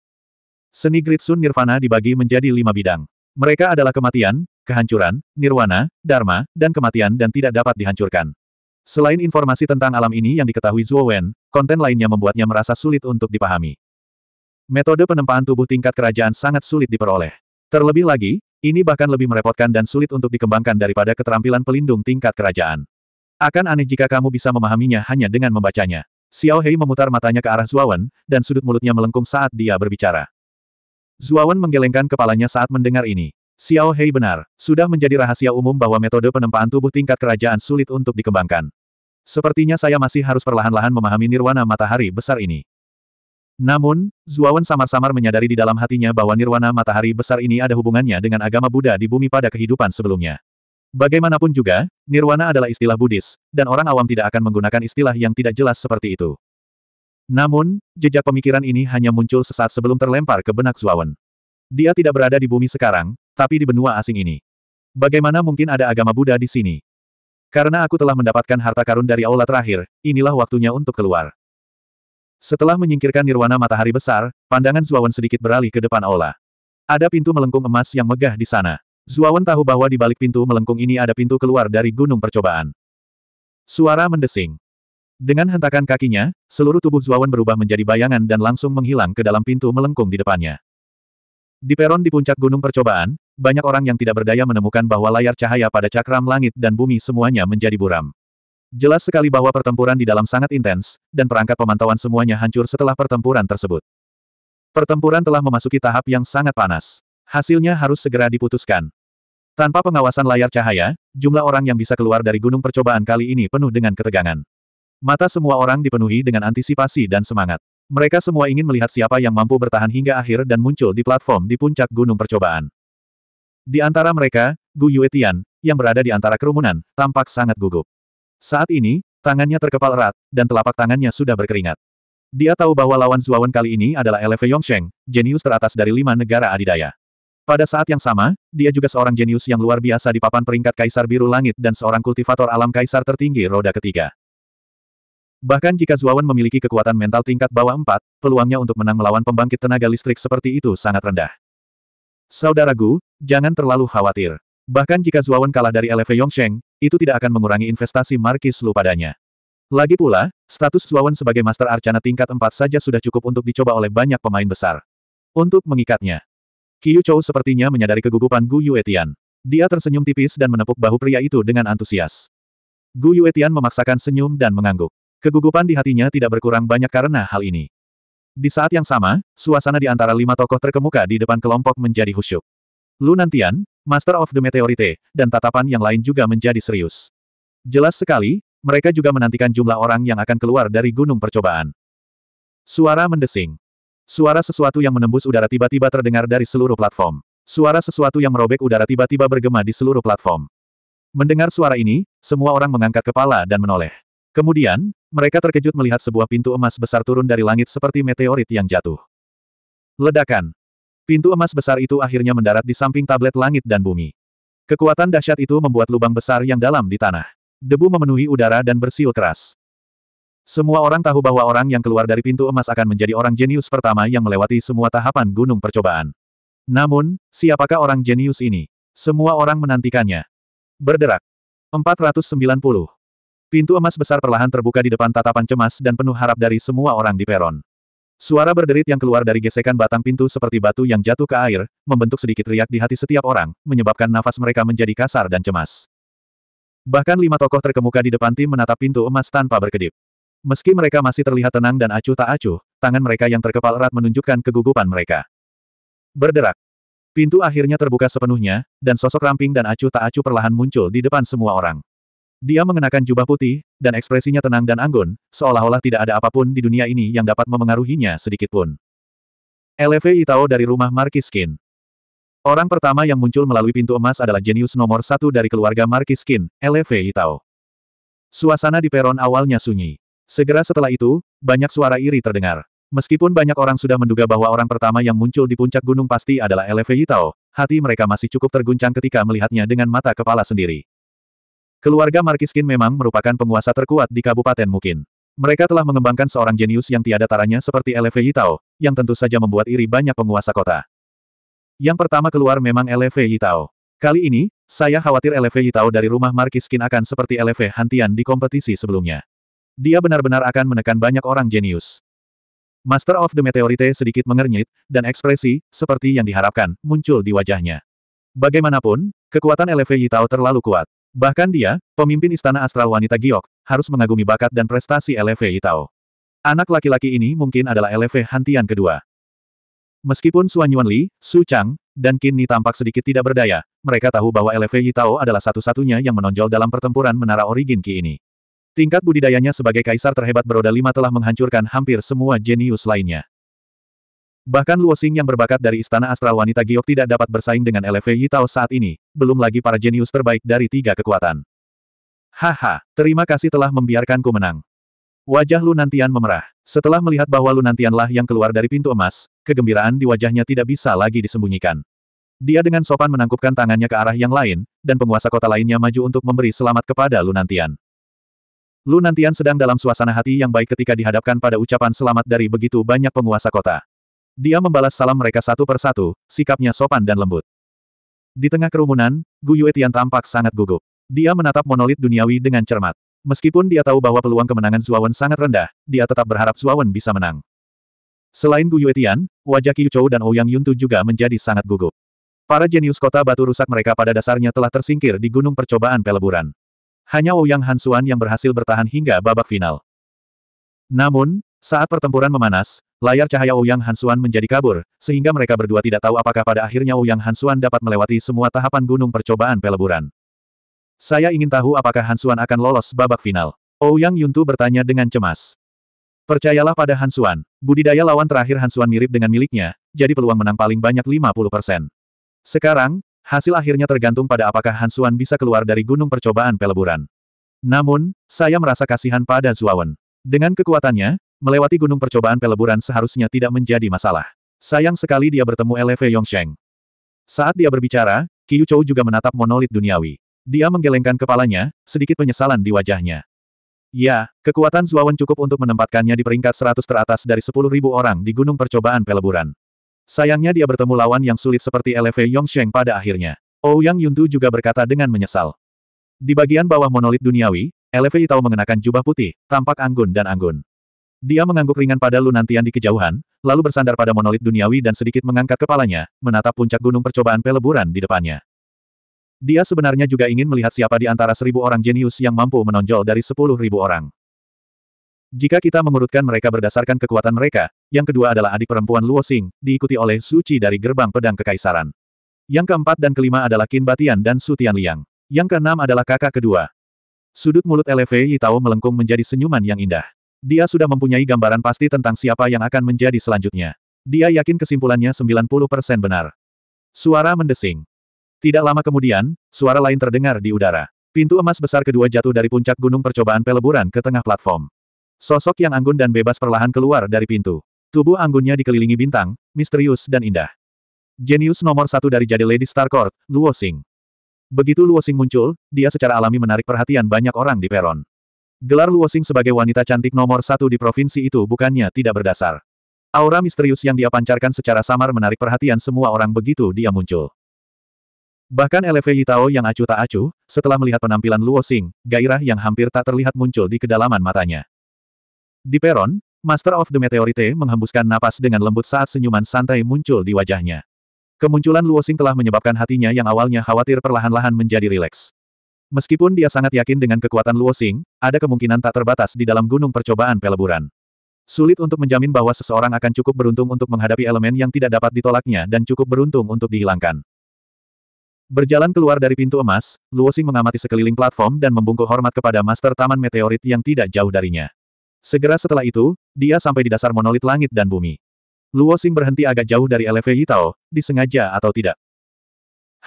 Seni Gritsun Nirvana dibagi menjadi lima bidang. Mereka adalah kematian, kehancuran, nirwana, dharma, dan kematian dan tidak dapat dihancurkan. Selain informasi tentang alam ini yang diketahui Zuo Wen, konten lainnya membuatnya merasa sulit untuk dipahami. Metode penempaan tubuh tingkat kerajaan sangat sulit diperoleh. Terlebih lagi, ini bahkan lebih merepotkan dan sulit untuk dikembangkan daripada keterampilan pelindung tingkat kerajaan. Akan aneh jika kamu bisa memahaminya hanya dengan membacanya. Xiao Hei memutar matanya ke arah Zuo Wen, dan sudut mulutnya melengkung saat dia berbicara. Zuawan menggelengkan kepalanya saat mendengar ini. Xiao Hei benar, sudah menjadi rahasia umum bahwa metode penempaan tubuh tingkat kerajaan sulit untuk dikembangkan. Sepertinya saya masih harus perlahan-lahan memahami nirwana matahari besar ini. Namun, Zuawan samar-samar menyadari di dalam hatinya bahwa nirwana matahari besar ini ada hubungannya dengan agama Buddha di bumi pada kehidupan sebelumnya. Bagaimanapun juga, nirwana adalah istilah Buddhis, dan orang awam tidak akan menggunakan istilah yang tidak jelas seperti itu. Namun, jejak pemikiran ini hanya muncul sesaat sebelum terlempar ke benak Zuawan. Dia tidak berada di bumi sekarang, tapi di benua asing ini. Bagaimana mungkin ada agama Buddha di sini? Karena aku telah mendapatkan harta karun dari aula terakhir, inilah waktunya untuk keluar. Setelah menyingkirkan nirwana matahari besar, pandangan Zuawan sedikit beralih ke depan aula. Ada pintu melengkung emas yang megah di sana. Zuawan tahu bahwa di balik pintu melengkung ini ada pintu keluar dari gunung percobaan. Suara mendesing. Dengan hentakan kakinya, seluruh tubuh Zuawan berubah menjadi bayangan dan langsung menghilang ke dalam pintu melengkung di depannya. Di peron di puncak gunung percobaan, banyak orang yang tidak berdaya menemukan bahwa layar cahaya pada cakram langit dan bumi semuanya menjadi buram. Jelas sekali bahwa pertempuran di dalam sangat intens, dan perangkat pemantauan semuanya hancur setelah pertempuran tersebut. Pertempuran telah memasuki tahap yang sangat panas. Hasilnya harus segera diputuskan. Tanpa pengawasan layar cahaya, jumlah orang yang bisa keluar dari gunung percobaan kali ini penuh dengan ketegangan. Mata semua orang dipenuhi dengan antisipasi dan semangat. Mereka semua ingin melihat siapa yang mampu bertahan hingga akhir dan muncul di platform di puncak gunung percobaan. Di antara mereka, Gu Yuetian, yang berada di antara kerumunan, tampak sangat gugup. Saat ini, tangannya terkepal erat, dan telapak tangannya sudah berkeringat. Dia tahu bahwa lawan Zuawan kali ini adalah Eleve Yongsheng, jenius teratas dari lima negara adidaya. Pada saat yang sama, dia juga seorang jenius yang luar biasa di papan peringkat Kaisar Biru Langit dan seorang kultivator alam Kaisar tertinggi roda ketiga. Bahkan jika Zuawan memiliki kekuatan mental tingkat bawah 4, peluangnya untuk menang melawan pembangkit tenaga listrik seperti itu sangat rendah. Saudara Gu, jangan terlalu khawatir. Bahkan jika Zuawan kalah dari LV Yongsheng, itu tidak akan mengurangi investasi Markis Lu padanya. Lagi pula, status Zuawan sebagai Master Arcana tingkat 4 saja sudah cukup untuk dicoba oleh banyak pemain besar. Untuk mengikatnya, Qiu Chou sepertinya menyadari kegugupan Gu Yuetian. Dia tersenyum tipis dan menepuk bahu pria itu dengan antusias. Gu Yuetian memaksakan senyum dan mengangguk. Kegugupan di hatinya tidak berkurang banyak karena hal ini. Di saat yang sama, suasana di antara lima tokoh terkemuka di depan kelompok menjadi husyuk. Lunantian, Master of the Meteorite, dan tatapan yang lain juga menjadi serius. Jelas sekali, mereka juga menantikan jumlah orang yang akan keluar dari gunung percobaan. Suara mendesing. Suara sesuatu yang menembus udara tiba-tiba terdengar dari seluruh platform. Suara sesuatu yang merobek udara tiba-tiba bergema di seluruh platform. Mendengar suara ini, semua orang mengangkat kepala dan menoleh. Kemudian, mereka terkejut melihat sebuah pintu emas besar turun dari langit seperti meteorit yang jatuh. Ledakan. Pintu emas besar itu akhirnya mendarat di samping tablet langit dan bumi. Kekuatan dahsyat itu membuat lubang besar yang dalam di tanah. Debu memenuhi udara dan bersiul keras. Semua orang tahu bahwa orang yang keluar dari pintu emas akan menjadi orang jenius pertama yang melewati semua tahapan gunung percobaan. Namun, siapakah orang jenius ini? Semua orang menantikannya. Berderak. 490. Pintu emas besar perlahan terbuka di depan tatapan cemas dan penuh harap dari semua orang di peron. Suara berderit yang keluar dari gesekan batang pintu seperti batu yang jatuh ke air, membentuk sedikit riak di hati setiap orang, menyebabkan nafas mereka menjadi kasar dan cemas. Bahkan lima tokoh terkemuka di depan tim menatap pintu emas tanpa berkedip. Meski mereka masih terlihat tenang dan acuh tak acuh, tangan mereka yang terkepal erat menunjukkan kegugupan mereka. Berderak. Pintu akhirnya terbuka sepenuhnya, dan sosok ramping dan acuh tak acuh perlahan muncul di depan semua orang. Dia mengenakan jubah putih, dan ekspresinya tenang dan anggun, seolah-olah tidak ada apapun di dunia ini yang dapat memengaruhinya sedikitpun. LV Itao dari rumah Kin. Orang pertama yang muncul melalui pintu emas adalah jenius nomor satu dari keluarga Kin, LV Itao. Suasana di peron awalnya sunyi. Segera setelah itu, banyak suara iri terdengar. Meskipun banyak orang sudah menduga bahwa orang pertama yang muncul di puncak gunung pasti adalah LV Itao, hati mereka masih cukup terguncang ketika melihatnya dengan mata kepala sendiri. Keluarga Markiskin memang merupakan penguasa terkuat di Kabupaten Mukin. Mereka telah mengembangkan seorang jenius yang tiada taranya seperti Eleve Yitao, yang tentu saja membuat iri banyak penguasa kota. Yang pertama keluar memang Eleve Yitao. Kali ini, saya khawatir Eleve Yitao dari rumah Markiskin akan seperti Eleve Hantian di kompetisi sebelumnya. Dia benar-benar akan menekan banyak orang jenius. Master of the Meteorite sedikit mengernyit, dan ekspresi, seperti yang diharapkan, muncul di wajahnya. Bagaimanapun, kekuatan Eleve Yitao terlalu kuat. Bahkan dia, pemimpin istana astral wanita Giok, harus mengagumi bakat dan prestasi LV Itao. Anak laki-laki ini mungkin adalah LV Hantian kedua. Meskipun Suan Yuan Li, Su Chang, dan Qin Ni tampak sedikit tidak berdaya, mereka tahu bahwa LV Yitao adalah satu-satunya yang menonjol dalam pertempuran menara origin Ki ini. Tingkat budidayanya sebagai kaisar terhebat beroda lima telah menghancurkan hampir semua jenius lainnya. Bahkan Luo Xing yang berbakat dari Istana Astral Wanita Giok tidak dapat bersaing dengan LV Yitao saat ini, belum lagi para jenius terbaik dari tiga kekuatan. Haha, terima kasih telah membiarkanku menang. Wajah Lunantian memerah. Setelah melihat bahwa Lunantianlah yang keluar dari pintu emas, kegembiraan di wajahnya tidak bisa lagi disembunyikan. Dia dengan sopan menangkupkan tangannya ke arah yang lain, dan penguasa kota lainnya maju untuk memberi selamat kepada Lunantian. Lunantian sedang dalam suasana hati yang baik ketika dihadapkan pada ucapan selamat dari begitu banyak penguasa kota. Dia membalas salam mereka satu persatu, sikapnya sopan dan lembut. Di tengah kerumunan, Gu Tian tampak sangat gugup. Dia menatap monolit duniawi dengan cermat. Meskipun dia tahu bahwa peluang kemenangan Zuawan sangat rendah, dia tetap berharap Zuawan bisa menang. Selain Gu Tian, wajah Qiu Chou dan Ouyang Yuntu juga menjadi sangat gugup. Para jenius kota batu rusak mereka pada dasarnya telah tersingkir di gunung percobaan peleburan. Hanya Ouyang Hansuan yang berhasil bertahan hingga babak final. Namun, saat pertempuran memanas, Layar cahaya Ouyang Hansuan menjadi kabur, sehingga mereka berdua tidak tahu apakah pada akhirnya Ouyang Hansuan dapat melewati semua tahapan gunung percobaan peleburan. Saya ingin tahu apakah Hansuan akan lolos babak final. Ouyang Yuntu bertanya dengan cemas. Percayalah pada Hansuan, budidaya lawan terakhir Hansuan mirip dengan miliknya, jadi peluang menang paling banyak 50%. Sekarang, hasil akhirnya tergantung pada apakah Hansuan bisa keluar dari gunung percobaan peleburan. Namun, saya merasa kasihan pada Zuawan. Dengan kekuatannya, Melewati gunung percobaan peleburan seharusnya tidak menjadi masalah. Sayang sekali dia bertemu LV Yongsheng. Saat dia berbicara, Qiu Chou juga menatap monolit duniawi. Dia menggelengkan kepalanya, sedikit penyesalan di wajahnya. Ya, kekuatan Zuawan cukup untuk menempatkannya di peringkat 100 teratas dari 10.000 orang di gunung percobaan peleburan. Sayangnya dia bertemu lawan yang sulit seperti LV Yongsheng pada akhirnya. Ouyang Yuntu juga berkata dengan menyesal. Di bagian bawah monolit duniawi, LV tahu mengenakan jubah putih, tampak anggun dan anggun. Dia mengangguk ringan pada Lunantian di kejauhan, lalu bersandar pada monolit duniawi dan sedikit mengangkat kepalanya, menatap puncak gunung percobaan peleburan di depannya. Dia sebenarnya juga ingin melihat siapa di antara seribu orang jenius yang mampu menonjol dari sepuluh ribu orang. Jika kita mengurutkan mereka berdasarkan kekuatan mereka, yang kedua adalah adik perempuan Luo Xing, diikuti oleh Suci dari gerbang pedang kekaisaran. Yang keempat dan kelima adalah Qin Batian dan Su Liang. Yang keenam adalah kakak kedua. Sudut mulut Elevei Yitao melengkung menjadi senyuman yang indah. Dia sudah mempunyai gambaran pasti tentang siapa yang akan menjadi selanjutnya. Dia yakin kesimpulannya 90% benar. Suara mendesing. Tidak lama kemudian, suara lain terdengar di udara. Pintu emas besar kedua jatuh dari puncak gunung percobaan peleburan ke tengah platform. Sosok yang anggun dan bebas perlahan keluar dari pintu. Tubuh anggunnya dikelilingi bintang, misterius dan indah. Genius nomor satu dari jadi Lady Star Court, Luo Xing. Begitu Luo Xing muncul, dia secara alami menarik perhatian banyak orang di peron. Gelar Luosing sebagai wanita cantik nomor satu di provinsi itu bukannya tidak berdasar. Aura misterius yang dia pancarkan secara samar menarik perhatian semua orang begitu dia muncul. Bahkan Eleve Yitao yang acuh tak acuh, setelah melihat penampilan Luosing, gairah yang hampir tak terlihat muncul di kedalaman matanya. Di peron, Master of the Meteorite menghembuskan napas dengan lembut saat senyuman santai muncul di wajahnya. Kemunculan Luosing telah menyebabkan hatinya yang awalnya khawatir perlahan-lahan menjadi rileks. Meskipun dia sangat yakin dengan kekuatan Luo Xing, ada kemungkinan tak terbatas di dalam gunung percobaan peleburan. Sulit untuk menjamin bahwa seseorang akan cukup beruntung untuk menghadapi elemen yang tidak dapat ditolaknya dan cukup beruntung untuk dihilangkan. Berjalan keluar dari pintu emas, Luo Xing mengamati sekeliling platform dan membungkuk hormat kepada Master Taman Meteorit yang tidak jauh darinya. Segera setelah itu, dia sampai di dasar monolit langit dan bumi. Luo Xing berhenti agak jauh dari LV Tao, disengaja atau tidak.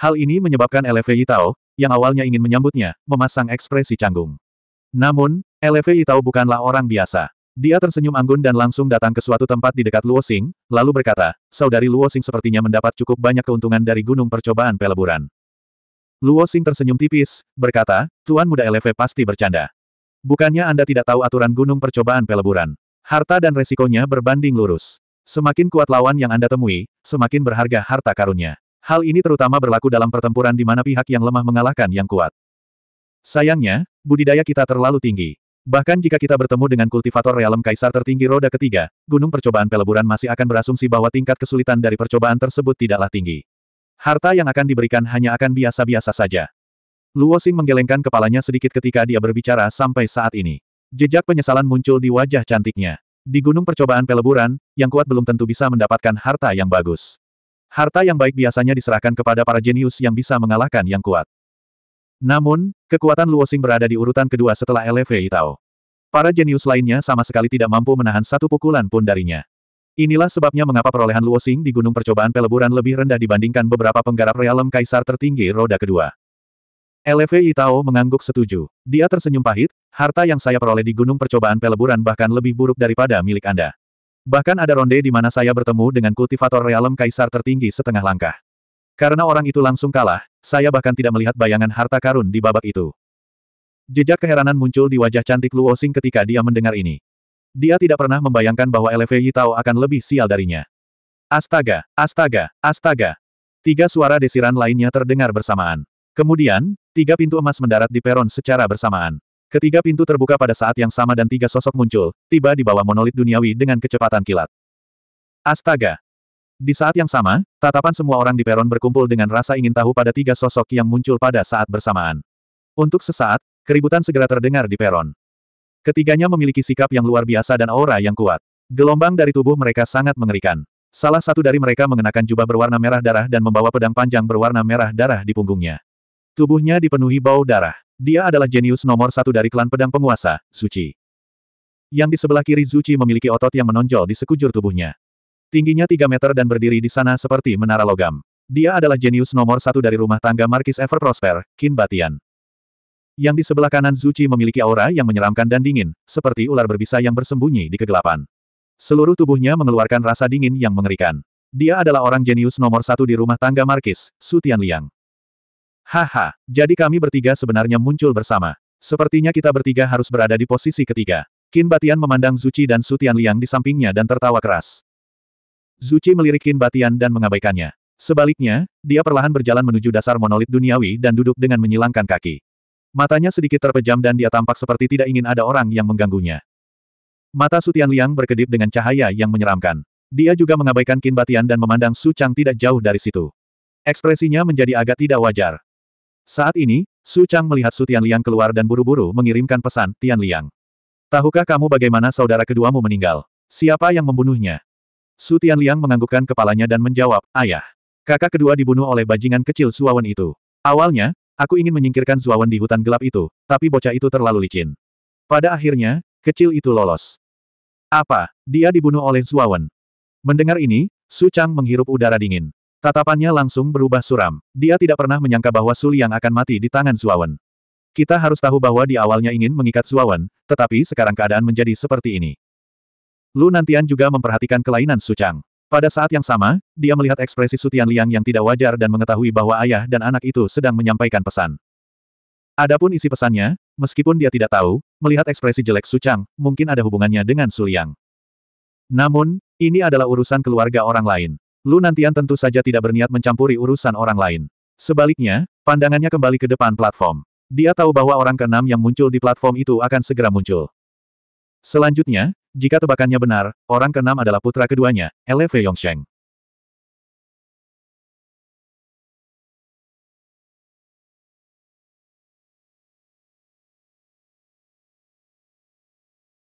Hal ini menyebabkan LV Tao yang awalnya ingin menyambutnya, memasang ekspresi canggung. Namun, LFI tahu bukanlah orang biasa. Dia tersenyum anggun dan langsung datang ke suatu tempat di dekat Luosing, lalu berkata, saudari Luosing sepertinya mendapat cukup banyak keuntungan dari gunung percobaan peleburan. Luosing tersenyum tipis, berkata, Tuan muda LFV pasti bercanda. Bukannya Anda tidak tahu aturan gunung percobaan peleburan. Harta dan resikonya berbanding lurus. Semakin kuat lawan yang Anda temui, semakin berharga harta karunnya. Hal ini terutama berlaku dalam pertempuran di mana pihak yang lemah mengalahkan yang kuat. Sayangnya, budidaya kita terlalu tinggi. Bahkan jika kita bertemu dengan kultivator realem kaisar tertinggi roda ketiga, gunung percobaan peleburan masih akan berasumsi bahwa tingkat kesulitan dari percobaan tersebut tidaklah tinggi. Harta yang akan diberikan hanya akan biasa-biasa saja. Luo menggelengkan kepalanya sedikit ketika dia berbicara sampai saat ini. Jejak penyesalan muncul di wajah cantiknya. Di gunung percobaan peleburan, yang kuat belum tentu bisa mendapatkan harta yang bagus. Harta yang baik biasanya diserahkan kepada para jenius yang bisa mengalahkan yang kuat. Namun, kekuatan Luosing berada di urutan kedua setelah LV Tao. Para jenius lainnya sama sekali tidak mampu menahan satu pukulan pun darinya. Inilah sebabnya mengapa perolehan Luosing di Gunung Percobaan Peleburan lebih rendah dibandingkan beberapa penggarap realem kaisar tertinggi roda kedua. LV Tao mengangguk setuju. Dia tersenyum pahit, harta yang saya peroleh di Gunung Percobaan Peleburan bahkan lebih buruk daripada milik Anda. Bahkan ada ronde di mana saya bertemu dengan kultivator realem kaisar tertinggi setengah langkah. Karena orang itu langsung kalah, saya bahkan tidak melihat bayangan harta karun di babak itu. Jejak keheranan muncul di wajah cantik Luo Xing ketika dia mendengar ini. Dia tidak pernah membayangkan bahwa LV Yitao akan lebih sial darinya. Astaga, astaga, astaga. Tiga suara desiran lainnya terdengar bersamaan. Kemudian, tiga pintu emas mendarat di peron secara bersamaan. Ketiga pintu terbuka pada saat yang sama dan tiga sosok muncul, tiba di bawah monolit duniawi dengan kecepatan kilat. Astaga! Di saat yang sama, tatapan semua orang di peron berkumpul dengan rasa ingin tahu pada tiga sosok yang muncul pada saat bersamaan. Untuk sesaat, keributan segera terdengar di peron. Ketiganya memiliki sikap yang luar biasa dan aura yang kuat. Gelombang dari tubuh mereka sangat mengerikan. Salah satu dari mereka mengenakan jubah berwarna merah darah dan membawa pedang panjang berwarna merah darah di punggungnya. Tubuhnya dipenuhi bau darah. Dia adalah jenius nomor satu dari klan pedang penguasa, Suci. Yang di sebelah kiri Zuci memiliki otot yang menonjol di sekujur tubuhnya. Tingginya 3 meter dan berdiri di sana seperti menara logam. Dia adalah jenius nomor satu dari rumah tangga Markis Ever Prosper, Qin Batian. Yang di sebelah kanan Zuci memiliki aura yang menyeramkan dan dingin, seperti ular berbisa yang bersembunyi di kegelapan. Seluruh tubuhnya mengeluarkan rasa dingin yang mengerikan. Dia adalah orang jenius nomor satu di rumah tangga Markis, Sutian Liang. Haha, jadi kami bertiga sebenarnya muncul bersama. Sepertinya kita bertiga harus berada di posisi ketiga. Qin Batian memandang Zuci dan Sutian Liang di sampingnya dan tertawa keras. Zuci melirik Qin Batian dan mengabaikannya. Sebaliknya, dia perlahan berjalan menuju dasar monolit duniawi dan duduk dengan menyilangkan kaki. Matanya sedikit terpejam dan dia tampak seperti tidak ingin ada orang yang mengganggunya. Mata Sutian Liang berkedip dengan cahaya yang menyeramkan. Dia juga mengabaikan Qin Batian dan memandang Su Chang tidak jauh dari situ. Ekspresinya menjadi agak tidak wajar. Saat ini, Su Chang melihat Su Tianliang keluar dan buru-buru mengirimkan pesan, Tianliang. Tahukah kamu bagaimana saudara keduamu meninggal? Siapa yang membunuhnya? Su Tianliang menganggukkan kepalanya dan menjawab, Ayah. Kakak kedua dibunuh oleh bajingan kecil Suawan itu. Awalnya, aku ingin menyingkirkan Suawan di hutan gelap itu, tapi bocah itu terlalu licin. Pada akhirnya, kecil itu lolos. Apa? Dia dibunuh oleh Suawan. Mendengar ini, Su Chang menghirup udara dingin. Tatapannya langsung berubah suram. Dia tidak pernah menyangka bahwa Suliang akan mati di tangan Suawen. Kita harus tahu bahwa di awalnya ingin mengikat Suawen, tetapi sekarang keadaan menjadi seperti ini. Lu Nantian juga memperhatikan kelainan Sucang. Pada saat yang sama, dia melihat ekspresi Sutian Liang yang tidak wajar dan mengetahui bahwa ayah dan anak itu sedang menyampaikan pesan. Adapun isi pesannya, meskipun dia tidak tahu, melihat ekspresi jelek Sucang, mungkin ada hubungannya dengan Suliang. Namun, ini adalah urusan keluarga orang lain. Lu Nantian tentu saja tidak berniat mencampuri urusan orang lain. Sebaliknya, pandangannya kembali ke depan platform. Dia tahu bahwa orang keenam yang muncul di platform itu akan segera muncul. Selanjutnya, jika tebakannya benar, orang keenam adalah putra keduanya, Eleve Yongsheng.